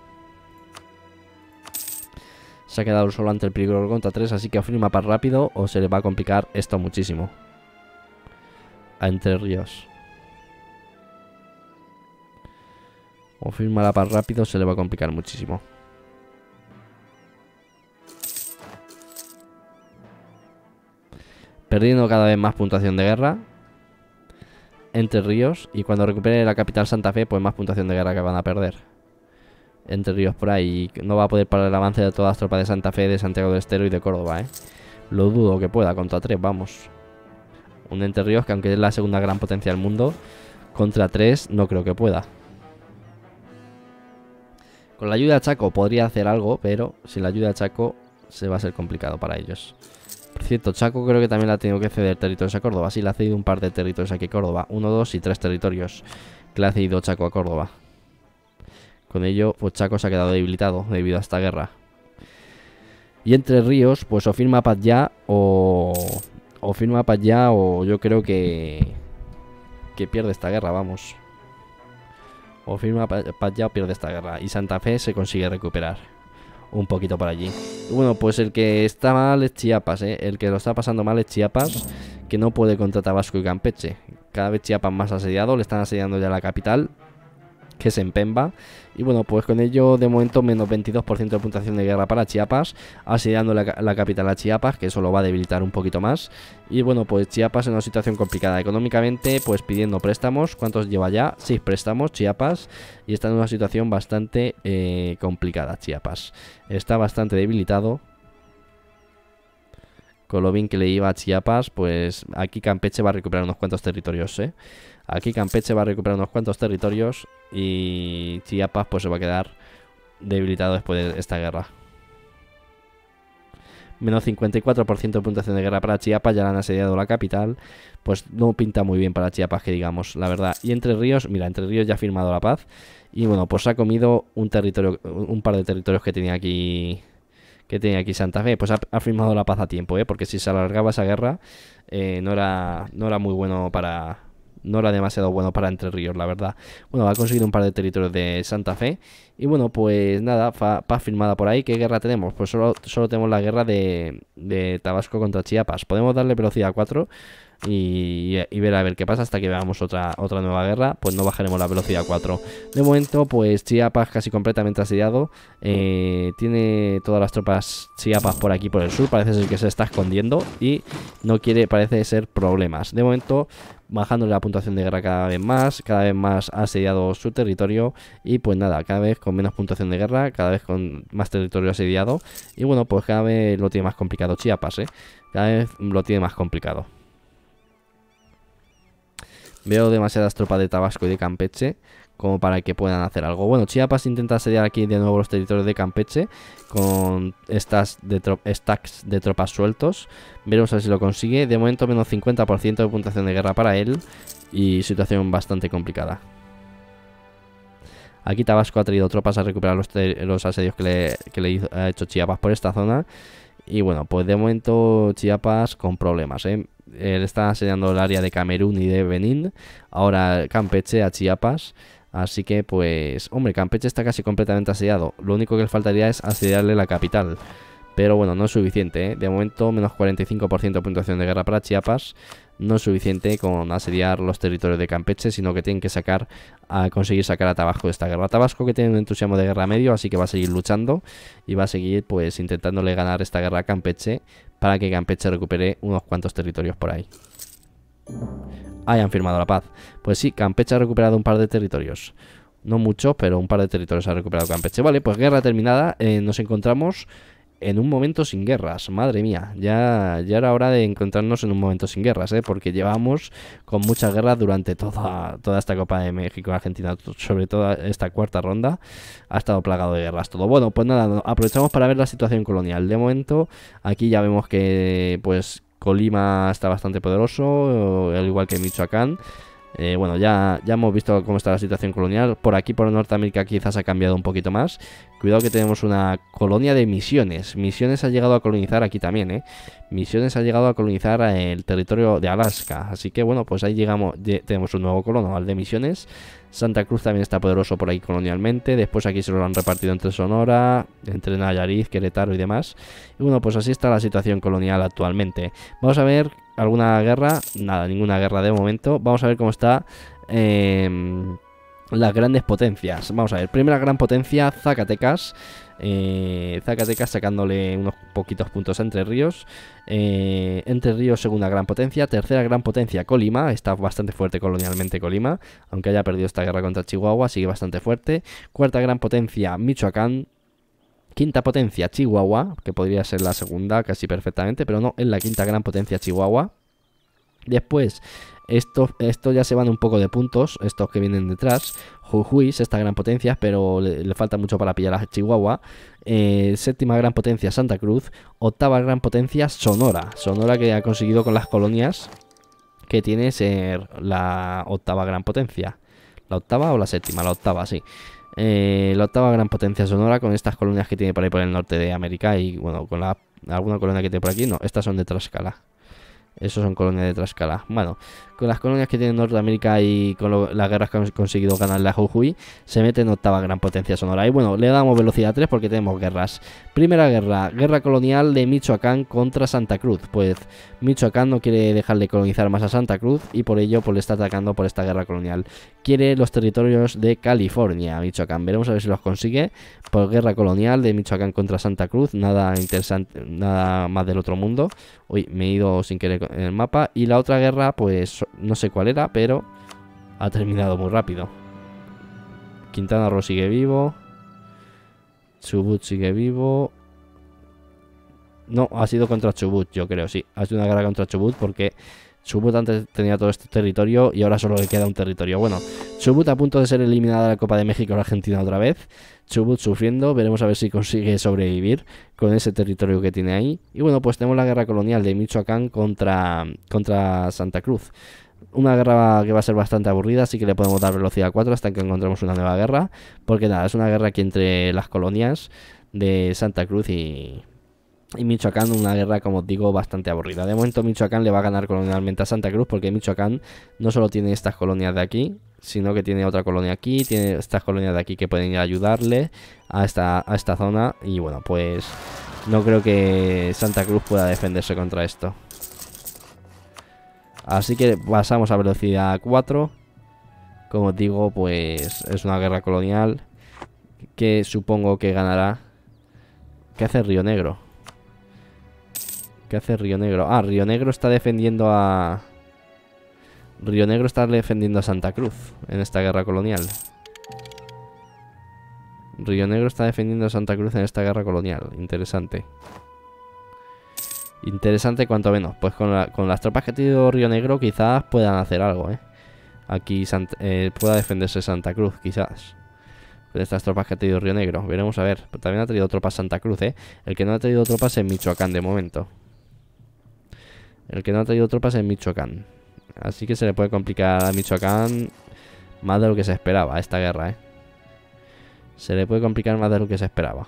Se ha quedado solo ante el peligro contra 3, así que o firma paz rápido o se le va a complicar esto muchísimo. A Entre Ríos. O firma la paz rápido se le va a complicar muchísimo. perdiendo cada vez más puntuación de guerra. Entre Ríos. Y cuando recupere la capital Santa Fe, pues más puntuación de guerra que van a perder. Entre Ríos por ahí. No va a poder parar el avance de todas las tropas de Santa Fe, de Santiago del Estero y de Córdoba, ¿eh? Lo dudo que pueda contra tres, vamos. Un Entre Ríos que aunque es la segunda gran potencia del mundo, contra tres no creo que pueda. Con la ayuda de Chaco podría hacer algo, pero sin la ayuda de Chaco se va a ser complicado para ellos. Por cierto, Chaco creo que también la ha tenido que ceder territorios a Córdoba. Sí, le ha cedido un par de territorios aquí a Córdoba. Uno, dos y tres territorios que le ha cedido Chaco a Córdoba. Con ello, pues Chaco se ha quedado debilitado debido a esta guerra. Y entre ríos, pues o firma paz ya o... O firma paz ya o yo creo que... Que pierde esta guerra, vamos. O firma paz ya o pierde esta guerra. Y Santa Fe se consigue recuperar un poquito por allí. Bueno, pues el que está mal es Chiapas, ¿eh? El que lo está pasando mal es Chiapas, que no puede contra Tabasco y Campeche. Cada vez Chiapas más asediado, le están asediando ya la capital que es en Pemba. Y bueno, pues con ello de momento menos 22% de puntuación de guerra para Chiapas, asediando la, la, capital a Chiapas, que eso lo va a debilitar un poquito más. Y bueno, pues Chiapas en una situación complicada económicamente, pues pidiendo préstamos. ¿Cuántos lleva ya? 6 préstamos Chiapas y está en una situación bastante eh, complicada Chiapas. Está bastante debilitado, con lo bien que le iba a Chiapas, pues aquí Campeche va a recuperar unos cuantos territorios, ¿eh? Aquí Campeche va a recuperar unos cuantos territorios y Chiapas pues se va a quedar debilitado después de esta guerra. Menos 54% de puntuación de guerra para Chiapas, ya la han asediado la capital. Pues no pinta muy bien para Chiapas, que digamos, la verdad. Y Entre Ríos, mira, Entre Ríos ya ha firmado la paz. Y bueno, pues ha comido un territorio, un par de territorios que tenía aquí que tenía aquí Santa Fe, pues ha, firmado la paz a tiempo, ¿eh? porque si se alargaba esa guerra eh, no, era, no era muy bueno para, no era demasiado bueno para Entre Ríos, la verdad. Bueno, va a conseguir un par de territorios de Santa Fe. Y bueno, pues nada, paz firmada por ahí. ¿Qué guerra tenemos? Pues solo, tenemos la guerra de, de, Tabasco contra Chiapas. Podemos darle velocidad 4 y, ver a ver qué pasa hasta que veamos otra, otra nueva guerra. Pues no bajaremos la velocidad 4. De momento, pues Chiapas casi completamente asediado. Eh, tiene todas las tropas Chiapas por aquí, por el sur. Parece ser que se está escondiendo y no quiere, parece ser, problemas. De momento, bajándole la puntuación de guerra cada vez más, cada vez más ha asediado su territorio y pues nada, cada vez con menos puntuación de guerra, cada vez con más territorio asediado y bueno, pues cada vez lo tiene más complicado Chiapas, ¿eh? Cada vez lo tiene más complicado. Veo demasiadas tropas de Tabasco y de Campeche como para que puedan hacer algo. Bueno, Chiapas intenta asediar aquí de nuevo los territorios de Campeche con estas de stacks de tropas sueltos. Veremos a ver si lo consigue. De momento menos 50% de puntuación de guerra para él y situación bastante complicada. Aquí Tabasco ha traído tropas a recuperar los, asedios que le, ha hecho Chiapas por esta zona. Y bueno, pues de momento Chiapas con problemas. ¿eh? Él eh, está asediando el área de Camerún y de Benín. Ahora Campeche a Chiapas. Así que, pues, hombre, Campeche está casi completamente asediado. Lo único que le faltaría es asediarle la capital. Pero bueno, no es suficiente. ¿eh? De momento, menos 45% de puntuación de guerra para Chiapas. No es suficiente con asediar los territorios de Campeche, sino que tienen que sacar a conseguir sacar a Tabasco de esta guerra. Tabasco que tiene un entusiasmo de guerra medio, así que va a seguir luchando y va a seguir pues intentándole ganar esta guerra a Campeche para que Campeche recupere unos cuantos territorios por ahí hayan firmado la paz. Pues sí, Campeche ha recuperado un par de territorios. No mucho, pero un par de territorios ha recuperado Campeche. Vale, pues guerra terminada. Eh, nos encontramos en un momento sin guerras. Madre mía, ya, ya era hora de encontrarnos en un momento sin guerras, ¿eh? porque llevamos con muchas guerras durante toda, toda esta Copa de México Argentina, sobre todo esta cuarta ronda, ha estado plagado de guerras todo. Bueno, pues nada, aprovechamos para ver la situación colonial. De momento, aquí ya vemos que pues Colima está bastante poderoso, eh, al igual que Michoacán. Eh, bueno, ya, ya hemos visto cómo está la situación colonial. Por aquí, por Norteamérica, quizás ha cambiado un poquito más. Cuidado que tenemos una colonia de misiones. Misiones ha llegado a colonizar aquí también, ¿eh? Misiones ha llegado a colonizar eh, el territorio de Alaska. Así que, bueno, pues ahí llegamos, tenemos un nuevo colono, al de misiones. Santa Cruz también está poderoso por ahí colonialmente. Después aquí se lo han repartido entre Sonora, entre Nayarit, Querétaro y demás. Y bueno, pues así está la situación colonial actualmente. Vamos a ver alguna guerra. Nada, ninguna guerra de momento. Vamos a ver cómo está... Em, las grandes potencias. Vamos a ver, primera gran potencia, Zacatecas. Eh, Zacatecas sacándole unos poquitos puntos Entre Ríos. Eh, Entre Ríos, segunda gran potencia. Tercera gran potencia, Colima. Está bastante fuerte colonialmente Colima, aunque haya perdido esta guerra contra Chihuahua, sigue bastante fuerte. Cuarta gran potencia, Michoacán. Quinta potencia, Chihuahua, que podría ser la segunda casi perfectamente, pero no, es la quinta gran potencia, Chihuahua. Después, esto, esto ya se van un poco de puntos, estos que vienen detrás. Jujuy, esta gran potencia, pero le, falta mucho para pillar a Chihuahua. Eh, séptima gran potencia, Santa Cruz. Octava gran potencia, Sonora. Sonora que ha conseguido con las colonias que tiene ser la octava gran potencia. ¿La octava o la séptima? La octava, sí. Eh, la octava gran potencia sonora con estas colonias que tiene por ahí por el norte de América y bueno, con alguna colonia que tiene por aquí. No, estas son de trascala. Eso son colonias de Trascala. Bueno, con las colonias que tiene Norteamérica y con las guerras que han conseguido ganar La Jujuy, se mete en octava gran potencia sonora. Y bueno, le damos velocidad 3 porque tenemos guerras. Primera guerra, guerra colonial de Michoacán contra Santa Cruz. Pues Michoacán no quiere dejarle colonizar más a Santa Cruz y por ello pues, le está atacando por esta guerra colonial. Quiere los territorios de California, Michoacán. Veremos a ver si los consigue. Por guerra colonial de Michoacán contra Santa Cruz, nada interesante, nada más del otro mundo. Hoy me he ido sin querer en el mapa. Y la otra guerra, pues no sé cuál era, pero ha terminado muy rápido. Quintana Roo sigue vivo. Chubut sigue vivo. No, ha sido contra Chubut, yo creo, sí. Ha sido una guerra contra Chubut porque Chubut antes tenía todo este territorio y ahora solo le queda un territorio. Bueno, Chubut a punto de ser eliminada de la Copa de México la Argentina otra vez. Chubut sufriendo, veremos a ver si consigue sobrevivir con ese territorio que tiene ahí. Y bueno, pues tenemos la guerra colonial de Michoacán contra, contra Santa Cruz. Una guerra que va a ser bastante aburrida, así que le podemos dar velocidad 4 hasta que encontremos una nueva guerra. Porque nada, es una guerra aquí entre las colonias de Santa Cruz y, y Michoacán una guerra, como os digo, bastante aburrida. De momento Michoacán le va a ganar colonialmente a Santa Cruz porque Michoacán no solo tiene estas colonias de aquí, sino que tiene otra colonia aquí, tiene estas colonias de aquí que pueden ayudarle a esta, a esta zona y bueno, pues no creo que Santa Cruz pueda defenderse contra esto. Así que pasamos a velocidad 4. Como os digo, pues es una guerra colonial que supongo que ganará. ¿Qué hace Río Negro? ¿Qué hace Río Negro? Ah, Río Negro está defendiendo a... Río Negro está defendiendo a Santa Cruz en esta guerra colonial. Río Negro está defendiendo a Santa Cruz en esta guerra colonial. Interesante. Interesante cuanto menos. Pues con, las tropas que ha tenido Río Negro quizás puedan hacer algo, ¿eh? Aquí eh, pueda defenderse Santa Cruz, quizás. Con estas tropas que ha tenido Río Negro. Veremos a ver. también ha tenido tropas Santa Cruz, ¿eh? El que no ha tenido tropas es Michoacán de momento. El que no ha traído tropas es Michoacán. Así que se le puede complicar a Michoacán más de lo que se esperaba esta guerra, ¿eh? Se le puede complicar más de lo que se esperaba.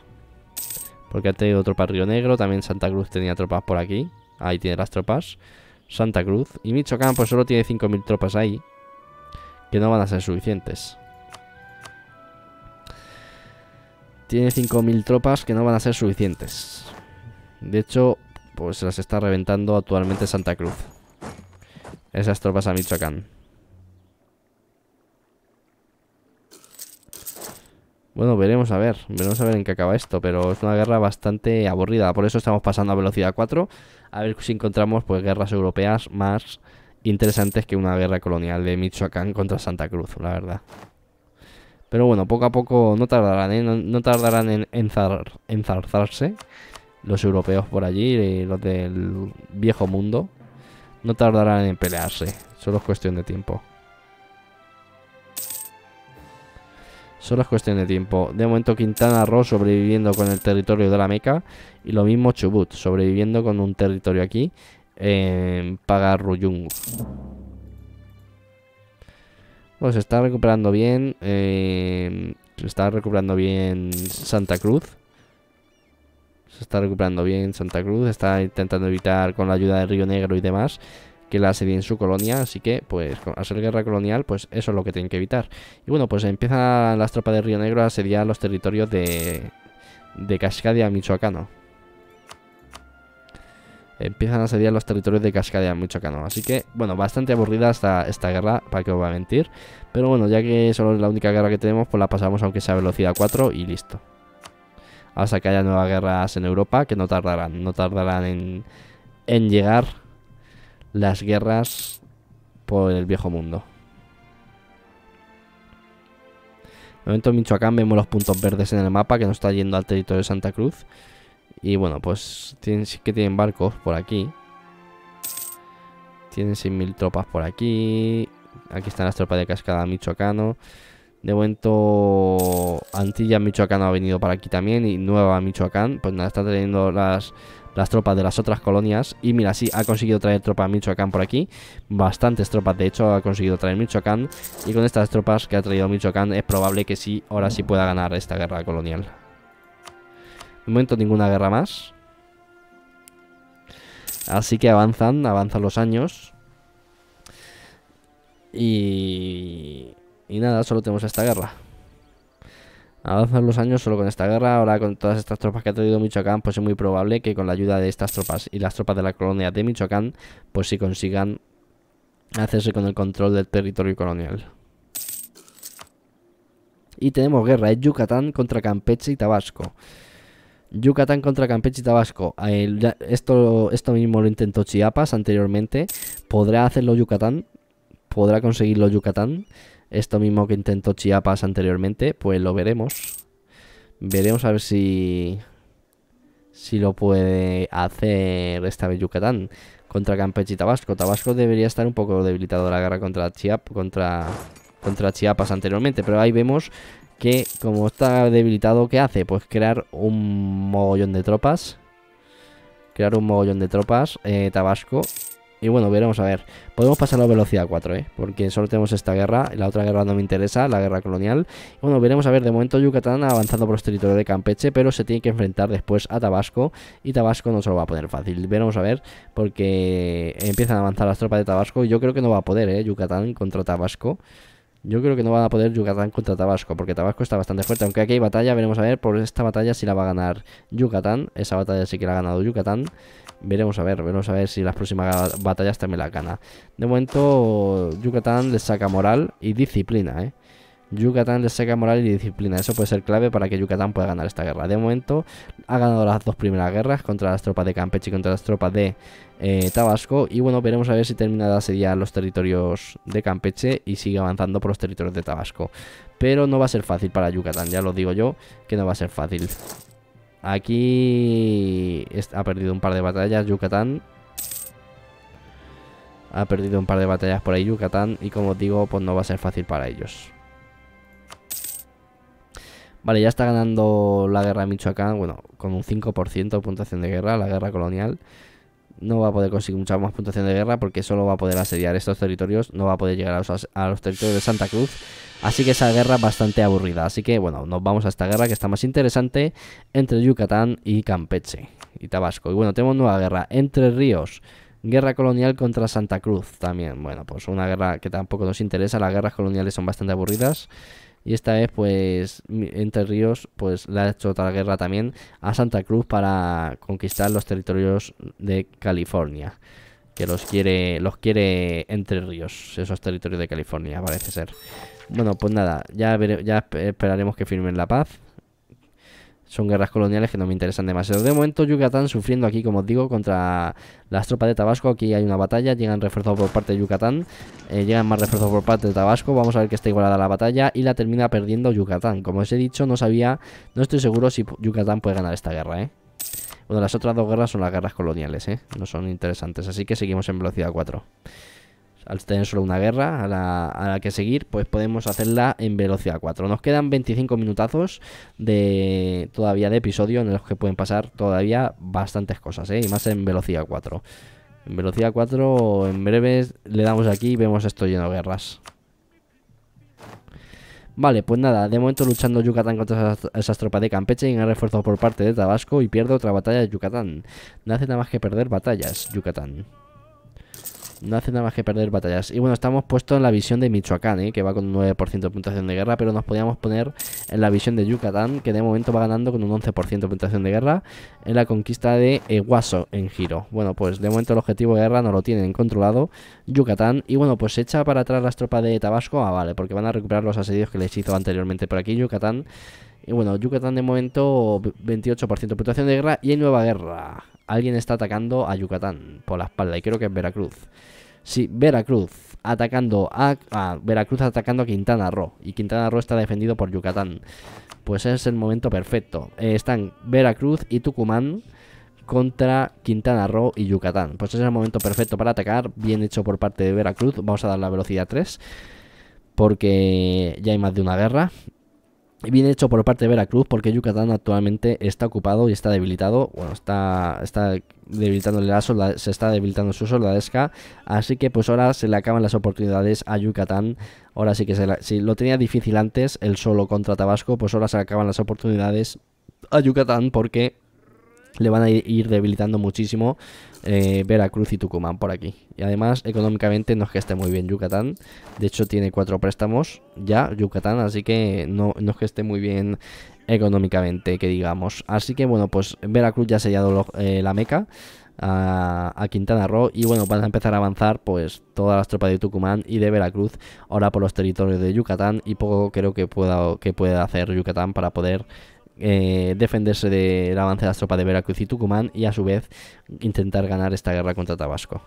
Porque ha traído tropas Río Negro, también Santa Cruz tenía tropas por aquí. Ahí tiene las tropas. Santa Cruz. Y Michoacán pues solo tiene 5.000 tropas ahí. Que no van a ser suficientes. Tiene 5.000 tropas que no van a ser suficientes. De hecho, pues las está reventando actualmente Santa Cruz. Esas tropas a Michoacán. Bueno, veremos a ver, veremos a ver en qué acaba esto, pero es una guerra bastante aburrida, por eso estamos pasando a velocidad 4, a ver si encontramos pues guerras europeas más interesantes que una guerra colonial de Michoacán contra Santa Cruz, la verdad. Pero bueno, poco a poco no tardarán, ¿eh? no, tardarán en enzarzarse los europeos por allí y los del viejo mundo no tardarán en pelearse. Solo es cuestión de tiempo. Solo es cuestión de tiempo. De momento Quintana Roo sobreviviendo con el territorio de la Meca y lo mismo Chubut sobreviviendo con un territorio aquí en Pagarruyung. Pues se está recuperando bien. Eh, se está recuperando bien Santa Cruz se está recuperando bien Santa Cruz, está intentando evitar con la ayuda de Río Negro y demás que la asedien su colonia, así que pues al ser guerra colonial, pues eso es lo que tienen que evitar. Y bueno, pues empiezan las tropas de Río Negro a asediar los territorios de, de Cascadia Michoacano. Empiezan a asediar los territorios de Cascadia Michoacano. Así que, bueno, bastante aburrida esta, esta guerra, para que os vaya a mentir. Pero bueno, ya que solo es la única guerra que tenemos, pues la pasamos aunque sea velocidad 4 y listo hasta que haya nuevas guerras en Europa, que no tardarán, no tardarán en, llegar las guerras por el viejo mundo. De momento Michoacán vemos los puntos verdes en el mapa que nos está yendo al territorio de Santa Cruz. Y bueno, pues tienen, sí que tienen barcos por aquí. Tienen 6.000 tropas por aquí. Aquí están las tropas de cascada michoacano. De momento Antilla Michoacán ha venido para aquí también y Nueva Michoacán, pues nada, está teniendo las, las tropas de las otras colonias. Y mira, sí, ha conseguido traer tropas a Michoacán por aquí. Bastantes tropas, de hecho, ha conseguido traer Michoacán. Y con estas tropas que ha traído Michoacán es probable que sí, ahora sí pueda ganar esta guerra colonial. De momento ninguna guerra más. Así que avanzan, avanzan los años. Y... Y nada, solo tenemos esta guerra. Avanzan los años solo con esta guerra, ahora con todas estas tropas que ha traído Michoacán, pues es muy probable que con la ayuda de estas tropas y las tropas de la colonia de Michoacán, pues si consigan hacerse con el control del territorio colonial. Y tenemos guerra, es ¿eh? Yucatán contra Campeche y Tabasco. Yucatán contra Campeche y Tabasco. esto, esto mismo lo intentó Chiapas anteriormente. ¿Podrá hacerlo Yucatán? ¿Podrá conseguirlo Yucatán? Esto mismo que intentó Chiapas anteriormente, pues lo veremos. Veremos a ver si... Si lo puede hacer esta vez Yucatán contra Campeche y Tabasco. Tabasco debería estar un poco debilitado la guerra contra, Chiap, contra, contra Chiapas anteriormente, pero ahí vemos que como está debilitado, ¿qué hace? Pues crear un mogollón de tropas. Crear un mogollón de tropas, eh, Tabasco. Y bueno, veremos a ver. Podemos pasar a velocidad 4, ¿eh? Porque solo tenemos esta guerra. La otra guerra no me interesa, la guerra colonial. bueno, veremos a ver. De momento Yucatán avanzando por los territorios de Campeche, pero se tiene que enfrentar después a Tabasco. Y Tabasco no se lo va a poner fácil. Veremos a ver, porque empiezan a avanzar las tropas de Tabasco. y Yo creo que no va a poder, ¿eh? Yucatán contra Tabasco. Yo creo que no van a poder Yucatán contra Tabasco, porque Tabasco está bastante fuerte. Aunque aquí hay batalla, veremos a ver por esta batalla si la va a ganar Yucatán. Esa batalla sí que la ha ganado Yucatán veremos a ver, veremos a ver si las próximas batallas también la gana. De momento, Yucatán le saca moral y disciplina, ¿eh? Yucatán le saca moral y disciplina. Eso puede ser clave para que Yucatán pueda ganar esta guerra. De momento, ha ganado las dos primeras guerras contra las tropas de Campeche y contra las tropas de eh, Tabasco. Y bueno, veremos a ver si termina de asediar los territorios de Campeche y sigue avanzando por los territorios de Tabasco. Pero no va a ser fácil para Yucatán, ya lo digo yo, que no va a ser fácil. Aquí ha perdido un par de batallas Yucatán. Ha perdido un par de batallas por ahí Yucatán y como os digo, pues no va a ser fácil para ellos. Vale, ya está ganando la guerra Michoacán, bueno, con un 5% puntuación de guerra, la guerra colonial no va a poder conseguir mucha más puntuación de guerra porque solo va a poder asediar estos territorios, no va a poder llegar a los, territorios de Santa Cruz. Así que esa guerra bastante aburrida. Así que bueno, nos vamos a esta guerra que está más interesante entre Yucatán y Campeche y Tabasco. Y bueno, tenemos nueva guerra entre ríos. Guerra colonial contra Santa Cruz también. Bueno, pues una guerra que tampoco nos interesa. Las guerras coloniales son bastante aburridas. Y esta vez, pues, Entre Ríos, pues, le ha hecho otra guerra también a Santa Cruz para conquistar los territorios de California. Que los quiere, los quiere Entre Ríos, esos territorios de California, parece ser. Bueno, pues nada, ya, ya esperaremos que firmen la paz son guerras coloniales que no me interesan demasiado. De momento, Yucatán sufriendo aquí, como os digo, contra las tropas de Tabasco. Aquí hay una batalla, llegan refuerzos por parte de Yucatán, eh, llegan más refuerzos por parte de Tabasco. Vamos a ver que está igualada la batalla y la termina perdiendo Yucatán. Como os he dicho, no sabía, no estoy seguro si Yucatán puede ganar esta guerra, ¿eh? Bueno, las otras dos guerras son las guerras coloniales, ¿eh? No son interesantes, así que seguimos en velocidad 4 al tener solo una guerra a la, que seguir, pues podemos hacerla en velocidad 4. Nos quedan 25 minutazos de todavía de episodio en los que pueden pasar todavía bastantes cosas, ¿eh? y más en velocidad 4. En velocidad 4 en breve le damos aquí y vemos esto lleno de guerras. Vale, pues nada, de momento luchando Yucatán contra esas, tropas de Campeche y refuerzos por parte de Tabasco y pierde otra batalla de Yucatán. No hace nada más que perder batallas, Yucatán. No hace nada más que perder batallas. Y bueno, estamos puestos en la visión de Michoacán, ¿eh? que va con un 9% de puntuación de guerra, pero nos podíamos poner en la visión de Yucatán, que de momento va ganando con un 11% de puntuación de guerra, en la conquista de Eguaso en giro. Bueno, pues de momento el objetivo de guerra no lo tienen controlado Yucatán. Y bueno, pues se echa para atrás las tropas de Tabasco. Ah, vale, porque van a recuperar los asedios que les hizo anteriormente por aquí Yucatán. Y bueno, Yucatán de momento 28% de puntuación de guerra y hay nueva guerra. Alguien está atacando a Yucatán por la espalda y creo que es Veracruz. Sí, Veracruz atacando a, Veracruz atacando a Quintana Roo y Quintana Roo está defendido por Yucatán. Pues es el momento perfecto. Eh, están Veracruz y Tucumán contra Quintana Roo y Yucatán. Pues es el momento perfecto para atacar, bien hecho por parte de Veracruz. Vamos a dar la velocidad 3 porque ya hay más de una guerra bien hecho por parte de Veracruz porque Yucatán actualmente está ocupado y está debilitado, bueno, está, está debilitando la se está debilitando su soldadesca, así que pues ahora se le acaban las oportunidades a Yucatán, ahora sí que se si lo tenía difícil antes el solo contra Tabasco, pues ahora se le acaban las oportunidades a Yucatán porque le van a ir debilitando muchísimo eh, Veracruz y Tucumán por aquí. Y además, económicamente no es que esté muy bien Yucatán. De hecho, tiene cuatro préstamos ya Yucatán, así que no, no es que esté muy bien económicamente, que digamos. Así que bueno, pues Veracruz ya ha sellado eh, la meca. A, Quintana Roo y bueno, van a empezar a avanzar pues todas las tropas de Tucumán y de Veracruz ahora por los territorios de Yucatán y poco creo que pueda que pueda hacer Yucatán para poder eh, defenderse del avance de las tropas de Veracruz y Tucumán y a su vez intentar ganar esta guerra contra Tabasco.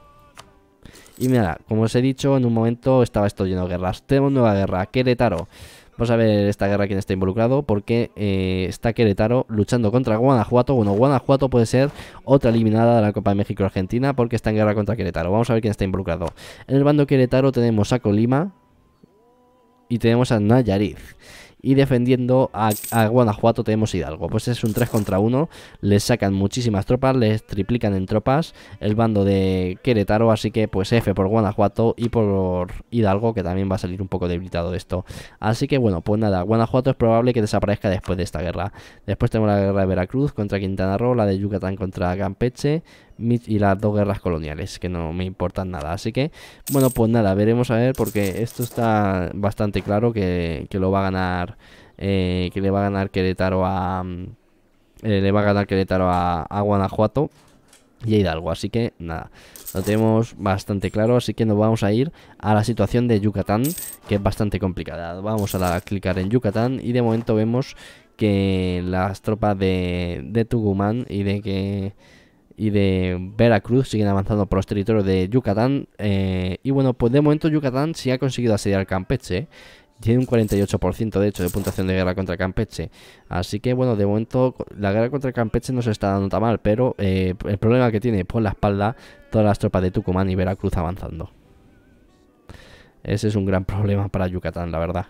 Y mira, como os he dicho, en un momento estaba esto lleno de guerras. Tenemos nueva guerra, Querétaro. Vamos a ver esta guerra quién está involucrado, porque eh, está Querétaro luchando contra Guanajuato. Bueno, Guanajuato puede ser otra eliminada de la Copa de México-Argentina porque está en guerra contra Querétaro. Vamos a ver quién está involucrado. En el bando Querétaro tenemos a Colima y tenemos a Nayarit. Y defendiendo a, Guanajuato tenemos Hidalgo. Pues es un 3 contra 1. Les sacan muchísimas tropas, les triplican en tropas el bando de Querétaro. Así que pues F por Guanajuato y por Hidalgo, que también va a salir un poco debilitado de esto. Así que bueno, pues nada, Guanajuato es probable que desaparezca después de esta guerra. Después tenemos la guerra de Veracruz contra Quintana Roo, la de Yucatán contra Campeche, y las dos guerras coloniales, que no me importan nada. Así que, bueno, pues nada, veremos a ver, porque esto está bastante claro que, lo va a ganar, eh, que le va a ganar Querétaro a... Mm, eh, le va a ganar Querétaro a, Guanajuato y a Hidalgo. Así que nada, lo tenemos bastante claro. Así que nos vamos a ir a la situación de Yucatán, que es bastante complicada. Vamos a, clicar en Yucatán y de momento vemos que las tropas de, de Tucumán y de que y de Veracruz siguen avanzando por los territorios de Yucatán. Eh, y bueno, pues de momento Yucatán sí ha conseguido asediar Campeche. Tiene un 48% de hecho de puntuación de guerra contra Campeche. Así que bueno, de momento la guerra contra Campeche no se está dando tan mal, pero eh, el problema que tiene por la espalda todas las tropas de Tucumán y Veracruz avanzando. Ese es un gran problema para Yucatán, la verdad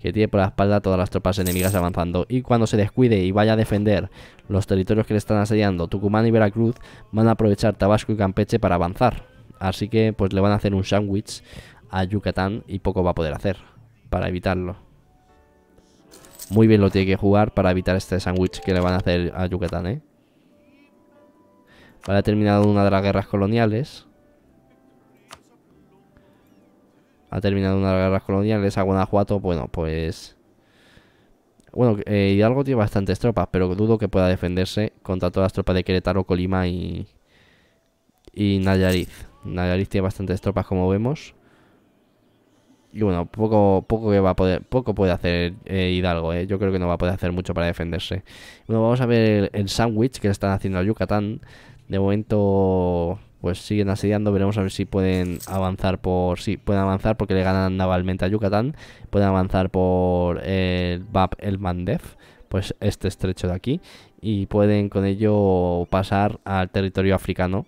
que tiene por la espalda todas las tropas enemigas avanzando y cuando se descuide y vaya a defender los territorios que le están asediando Tucumán y Veracruz van a aprovechar Tabasco y Campeche para avanzar. Así que pues le van a hacer un sándwich a Yucatán y poco va a poder hacer para evitarlo. Muy bien lo tiene que jugar para evitar este sándwich que le van a hacer a Yucatán, ¿eh? Vale, ha terminado una de las guerras coloniales. ha terminado una de las guerras coloniales a Guanajuato, bueno, pues... Bueno, eh, Hidalgo tiene bastantes tropas, pero dudo que pueda defenderse contra todas las tropas de Querétaro, Colima y... Y Nayarit. Nayarit tiene bastantes tropas, como vemos. Y bueno, poco, poco que va a poder, poco puede hacer eh, Hidalgo, eh. Yo creo que no va a poder hacer mucho para defenderse. Bueno, vamos a ver el, sándwich que le están haciendo a Yucatán. De momento pues siguen asediando. Veremos a ver si pueden avanzar por... Sí, pueden avanzar porque le ganan navalmente a Yucatán. Pueden avanzar por el Bab el Mandef, pues este estrecho de aquí. Y pueden con ello pasar al territorio africano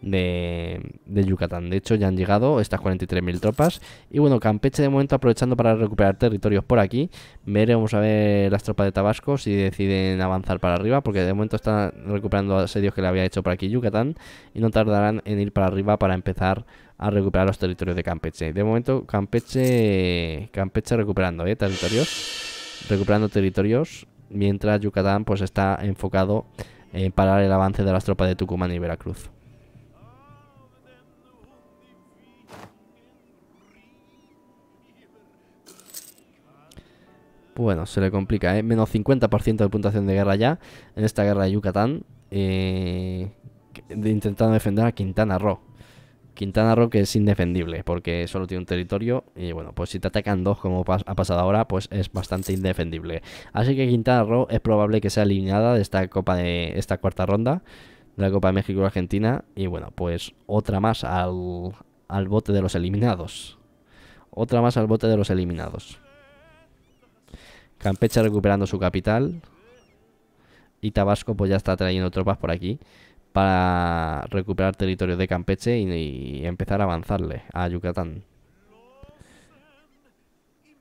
de, Yucatán. De hecho, ya han llegado estas 43.000 tropas. Y bueno, Campeche de momento aprovechando para recuperar territorios por aquí. Veremos a ver las tropas de Tabasco si deciden avanzar para arriba, porque de momento están recuperando asedios que le había hecho por aquí Yucatán y no tardarán en ir para arriba para empezar a recuperar los territorios de Campeche. De momento, Campeche, Campeche recuperando ¿eh? territorios, recuperando territorios, mientras Yucatán pues está enfocado en parar el avance de las tropas de Tucumán y Veracruz. Bueno, se le complica, ¿eh? Menos 50% de puntuación de guerra ya en esta guerra de Yucatán. Eh, intentando defender a Quintana Roo. Quintana Roo que es indefendible porque solo tiene un territorio y bueno, pues si te atacan dos como ha pasado ahora, pues es bastante indefendible. Así que Quintana Roo es probable que sea eliminada de esta copa de esta cuarta ronda de la Copa de México Argentina y bueno, pues otra más al, al bote de los eliminados. Otra más al bote de los eliminados. Campeche recuperando su capital. Y Tabasco pues ya está trayendo tropas por aquí para recuperar territorio de Campeche y, empezar a avanzarle a Yucatán.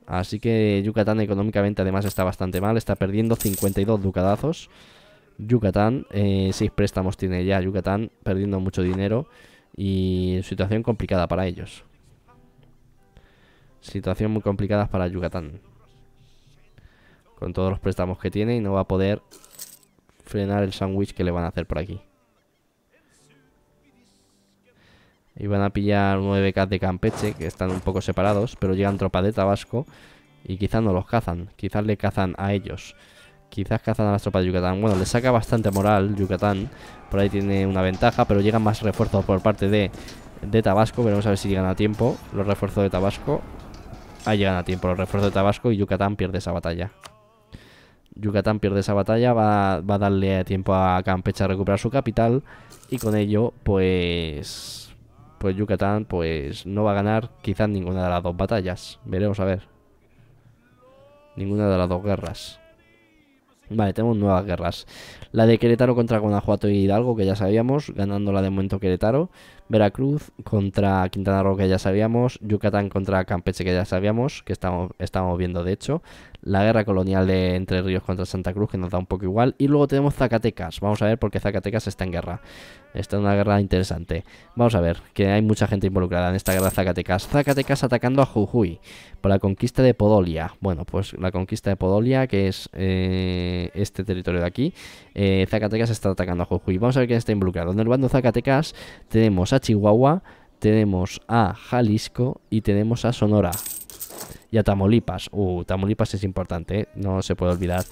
Así que Yucatán económicamente además está bastante mal, está perdiendo 52 ducadazos. Yucatán, 6 eh, préstamos tiene ya Yucatán, perdiendo mucho dinero y situación complicada para ellos. Situación muy complicada para Yucatán con todos los préstamos que tiene y no va a poder frenar el sándwich que le van a hacer por aquí. Y van a pillar 9 k de Campeche, que están un poco separados, pero llegan tropas de Tabasco y quizás no los cazan, quizás le cazan a ellos. Quizás cazan a las tropas de Yucatán. Bueno, le saca bastante moral Yucatán. Por ahí tiene una ventaja, pero llegan más refuerzos por parte de, de Tabasco. Veremos a ver si llegan a tiempo los refuerzos de Tabasco. Ah, llegan a tiempo los refuerzos de Tabasco y Yucatán pierde esa batalla. Yucatán pierde esa batalla, va, a darle tiempo a Campeche a recuperar su capital y con ello, pues, pues Yucatán, pues no va a ganar quizás ninguna de las dos batallas. Veremos a ver. Ninguna de las dos guerras. Vale, tenemos nuevas guerras. La de Querétaro contra Guanajuato y Hidalgo, que ya sabíamos, ganando la de momento Querétaro. Veracruz contra Quintana Roo, que ya sabíamos. Yucatán contra Campeche, que ya sabíamos, que estamos, estamos viendo de hecho. La guerra colonial de Entre Ríos contra Santa Cruz, que nos da un poco igual. Y luego tenemos Zacatecas. Vamos a ver por qué Zacatecas está en guerra. Esta es una guerra interesante. Vamos a ver, que hay mucha gente involucrada en esta guerra Zacatecas. Zacatecas atacando a Jujuy por la conquista de Podolia. Bueno, pues la conquista de Podolia, que es eh, este territorio de aquí. Eh, Zacatecas está atacando a Jujuy. Vamos a ver quién está involucrado. En el bando Zacatecas tenemos a Chihuahua, tenemos a Jalisco y tenemos a Sonora. Y a Tamaulipas. Uh, Tamaulipas es importante, ¿eh? no se puede olvidar.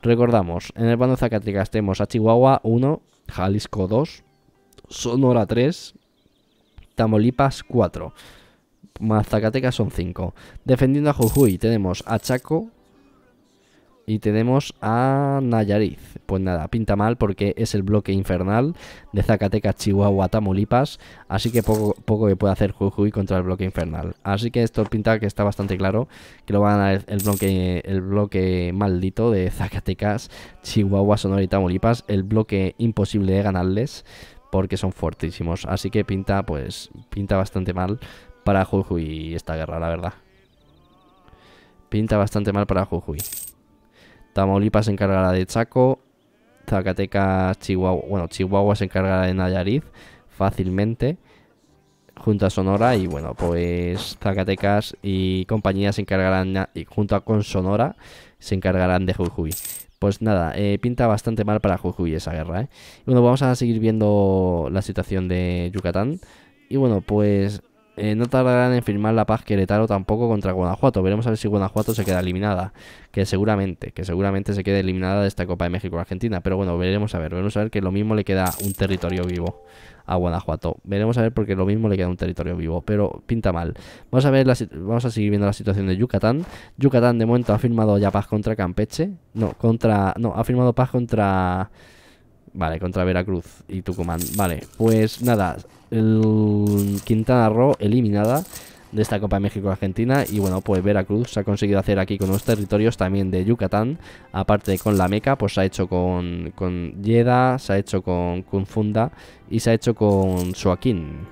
Recordamos, en el bando Zacatecas tenemos a Chihuahua 1, Jalisco 2, Sonora 3, Tamaulipas 4, zacatecas son 5. Defendiendo a Jujuy tenemos a Chaco y tenemos a Nayarit. Pues nada, pinta mal porque es el bloque infernal de Zacatecas, Chihuahua, Tamaulipas, así que poco, poco que puede hacer Jujuy contra el bloque infernal. Así que esto pinta que está bastante claro que lo van a ganar el bloque, el bloque maldito de Zacatecas, Chihuahua, Sonora y Tamaulipas, el bloque imposible de ganarles porque son fuertísimos. Así que pinta, pues, pinta bastante mal para Jujuy esta guerra, la verdad. Pinta bastante mal para Jujuy. Tamaulipas se encargará de Chaco. Zacatecas, Chihuahua. Bueno, Chihuahua se encargará de Nayarit fácilmente. Junto a Sonora y bueno, pues Zacatecas y compañía se encargarán, y junto con Sonora, se encargarán de Jujuy. Pues nada, eh, pinta bastante mal para Jujuy esa guerra. ¿eh? Bueno, vamos a seguir viendo la situación de Yucatán. Y bueno, pues eh, no tardarán en firmar la paz Querétaro tampoco contra Guanajuato. Veremos a ver si Guanajuato se queda eliminada. Que seguramente, que seguramente se quede eliminada de esta Copa de México Argentina. Pero bueno, veremos a ver. Veremos a ver que lo mismo le queda un territorio vivo a Guanajuato. Veremos a ver porque lo mismo le queda un territorio vivo, pero pinta mal. Vamos a ver la, vamos a seguir viendo la situación de Yucatán. Yucatán de momento ha firmado ya paz contra Campeche. No, contra no, ha firmado paz contra Vale, contra Veracruz y Tucumán. Vale, pues nada, el Quintana Roo eliminada de esta Copa México-Argentina y bueno, pues Veracruz Se ha conseguido hacer aquí con los territorios también de Yucatán, aparte con la Meca, pues se ha hecho con, con Yeda, se ha hecho con Confunda y se ha hecho con Joaquín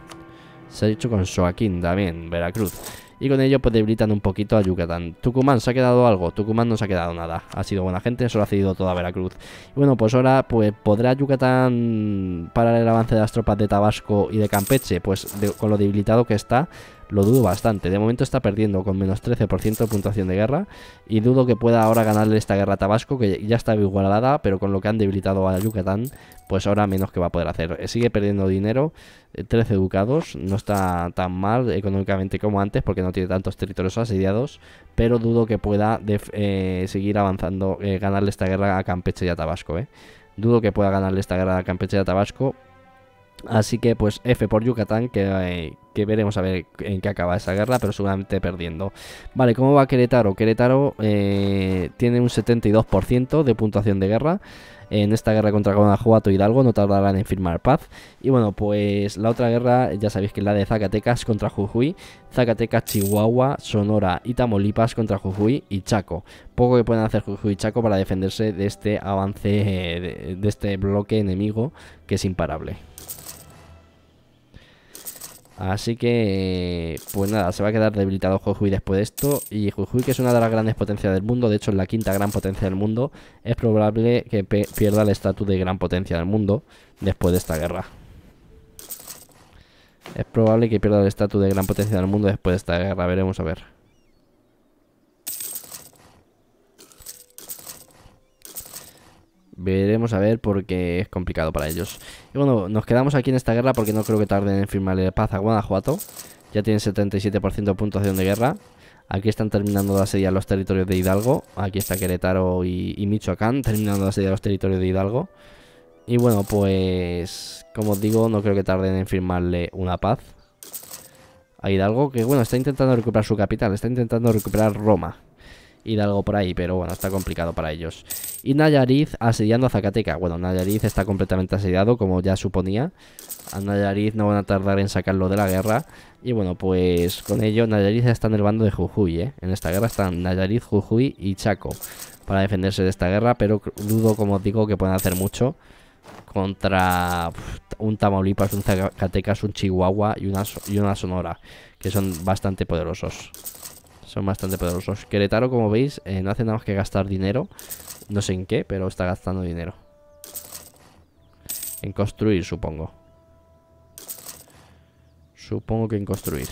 Se ha hecho con Joaquín también, Veracruz. Y con ello pues debilitan un poquito a Yucatán. Tucumán se ha quedado algo, Tucumán no se ha quedado nada. Ha sido buena gente, solo ha cedido toda Veracruz. Y bueno, pues ahora pues podrá Yucatán parar el avance de las tropas de Tabasco y de Campeche, pues con lo debilitado que está, lo dudo bastante. De momento está perdiendo con menos 13% de puntuación de guerra. Y dudo que pueda ahora ganarle esta guerra a Tabasco, que ya está igualada, pero con lo que han debilitado a Yucatán, pues ahora menos que va a poder hacer. Eh, sigue perdiendo dinero, 13 eh, ducados, no está tan mal económicamente como antes, porque no tiene tantos territorios asediados, pero dudo que pueda eh, seguir avanzando, ganarle esta guerra a Campeche y a Tabasco, Dudo que pueda ganarle esta guerra a Campeche y a Tabasco, Así que pues F por Yucatán, eh, que, veremos a ver en qué acaba esa guerra, pero seguramente perdiendo. Vale, ¿cómo va Querétaro? Querétaro eh, tiene un 72% de puntuación de guerra. En esta guerra contra Guanajuato Hidalgo no tardarán en firmar paz. Y bueno, pues la otra guerra, ya sabéis que es la de Zacatecas contra Jujuy, Zacatecas, Chihuahua, Sonora y Tamaulipas contra Jujuy y Chaco. Poco que pueden hacer Jujuy y Chaco para defenderse de este avance, eh, de este bloque enemigo que es imparable. Así que, pues nada, se va a quedar debilitado Jujuy después de esto. Y Jujuy, que es una de las grandes potencias del mundo, de hecho es la quinta gran potencia del mundo, es probable que pierda el estatus de gran potencia del mundo después de esta guerra. Es probable que pierda el estatus de gran potencia del mundo después de esta guerra, veremos a ver. Veremos a ver porque es complicado para ellos. Y bueno, nos quedamos aquí en esta guerra porque no creo que tarden en firmarle paz a Guanajuato. Ya tienen 77% de puntuación de guerra. Aquí están terminando de asediar los territorios de Hidalgo. Aquí está Querétaro y, Michoacán terminando de asediar los territorios de Hidalgo. Y bueno, pues como os digo, no creo que tarden en firmarle una paz a Hidalgo, que bueno, está intentando recuperar su capital, está intentando recuperar Roma ir algo por ahí, pero bueno, está complicado para ellos. Y Nayarit asediando a Zacatecas. Bueno, Nayarit está completamente asediado, como ya suponía. A Nayarit no van a tardar en sacarlo de la guerra. Y bueno, pues con ello Nayarit está en el bando de Jujuy, ¿eh? En esta guerra están Nayarit, Jujuy y Chaco para defenderse de esta guerra, pero dudo, como digo, que puedan hacer mucho contra un Tamaulipas, un Zacatecas, un Chihuahua y una, y una Sonora, que son bastante poderosos son bastante poderosos. Querétaro, como veis, eh, no hace nada más que gastar dinero. No sé en qué, pero está gastando dinero. En construir, supongo. Supongo que en construir.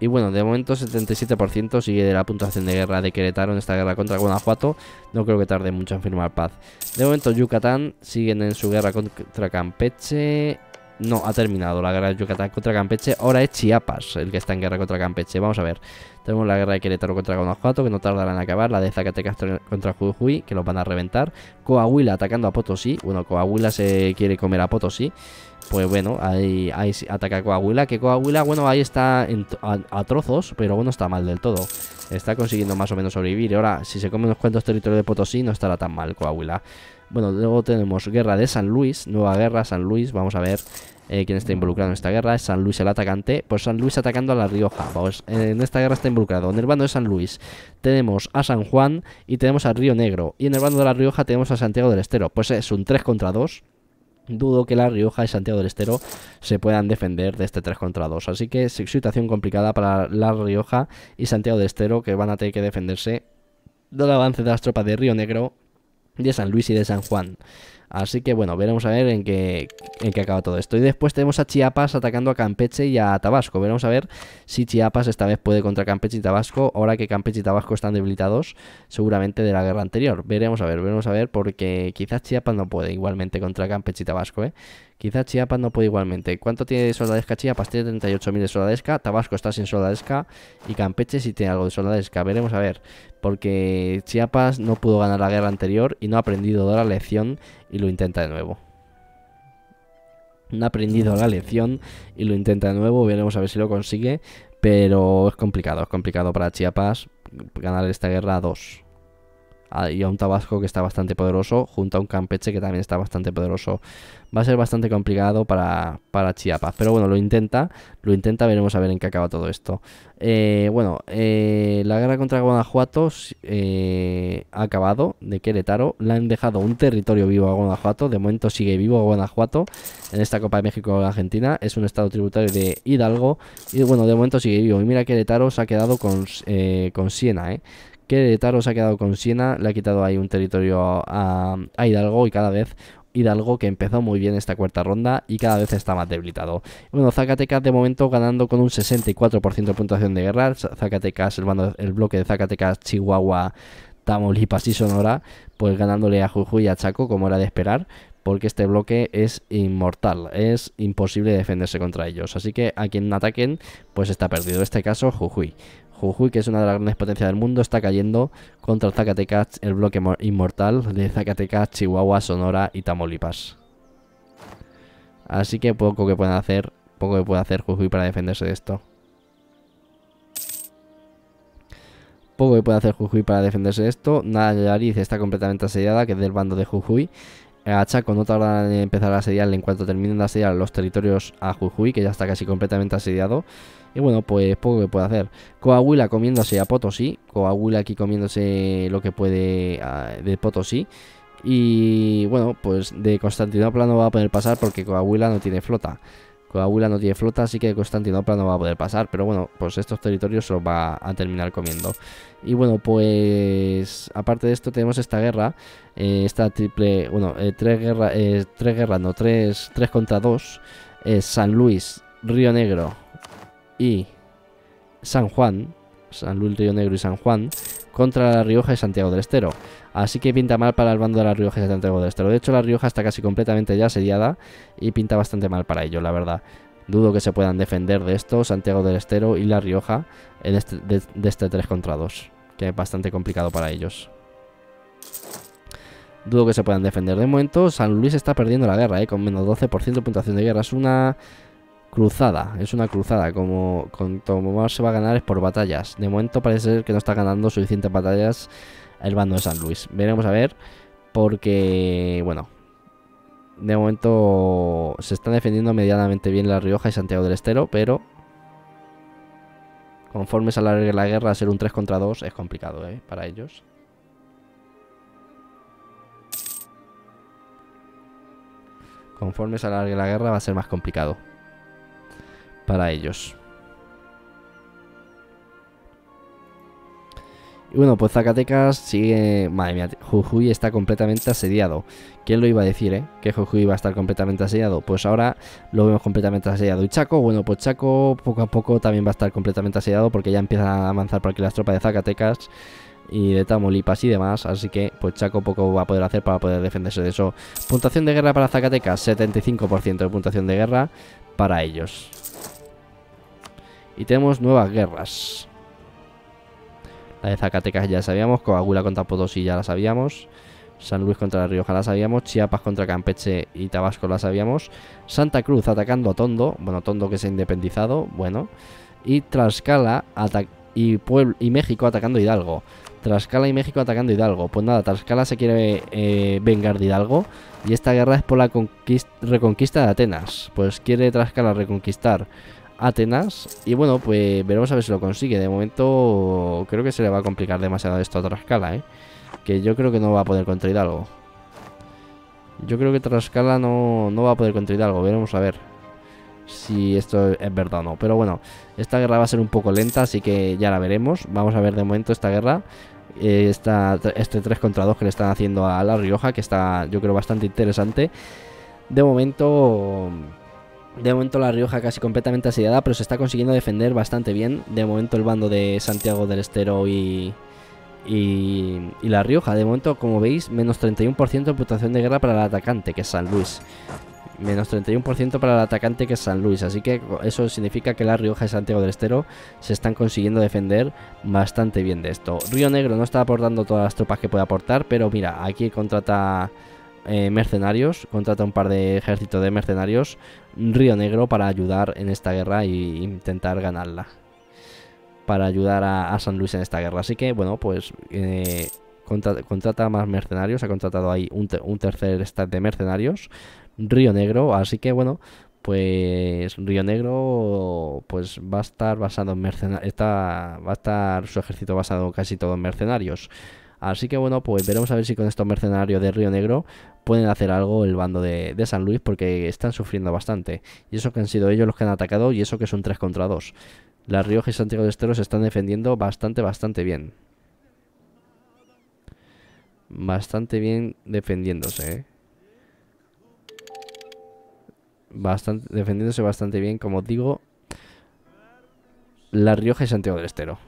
Y bueno, de momento 77% sigue de la puntuación de guerra de Querétaro en esta guerra contra Guanajuato. No creo que tarde mucho en firmar paz. De momento Yucatán sigue en su guerra contra Campeche no, ha terminado la guerra de Yucatán contra Campeche. Ahora es Chiapas el que está en guerra contra Campeche. Vamos a ver. Tenemos la guerra de Querétaro contra Guanajuato, que no tardarán en acabar. La de Zacatecas contra Jujuy, que los van a reventar. Coahuila atacando a Potosí. Bueno, Coahuila se quiere comer a Potosí. Pues bueno, ahí, ataca a Coahuila. Que Coahuila, bueno, ahí está a, trozos, pero bueno, está mal del todo. Está consiguiendo más o menos sobrevivir. Ahora, si se come unos cuantos territorios de Potosí, no estará tan mal Coahuila. Bueno, luego tenemos guerra de San Luis, nueva guerra, San Luis, vamos a ver eh, quién está involucrado en esta guerra. Es San Luis el atacante, pues San Luis atacando a La Rioja, vamos, en esta guerra está involucrado. En el bando de San Luis tenemos a San Juan y tenemos a Río Negro. Y en el bando de La Rioja tenemos a Santiago del Estero, pues es un 3 contra 2. Dudo que La Rioja y Santiago del Estero se puedan defender de este 3 contra 2. Así que situación complicada para La Rioja y Santiago del Estero que van a tener que defenderse del avance de las tropas de Río Negro de San Luis y de San Juan. Así que bueno, veremos a ver en qué, en qué acaba todo esto. Y después tenemos a Chiapas atacando a Campeche y a Tabasco. Veremos a ver si Chiapas esta vez puede contra Campeche y Tabasco. Ahora que Campeche y Tabasco están debilitados, seguramente de la guerra anterior. Veremos a ver, veremos a ver, porque quizás Chiapas no puede igualmente contra Campeche y Tabasco, ¿eh? Quizá Chiapas no puede igualmente. ¿Cuánto tiene de soldadesca Chiapas? Tiene 38.000 de soldadesca. Tabasco está sin soldadesca. Y Campeche sí tiene algo de soldadesca. Veremos a ver. Porque Chiapas no pudo ganar la guerra anterior y no ha aprendido la lección y lo intenta de nuevo. No ha aprendido la lección y lo intenta de nuevo. Veremos a ver si lo consigue. Pero es complicado, es complicado para Chiapas ganar esta guerra a dos y a un Tabasco que está bastante poderoso, junto a un Campeche que también está bastante poderoso. Va a ser bastante complicado para, Chiapas, pero bueno, lo intenta, lo intenta, veremos a ver en qué acaba todo esto. Eh, bueno, eh, la guerra contra Guanajuato eh, ha acabado de Querétaro, le han dejado un territorio vivo a Guanajuato, de momento sigue vivo a Guanajuato en esta Copa de México Argentina, es un estado tributario de Hidalgo, y bueno, de momento sigue vivo. Y mira Querétaro se ha quedado con, con Siena, ¿eh? Querétaro se ha quedado con Siena, le ha quitado ahí un territorio a, Hidalgo y cada vez Hidalgo que empezó muy bien esta cuarta ronda y cada vez está más debilitado. Bueno, Zacatecas de momento ganando con un 64% de puntuación de guerra. Zacatecas, el, el bloque de Zacatecas, Chihuahua, Tamaulipas y Sonora, pues ganándole a Jujuy y a Chaco como era de esperar. Porque este bloque es inmortal, es imposible defenderse contra ellos. Así que a quien ataquen, pues está perdido. En este caso, Jujuy. Jujuy, que es una de las grandes potencias del mundo, está cayendo contra Zacatecas, el bloque inmortal de Zacatecas, Chihuahua, Sonora y Tamaulipas. Así que poco que pueda hacer, poco que puede hacer Jujuy para defenderse de esto. Poco que puede hacer Jujuy para defenderse de esto. Nariz está completamente asediada, que es del bando de Jujuy. Achaco no tardará en empezar a asediarle en cuanto terminen de asediar los territorios a Jujuy, que ya está casi completamente asediado. Y bueno, pues poco que puede hacer. Coahuila comiéndose a Potosí. Coahuila aquí comiéndose lo que puede ah, de Potosí. Y bueno, pues de Constantinopla no va a poder pasar porque Coahuila no tiene flota. Coahuila no tiene flota, así que de Constantinopla no va a poder pasar. Pero bueno, pues estos territorios se los va a terminar comiendo. Y bueno, pues aparte de esto tenemos esta guerra. Eh, esta triple, bueno, eh, tres guerras, eh, tres guerras, no, tres, tres contra dos. San Luis, Río Negro, y San Juan, San Luis Río Negro y San Juan, contra La Rioja y Santiago del Estero. Así que pinta mal para el bando de La Rioja y Santiago del Estero. De hecho, La Rioja está casi completamente ya asediada y pinta bastante mal para ello, la verdad. Dudo que se puedan defender de esto Santiago del Estero y La Rioja este, de, este 3 contra 2, que es bastante complicado para ellos. Dudo que se puedan defender. De momento, San Luis está perdiendo la guerra, ¿eh? con menos 12% de puntuación de guerra. Es una Cruzada, es una cruzada, como cuanto más se va a ganar es por batallas. De momento parece ser que no está ganando suficientes batallas el bando de San Luis. Veremos a ver, porque, bueno, de momento se están defendiendo medianamente bien La Rioja y Santiago del Estero, pero conforme se alargue la guerra, ser un 3 contra 2 es complicado ¿eh? para ellos. Conforme se alargue la guerra va a ser más complicado para ellos. Y bueno, pues Zacatecas sigue... Madre mía, Jujuy está completamente asediado. ¿Quién lo iba a decir, eh? Que Jujuy va a estar completamente asediado. Pues ahora lo vemos completamente asediado. Y Chaco, bueno, pues Chaco poco a poco también va a estar completamente asediado porque ya empiezan a avanzar por aquí las tropas de Zacatecas y de Tamaulipas y demás. Así que, pues Chaco poco va a poder hacer para poder defenderse de eso. Puntuación de guerra para Zacatecas, 75% de puntuación de guerra para ellos. Y tenemos nuevas guerras. La de Zacatecas ya sabíamos, Coagula contra Potosí ya la sabíamos, San Luis contra La Rioja la sabíamos, Chiapas contra Campeche y Tabasco la sabíamos, Santa Cruz atacando a Tondo, bueno, Tondo que se ha independizado, bueno, y Tlaxcala y, y México atacando Hidalgo. Trascala y México atacando Hidalgo. Pues nada, Trascala se quiere eh, vengar de Hidalgo y esta guerra es por la reconquista de Atenas. Pues quiere Tlaxcala reconquistar Atenas. Y bueno, pues veremos a ver si lo consigue. De momento creo que se le va a complicar demasiado esto a Trascala, ¿eh? Que yo creo que no va a poder contra algo Yo creo que Trascala no, no va a poder contra algo Veremos a ver si esto es verdad o no. Pero bueno, esta guerra va a ser un poco lenta, así que ya la veremos. Vamos a ver de momento esta guerra. Eh, este 3 contra 2 que le están haciendo a La Rioja, que está yo creo bastante interesante. De momento de momento La Rioja casi completamente asediada, pero se está consiguiendo defender bastante bien. De momento el bando de Santiago del Estero y, y, La Rioja. De momento, como veis, menos 31% de puntuación de guerra para el atacante, que es San Luis. Menos 31% para el atacante, que es San Luis. Así que eso significa que La Rioja y Santiago del Estero se están consiguiendo defender bastante bien de esto. Río Negro no está aportando todas las tropas que puede aportar, pero mira, aquí contrata... Eh, mercenarios, contrata un par de ejércitos de mercenarios, Río Negro, para ayudar en esta guerra e intentar ganarla. Para ayudar a, San Luis en esta guerra. Así que, bueno, pues eh, contrata más mercenarios, ha contratado ahí un, tercer stack de mercenarios, Río Negro, así que, bueno, pues Río Negro pues va a estar basado en mercenarios, va a estar su ejército basado casi todo en mercenarios. Así que bueno, pues veremos a ver si con estos mercenarios de Río Negro pueden hacer algo el bando de, San Luis porque están sufriendo bastante. Y eso que han sido ellos los que han atacado y eso que son 3 contra 2. La Rioja y Santiago de Estero se están defendiendo bastante, bastante bien. Bastante bien defendiéndose, ¿eh? Bastante, defendiéndose bastante bien, como digo, La Rioja y Santiago del Estero.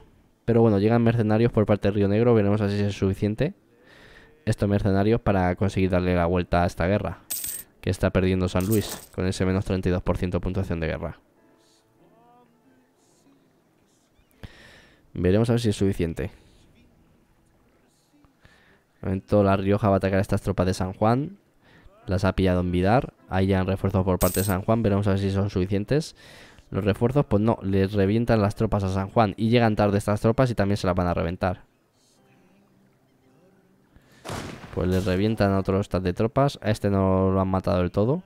Pero bueno, llegan mercenarios por parte de Río Negro, veremos si es suficiente estos mercenarios para conseguir darle la vuelta a esta guerra que está perdiendo San Luis con ese menos 32% de puntuación de guerra. Veremos a ver si es suficiente. De momento La Rioja va a atacar a estas tropas de San Juan. Las ha pillado en Vidar. Ahí ya refuerzos por parte de San Juan. Veremos a ver si son suficientes los refuerzos, pues no, les revientan las tropas a San Juan. Y llegan tarde estas tropas y también se las van a reventar. Pues les revientan a otro stat de tropas. A este no lo han matado del todo.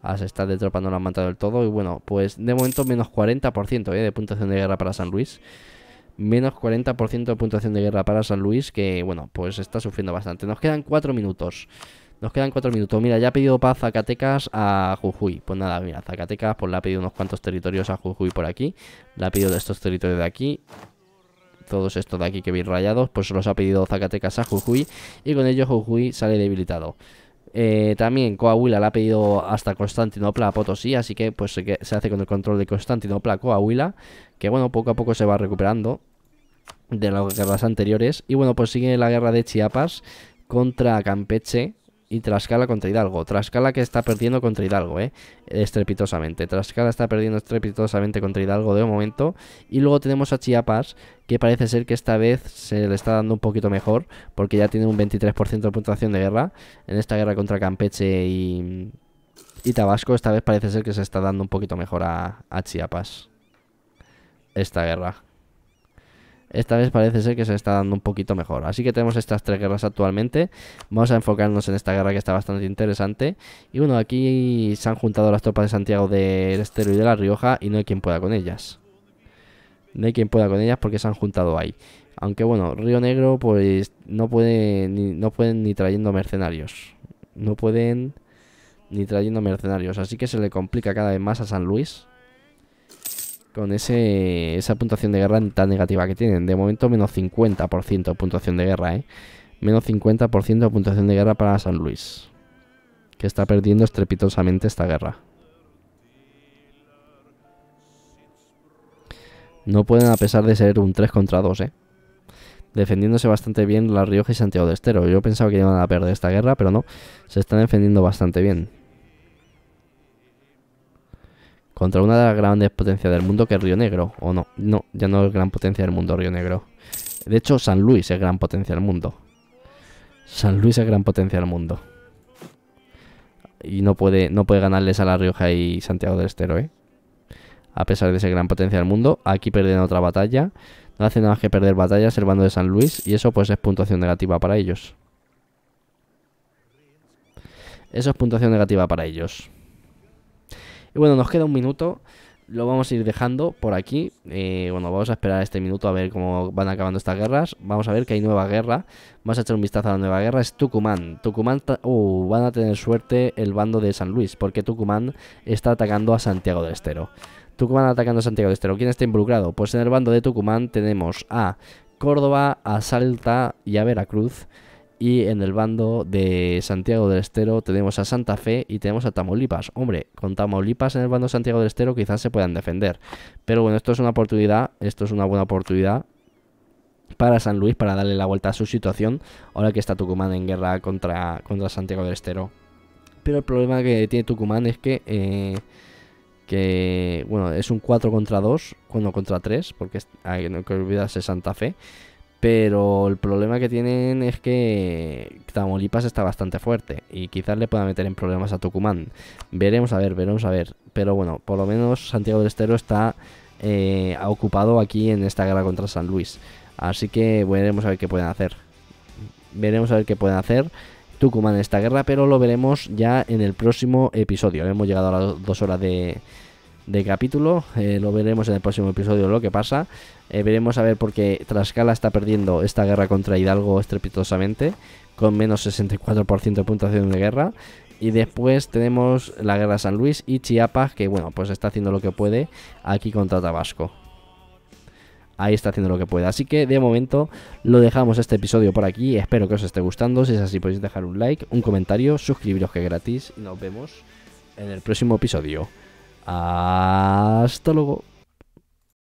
A ese stat de tropas no lo han matado del todo. Y bueno, pues de momento menos 40% ¿eh? de puntuación de guerra para San Luis. Menos 40% de puntuación de guerra para San Luis que, bueno, pues está sufriendo bastante. Nos quedan 4 minutos. Nos quedan cuatro minutos. Mira, ya ha pedido paz Zacatecas a Jujuy. Pues nada, mira, Zacatecas pues le ha pedido unos cuantos territorios a Jujuy por aquí. Le ha pedido estos territorios de aquí todos estos de aquí que veis rayados, pues los ha pedido Zacatecas a Jujuy y con ello Jujuy sale debilitado. Eh, también Coahuila la ha pedido hasta Constantinopla a Potosí, así que pues se, hace con el control de Constantinopla Coahuila, que bueno, poco a poco se va recuperando de las guerras anteriores. Y bueno, pues sigue la guerra de Chiapas contra Campeche, y Trascala contra Hidalgo. Trascala que está perdiendo contra Hidalgo, ¿eh? Estrepitosamente. Trascala está perdiendo estrepitosamente contra Hidalgo de momento. Y luego tenemos a Chiapas, que parece ser que esta vez se le está dando un poquito mejor, porque ya tiene un 23% de puntuación de guerra en esta guerra contra Campeche y, Tabasco. Esta vez parece ser que se está dando un poquito mejor a Chiapas esta guerra. Esta vez parece ser que se está dando un poquito mejor. Así que tenemos estas tres guerras actualmente. Vamos a enfocarnos en esta guerra que está bastante interesante. Y bueno, aquí se han juntado las tropas de Santiago del Estero y de La Rioja y no hay quien pueda con ellas. No hay quien pueda con ellas porque se han juntado ahí. Aunque bueno, Río Negro pues no, puede, no pueden ni trayendo mercenarios. No pueden ni trayendo mercenarios. Así que se le complica cada vez más a San Luis con esa puntuación de guerra tan negativa que tienen. De momento, menos 50% puntuación de guerra, ¿eh? Menos 50% puntuación de guerra para San Luis. Que está perdiendo estrepitosamente esta guerra. No pueden a pesar de ser un 3 contra 2, ¿eh? Defendiéndose bastante bien La Rioja y Santiago de Estero. Yo pensaba que iban a perder esta guerra, pero no. Se están defendiendo bastante bien. Contra una de las grandes potencias del mundo que es Río Negro. O no, no, ya no es gran potencia del mundo Río Negro. De hecho, San Luis es gran potencia del mundo. San Luis es gran potencia del mundo. Y no puede, no puede ganarles a La Rioja y Santiago del Estero, ¿eh? A pesar de ser gran potencia del mundo, aquí pierden otra batalla. No hace nada más que perder batallas el bando de San Luis y eso pues es puntuación negativa para ellos. Eso es puntuación negativa para ellos. Y bueno, nos queda un minuto. Lo vamos a ir dejando por aquí. Eh, bueno, vamos a esperar este minuto a ver cómo van acabando estas guerras. Vamos a ver que hay nueva guerra. Vamos a echar un vistazo a la nueva guerra. Es Tucumán. Tucumán uh, van a tener suerte el bando de San Luis. Porque Tucumán está atacando a Santiago del Estero. Tucumán atacando a Santiago del Estero. ¿Quién está involucrado? Pues en el bando de Tucumán tenemos a Córdoba, a Salta y a Veracruz. Y en el bando de Santiago del Estero tenemos a Santa Fe y tenemos a Tamaulipas. Hombre, con Tamaulipas en el bando de Santiago del Estero quizás se puedan defender. Pero bueno, esto es una oportunidad, esto es una buena oportunidad para San Luis para darle la vuelta a su situación ahora que está Tucumán en guerra contra, contra Santiago del Estero. Pero el problema que tiene Tucumán es que... Eh, que bueno, es un 4 contra 2, 1 contra 3, porque hay que olvidarse Santa Fe. Pero el problema que tienen es que Tamaulipas está bastante fuerte y quizás le pueda meter en problemas a Tucumán. Veremos a ver, veremos a ver. Pero bueno, por lo menos Santiago del Estero está eh, ocupado aquí en esta guerra contra San Luis. Así que veremos a ver qué pueden hacer. Veremos a ver qué pueden hacer. Tucumán en esta guerra, pero lo veremos ya en el próximo episodio. Hemos llegado a las dos horas de, de capítulo. Eh, lo veremos en el próximo episodio lo que pasa. Eh, veremos a ver por qué Trascala está perdiendo esta guerra contra Hidalgo estrepitosamente, con menos 64% de puntuación de guerra. Y después tenemos la guerra San Luis y Chiapas, que bueno, pues está haciendo lo que puede aquí contra Tabasco. Ahí está haciendo lo que puede. Así que de momento lo dejamos este episodio por aquí. Espero que os esté gustando. Si es así, podéis dejar un like, un comentario, suscribiros que es gratis. Y nos vemos en el próximo episodio. Hasta luego.